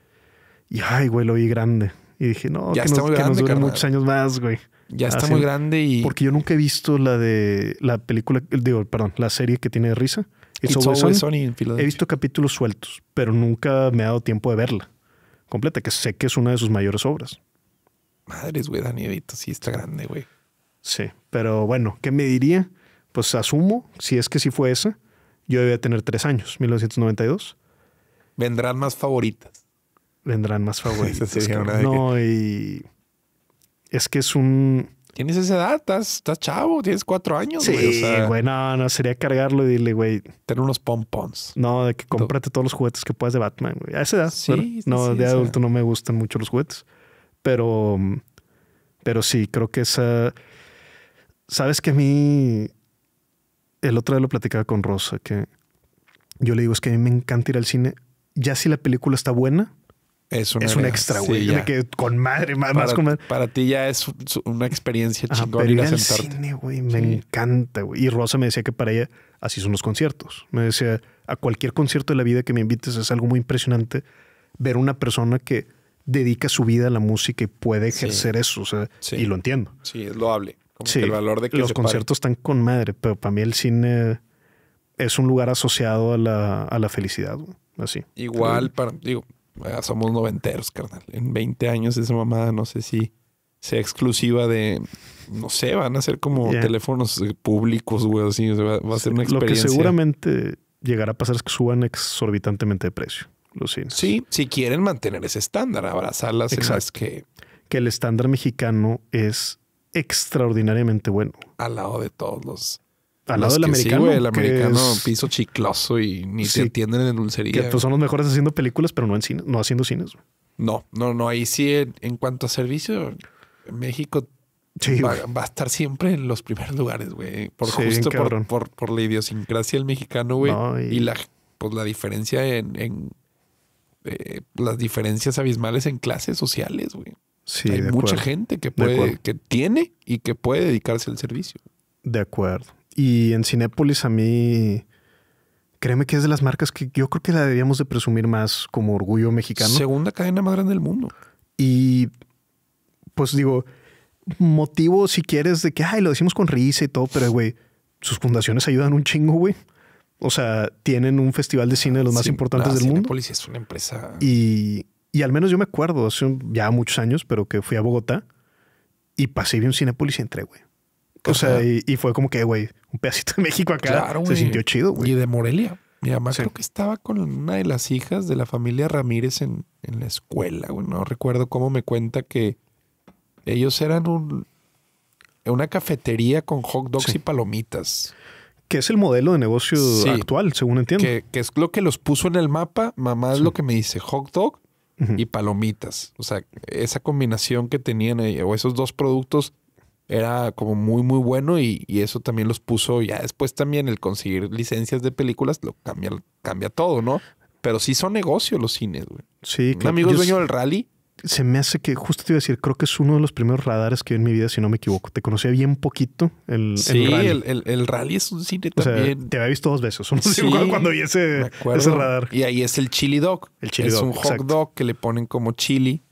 y ay, güey, lo vi grande. Y dije, no, que, nos, que nos dure muchos años más, güey. Ya está ah, muy grande y. Porque yo nunca he visto la de la película, digo, perdón, la serie que tiene Risa. Sony He visto capítulos sueltos, pero nunca me ha dado tiempo de verla completa, que sé que es una de sus mayores obras. Madres, güey, Danielito, sí está grande, güey. Sí, pero bueno, ¿qué me diría? Pues asumo, si es que sí fue esa, yo debía tener tres años, 1992. Vendrán más favoritas. Vendrán más (laughs) favoritas. no, y es que es un... Tienes esa edad, estás, chavo, tienes cuatro años. Sí, güey, no, no, sería cargarlo y dile, güey. Tener unos pompons. No, de que cómprate todos los juguetes que puedas de Batman, güey. A esa edad. Sí, no, de adulto no me gustan mucho los juguetes. Pero, pero sí, creo que esa... Sabes que a mí... El otro día lo platicaba con Rosa, que yo le digo, es que a mí me encanta ir al cine. Ya si la película está buena, es, una es un extra, güey. que con madre, más, para, con madre. Para ti ya es una experiencia chingona ir a sentarte. cine, güey, me encanta, güey. Y Rosa me decía que para ella así son los conciertos. Me decía, a cualquier concierto de la vida que me invites es algo muy impresionante ver una persona que dedica su vida a la música y puede ejercer eso. O sea, y lo entiendo. Sí, es loable. sí, el valor de que los conciertos están con madre, pero para mí el cine es un lugar asociado a la, a la felicidad. Así. Igual, para, digo, Ah, somos noventeros, carnal. En 20 años esa mamada, no sé si sea exclusiva de, no sé, van a ser como teléfonos públicos, güey, así, va, a ser una experiencia. Lo que seguramente llegará a pasar es que suban exorbitantemente de precio los cines. Sí, si quieren mantener ese estándar, abrazarlas. Exacto. que... Que el estándar mexicano es extraordinariamente bueno. Al lado de todos los al lado del americano. el americano piso chicloso y ni se entienden en dulcería. Que tú pues, son los mejores haciendo películas, pero no en cine, no haciendo cines. No, no, no. Ahí sí, en, cuanto a servicio, México va, a estar siempre en los primeros lugares, güey. Por justo por, por, la idiosincrasia del mexicano, güey. y... la pues la diferencia en, en eh, las diferencias abismales en clases sociales, güey. Hay mucha gente que puede, que tiene y que puede dedicarse al servicio. De acuerdo. Y en Cinépolis a mí, créeme que es de las marcas que yo creo que la debíamos de presumir más como orgullo mexicano. Segunda cadena más grande del mundo. Y pues digo, motivo si quieres de que, ay, lo decimos con risa y todo, pero güey, sus fundaciones ayudan un chingo, güey. O sea, tienen un festival de cine de los más importantes ah, del Cinépolis Cinepolis es una empresa. Y, y, al menos yo me acuerdo hace ya muchos años, pero que fui a Bogotá y pasé y vi un Cinépolis y entré, güey. O sea, y, fue como que, güey, un pedacito de México acá. se sintió chido, güey. Y de Morelia. Mi mamá creo que estaba con una de las hijas de la familia Ramírez en, en la escuela, No recuerdo cómo me cuenta que ellos eran un, una cafetería con hot dogs y palomitas. Que es el modelo de negocio actual, según entiendo. Que, es lo que los puso en el mapa. Mamá es lo que me dice, hot dog y palomitas. O sea, esa combinación que tenían ahí, eh, o esos dos productos era como muy, muy bueno y, eso también los puso. Ya después también el conseguir licencias de películas lo cambia, cambia todo, ¿no? Pero sí son negocios los cines, güey. Sí, claro. Un amigo dueño del rally. Se me hace que, justo te iba a decir, creo que es uno de los primeros radares que en mi vida, si no me equivoco. Te conocía bien poquito el, el rally. El, es un cine también. te había visto dos veces. (laughs) Uno cuando vi ese, radar. Y ahí es el chili dog. El es un hot dog que le ponen como chili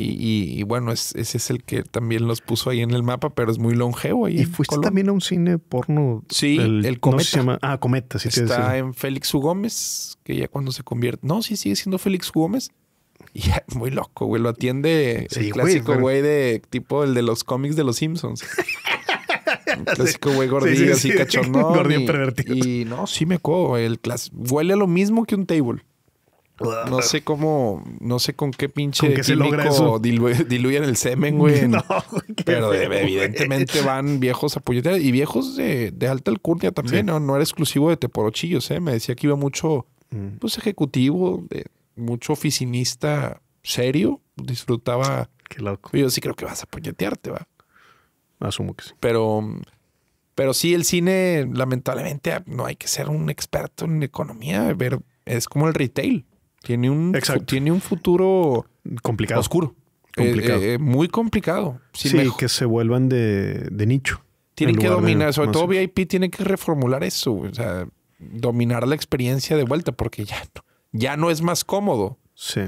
y, bueno, ese es el que también los puso ahí en el mapa, pero es muy longevo ahí. Y fuiste también a un cine porno. Sí, el, Cometa. se ah, Cometa, Está en Félix U. Gómez, que ya cuando se convierte. No, sí, sigue siendo Félix U. Gómez. (laughs) Y es muy loco, güey. Lo atiende el clásico güey, de tipo el de los cómics de los Simpsons. (laughs) clásico güey gordito, así cachón. (laughs) y, pervertido. Y no, sí me acuerdo. El Huele a lo mismo que un table. No sé cómo, no sé con qué pinche ¿Con diluyen el semen, (laughs) güey. pero evidentemente van viejos a puñetear y viejos de, alta alcurnia también, ¿no? No era exclusivo de Teporochillos, ¿eh? Me decía que iba mucho, mm. pues, ejecutivo, de, mucho oficinista serio, disfrutaba. Qué loco. Yo sí creo que vas a puñetearte, va. Asumo que sí. Pero... Pero sí, el cine, lamentablemente, no hay que ser un experto en economía. Ver, es como el retail. Tiene un, tiene un futuro complicado. Oscuro. Eh, eh, muy complicado. sí, que se vuelvan de, nicho. Tienen que dominar, sobre todo VIP tiene que reformular eso, o sea, dominar la experiencia de vuelta, porque ya no, ya no es más cómodo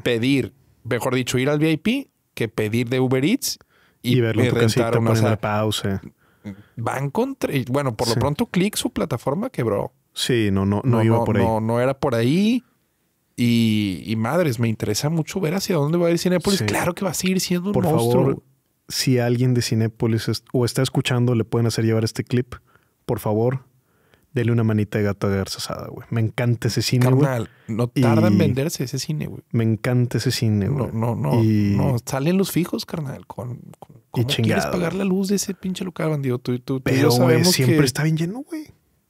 pedir, mejor dicho, ir al VIP que pedir de Uber Eats y, y verlo en una pausa. Van contra, bueno, por lo pronto Click su plataforma quebró. Sí, no, no, no, iba por ahí. No, no era por ahí. Y, madres, me interesa mucho ver hacia dónde va a ir Cinepolis. Claro que va a seguir siendo Por un monstruo. Favor, si alguien de Cinepolis o está escuchando, le pueden hacer llevar este clip. Por favor, dele una manita de gato de Garza Asada, güey. Me encanta ese cine, güey. Carnal, no tarda en venderse ese cine, güey. Me encanta ese cine, güey. No, no, no. No, salen los fijos, carnal. Con, ¿Cómo quieres pagar la luz de ese pinche lugar, bandido? Tú, tú, tú Pero, güey, siempre está bien lleno, güey.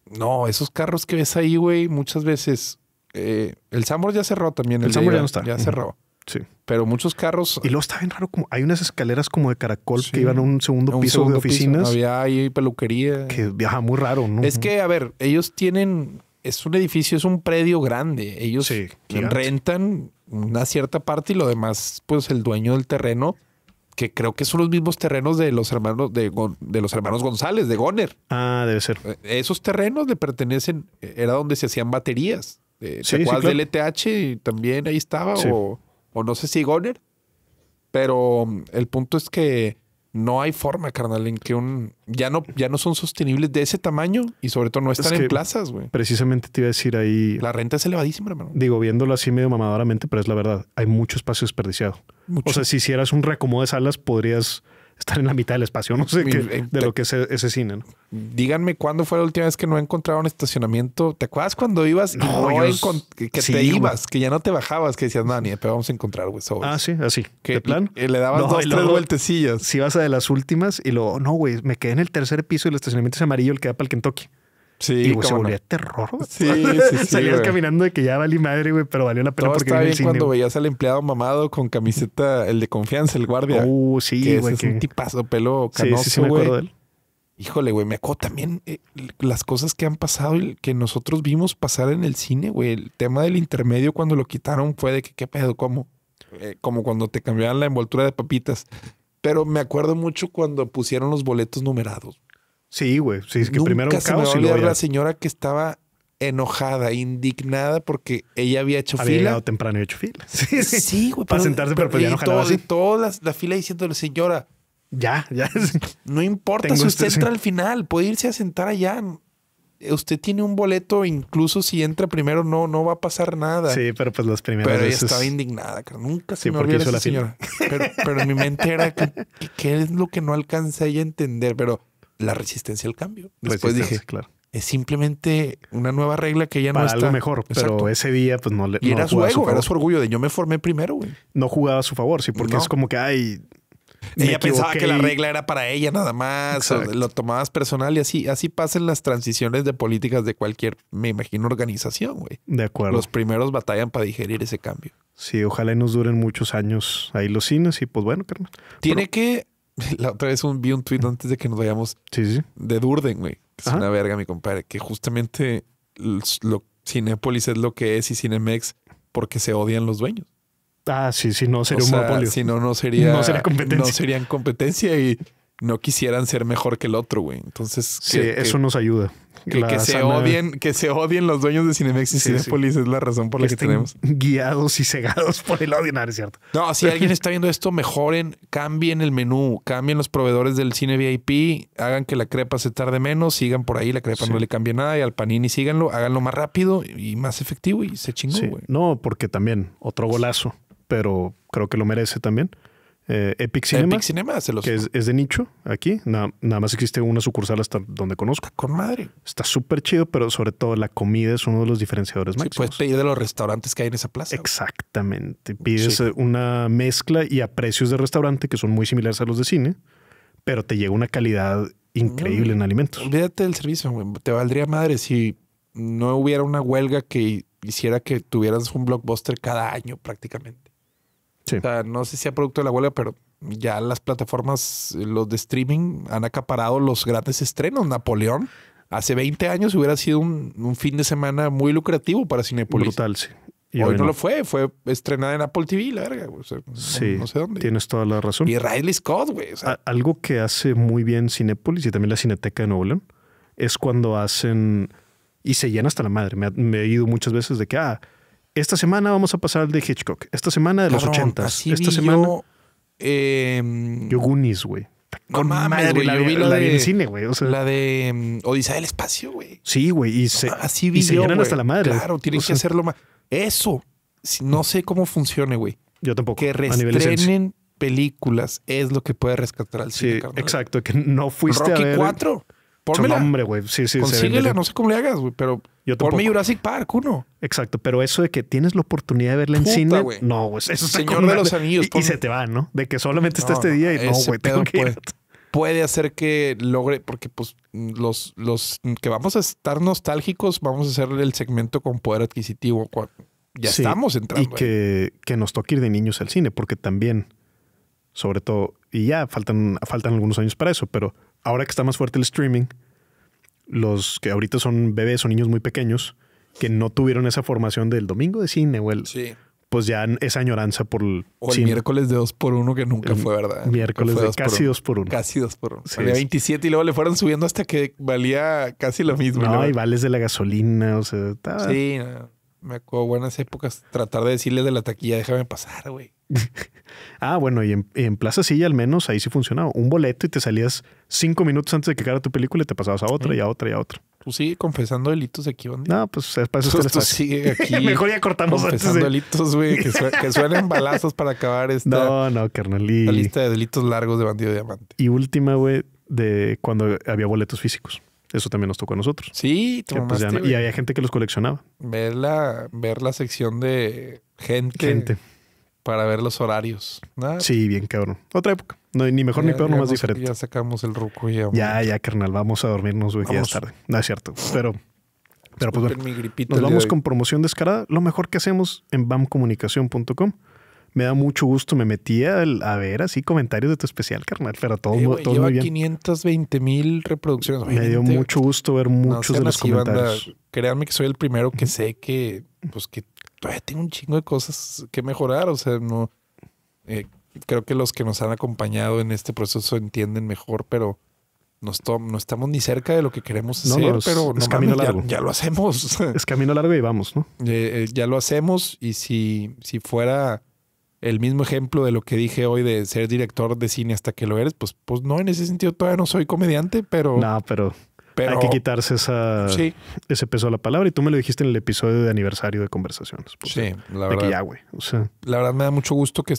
No, esos carros que ves ahí, güey, muchas veces eh, el Sambor ya cerró también. El, ya no está. Ya cerró. Sí. Pero muchos carros. Y luego está bien raro, como hay unas escaleras como de caracol que iban a un segundo piso de oficinas. Había ahí peluquería. Que viaja muy raro, ¿no? Es que, a ver, ellos tienen. Es un edificio, es un predio grande. Ellos rentan una cierta parte y lo demás, pues el dueño del terreno, que creo que son los mismos terrenos de los hermanos de, de los hermanos González, de Goner. Ah, debe ser. Eh, esos terrenos le pertenecen, era donde se hacían baterías. Se eh, sí, ¿Te acuerdas e También ahí estaba, o, no sé si Goner. Pero mm, el punto es que no hay forma, carnal, en que un. Ya no, ya no son sostenibles de ese tamaño y sobre todo no están en plazas, güey. Precisamente te iba a decir ahí. La renta es elevadísima, hermano. Digo, viéndolo así medio mamadoramente, pero es la verdad. Hay mucho espacio desperdiciado. O sea, si hicieras un reacomodo de salas, podrías estar en la mitad del espacio, no sé, qué, eh, de lo que es ese cine. ¿no? Díganme cuándo fue la última vez que no un estacionamiento. ¿Te acuerdas cuando ibas y no que te ibas, que ya no te bajabas, que decías, no, ni pero vamos a encontrar, güey, Ah, sí, así. Que plan? Le, le dabas dos, tres vueltecillas. Si vas a de las últimas y luego, no, güey, me quedé en el tercer piso y el estacionamiento es amarillo, el que da para el Kentucky. Sí, y güey, se terror. (laughs) Sí, sí, sí Salías caminando de que ya valí madre, güey, pero valió la pena porque estaba bien el cuando veías al empleado mamado con camiseta, el de confianza, el guardia. Uh, sí, güey. Es un tipazo, pelo canoso, sí, sí, sí, Me acuerdo de él. Híjole, güey, me acuerdo también eh, las cosas que han pasado y que nosotros vimos pasar en el cine, güey. El tema del intermedio cuando lo quitaron fue de que qué pedo, cómo. Eh, como cuando te cambiaban la envoltura de papitas. Pero me acuerdo mucho cuando pusieron los boletos numerados. Sí, güey. Sí, es que primero se me a la señora que estaba enojada, indignada porque ella había hecho había fila. Llegado temprano y hecho fila. (laughs) Sí, sí. sí güey. Para sentarse, pero, pues todo, Y toda la, fila diciéndole, señora. Ya, ya. (laughs) No importa si este usted entra al final, puede irse a sentar allá. Usted tiene un boleto, incluso si entra primero, no, no va a pasar nada. Sí, pero pues las primeras Pero ella estaba indignada, Nunca se me olvidó la señora. Pero, mi mente era, ¿qué es lo que no alcancé a entender? Pero la resistencia al cambio. Después dije, claro. es simplemente una nueva regla que ya no está. algo mejor, pero ese día pues no le Y era su ego, era su orgullo de yo me formé primero, güey. No jugaba a su favor, sí, porque es como que, ay, ella pensaba que la regla era para ella nada más, lo tomabas personal y así, así pasan las transiciones de políticas de cualquier, me imagino, organización, güey. De acuerdo. Los primeros batallan para digerir ese cambio. Sí, ojalá y nos duren muchos años ahí los cines y pues bueno, Tiene que (laughs) La otra vez un, vi un tweet antes de que nos vayamos de Durden, güey. es una verga, mi compadre. Que justamente lo, Cinépolis es lo que es y Cinemex porque se odian los dueños. Ah, sí, sí, no sería Si no, no (laughs) sería. No competencia. No serían competencia y no quisieran ser mejor que el otro, güey. Entonces. Sí, eso nos ayuda. Que, se odien, que se odien los dueños de Cinemex y Cinepolis es la razón por la que, tenemos. Guiados y cegados por el odio, es cierto. No, si alguien está viendo esto, mejoren, cambien el menú, cambien los proveedores del cine VIP, hagan que la crepa se tarde menos, sigan por ahí, la crepa no le cambie nada y al panini síganlo, háganlo más rápido y más efectivo y se chingó, güey. No, porque también otro golazo, pero creo que lo merece también. Eh, Epic Cinema. se Que es, de nicho aquí. Nada, más existe una sucursal hasta donde conozco. Ah, con madre. Está súper chido, pero sobre todo la comida es uno de los diferenciadores más. Puedes pedir de los restaurantes que hay en esa plaza. Exactamente. Pides una mezcla y a precios de restaurante que son muy similares a los de cine, pero te llega una calidad increíble en mm. alimentos. Olvídate del servicio, Te valdría madre si no hubiera una huelga que hiciera que tuvieras un blockbuster cada año prácticamente no sé si sea producto de la huelga, pero ya las plataformas, los de streaming, han acaparado los grandes estrenos. Napoleón, hace 20 años hubiera sido un, fin de semana muy lucrativo para Cinepolis. Brutal, sí. Y hoy, no, lo fue, fue estrenada en Apple TV, la verga. sí, no, sé dónde. Tienes toda la razón. Y Riley Scott, güey. Algo que hace muy bien Cinepolis y también la Cineteca de Nuevo es cuando hacen. Y se llena hasta la madre. Me, me he ido muchas veces de que, ah, esta semana vamos a pasar al de Hitchcock. Esta semana de los ochentas. Esta semana. Yo, em, güey. Con no madre, güey. La, yo vi la, de, cine, güey. la de em, Odisea del Espacio, güey. Sí, güey. Y se, así y se llenan hasta la madre. Claro, tienen que hacerlo más. Eso. No sé cómo funcione, güey. Yo tampoco. Que restrenen películas es lo que puede rescatar al cine. Sí, exacto. Que no fuiste a ver. Rocky 4. Pónmela. Nombre, güey. Sí, sí. Consíguela, no sé cómo le hagas, güey, pero por mi Jurassic Park, uno. Exacto, pero eso de que tienes la oportunidad de verla en cine, no, güey. Pues, eso Señor de los (laughs) Anillos. Y, se te va, ¿no? De que solamente está este día y no, güey, tengo que puede, hacer que logre, porque pues los, los que vamos a estar nostálgicos, vamos a hacerle el segmento con poder adquisitivo. Ya estamos entrando. Y que, que nos toque ir de niños al cine, porque también, sobre todo, y ya faltan, faltan algunos años para eso, pero ahora que está más fuerte el streaming, los que ahorita son bebés o niños muy pequeños, que no tuvieron esa formación del domingo de cine o el... Pues ya esa añoranza por... El o miércoles de 2 por 1 que nunca fue, ¿verdad? Miércoles de casi 2 por 1 Casi 2 por 1 se 27 y luego le fueron subiendo hasta que valía casi lo mismo. No, y vales de la gasolina, o sea... Sí, me acuerdo buenas épocas tratar de decirles de la taquilla, déjame pasar, güey. (laughs) ah, bueno, y en, Plaza Silla al menos ahí sí funcionaba. Un boleto y te salías cinco minutos antes de que cara tu película y te pasabas a otra y a otra y a otra. Tú pues sigue confesando delitos aquí, No, pues para eso tú, sigue (laughs) aquí. Mejor ya cortamos confesando antes. delitos, güey, que, suelen balazos para acabar esta. No, no, carnal. La lista de delitos largos de Bandido Diamante. Y última, güey, de cuando había boletos físicos. Eso también nos tocó a nosotros. Sí, pues, Y había gente que los coleccionaba. Ver la, ver la sección de gente. Gente para ver los horarios. Sí, bien cabrón. Otra época. No, ni mejor ni peor, nomás más diferente. Ya sacamos el ruco ya. Ya, ya, carnal. Vamos a dormirnos, güey, ya tarde. No es cierto. Pero, pero pues bueno, nos vamos con promoción descarada. Lo mejor que hacemos en bamcomunicación.com. Me da mucho gusto. Me metí a, ver así comentarios de tu especial, carnal. Pero todo, lleva 520 mil reproducciones. Me dio mucho gusto ver muchos de los comentarios. Créanme que soy el primero que sé que, pues, que todavía tengo un chingo de cosas que mejorar. O sea, no. Eh, creo que los que nos han acompañado en este proceso entienden mejor, pero no, estamos ni cerca de lo que queremos hacer, pero es camino largo. Ya, lo hacemos. (laughs) Es camino largo y vamos, ¿no? Eh, eh, ya lo hacemos y si, si fuera el mismo ejemplo de lo que dije hoy de ser director de cine hasta que lo eres, pues, pues no, en ese sentido todavía no soy comediante, pero... No, pero hay que quitarse ese peso a la palabra. Y tú me lo dijiste en el episodio de aniversario de conversaciones. Pues, sí, la verdad. la verdad me da mucho gusto que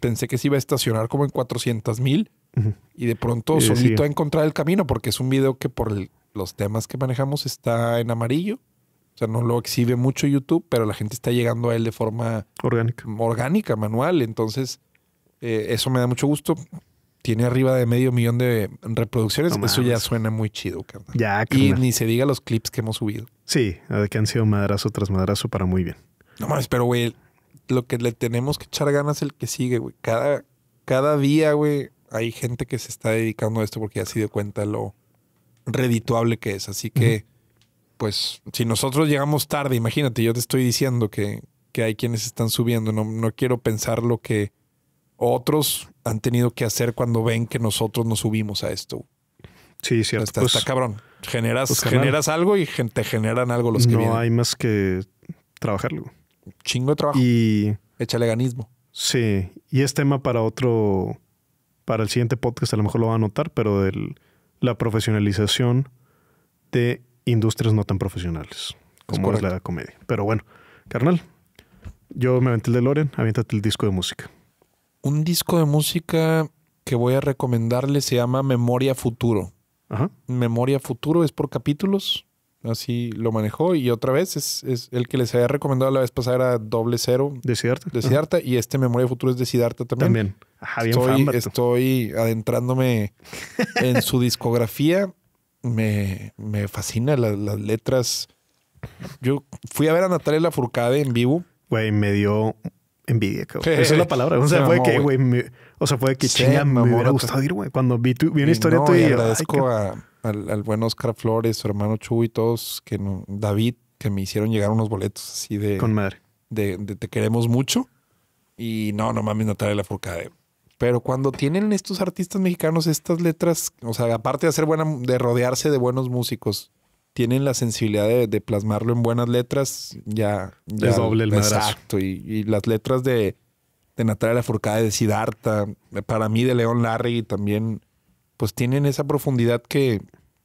pensé que se iba a estacionar como en 400 mil y de pronto eh, solito a encontrar el camino porque es un video que por los temas que manejamos está en amarillo. O sea, no lo exhibe mucho YouTube, pero la gente está llegando a él de forma orgánica, manual. Entonces, eh, eso me da mucho gusto tiene arriba de medio millón de reproducciones. Eso ya suena muy chido, carnal. Ya, Y ni se diga los clips que hemos subido. Sí, que han sido madrazo tras madrazo para muy bien. No mames, pero güey, lo que le tenemos que echar ganas es el que sigue, güey. Cada, cada día, güey, hay gente que se está dedicando a esto porque ya se dio cuenta lo redituable que es. Así que, pues, si nosotros llegamos tarde, imagínate, yo te estoy diciendo que, que hay quienes están subiendo. No, no quiero pensar lo que otros han tenido que hacer cuando ven que nosotros nos subimos a esto. Sí, cierto. Está, pues, cabrón. Generas, pues, generas algo y te generan algo los que No hay más que trabajarlo. Chingo de trabajo. Y. ganismo. Sí. Y es tema para otro. Para el siguiente podcast, a lo mejor lo va a notar pero de la profesionalización de industrias no tan profesionales, como es, es la comedia. Pero bueno, carnal, yo me aventé el de Loren, aviéntate el disco de música un disco de música que voy a recomendarle se llama Memoria Futuro. Memoria Futuro es por capítulos. Así lo manejó. Y otra vez es, el que les había recomendado la vez pasada era Doble Cero. De Siddhartha. De Y este Memoria Futuro es de también. También. estoy, adentrándome en (laughs) su discografía. Me, fascina las letras. Yo fui a ver a Natalia Lafourcade en vivo. Güey, me dio envidia, cabrón. Esa es la palabra. O sea, fue que, güey, o sea, fue que se chinga, me hubiera gustado ir, güey. Cuando vi, una historia tuya. agradezco al, al, buen Oscar Flores, su hermano Chu y todos, que David, que me hicieron llegar unos boletos así de. Con madre. De, te queremos mucho. Y no, no mames, Natalia la Furcade. Pero cuando tienen estos artistas mexicanos estas letras, o sea, aparte de hacer buena, de rodearse de buenos músicos, tienen la sensibilidad de, plasmarlo en buenas letras, ya, es doble el Exacto. Y, las letras de, Natalia Lafourcade, de sidarta para mí de León Larry también, pues tienen esa profundidad que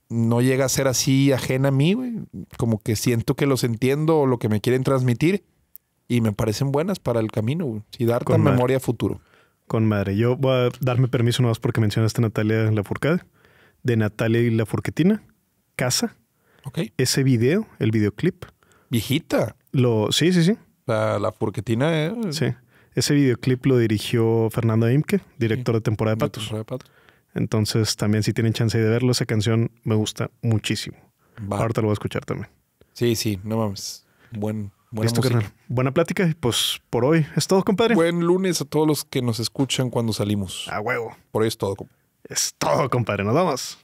no llega a ser así ajena a mí, güey. Como que siento que los entiendo o lo que me quieren transmitir y me parecen buenas para el camino, güey. Siddhartha, Con memoria, futuro. Con madre. Yo voy a darme permiso nomás porque mencionaste a Natalia Lafourcade. De Natalia y la Forquetina. Casa. Okay. Ese video, el videoclip. Viejita. Lo, sí, sí, sí. La, la Eh. Sí. Ese videoclip lo dirigió Fernando Imke, director de Temporada de Patos. Entonces, también si tienen chance de verlo, esa canción me gusta muchísimo. Ahorita lo voy a escuchar también. Sí, sí, no mames. Buen, buena Listo, Buena plática pues por hoy es todo, compadre. Buen lunes a todos los que nos escuchan cuando salimos. A huevo. Por hoy es todo, compadre. Es todo, compadre. Nos vamos.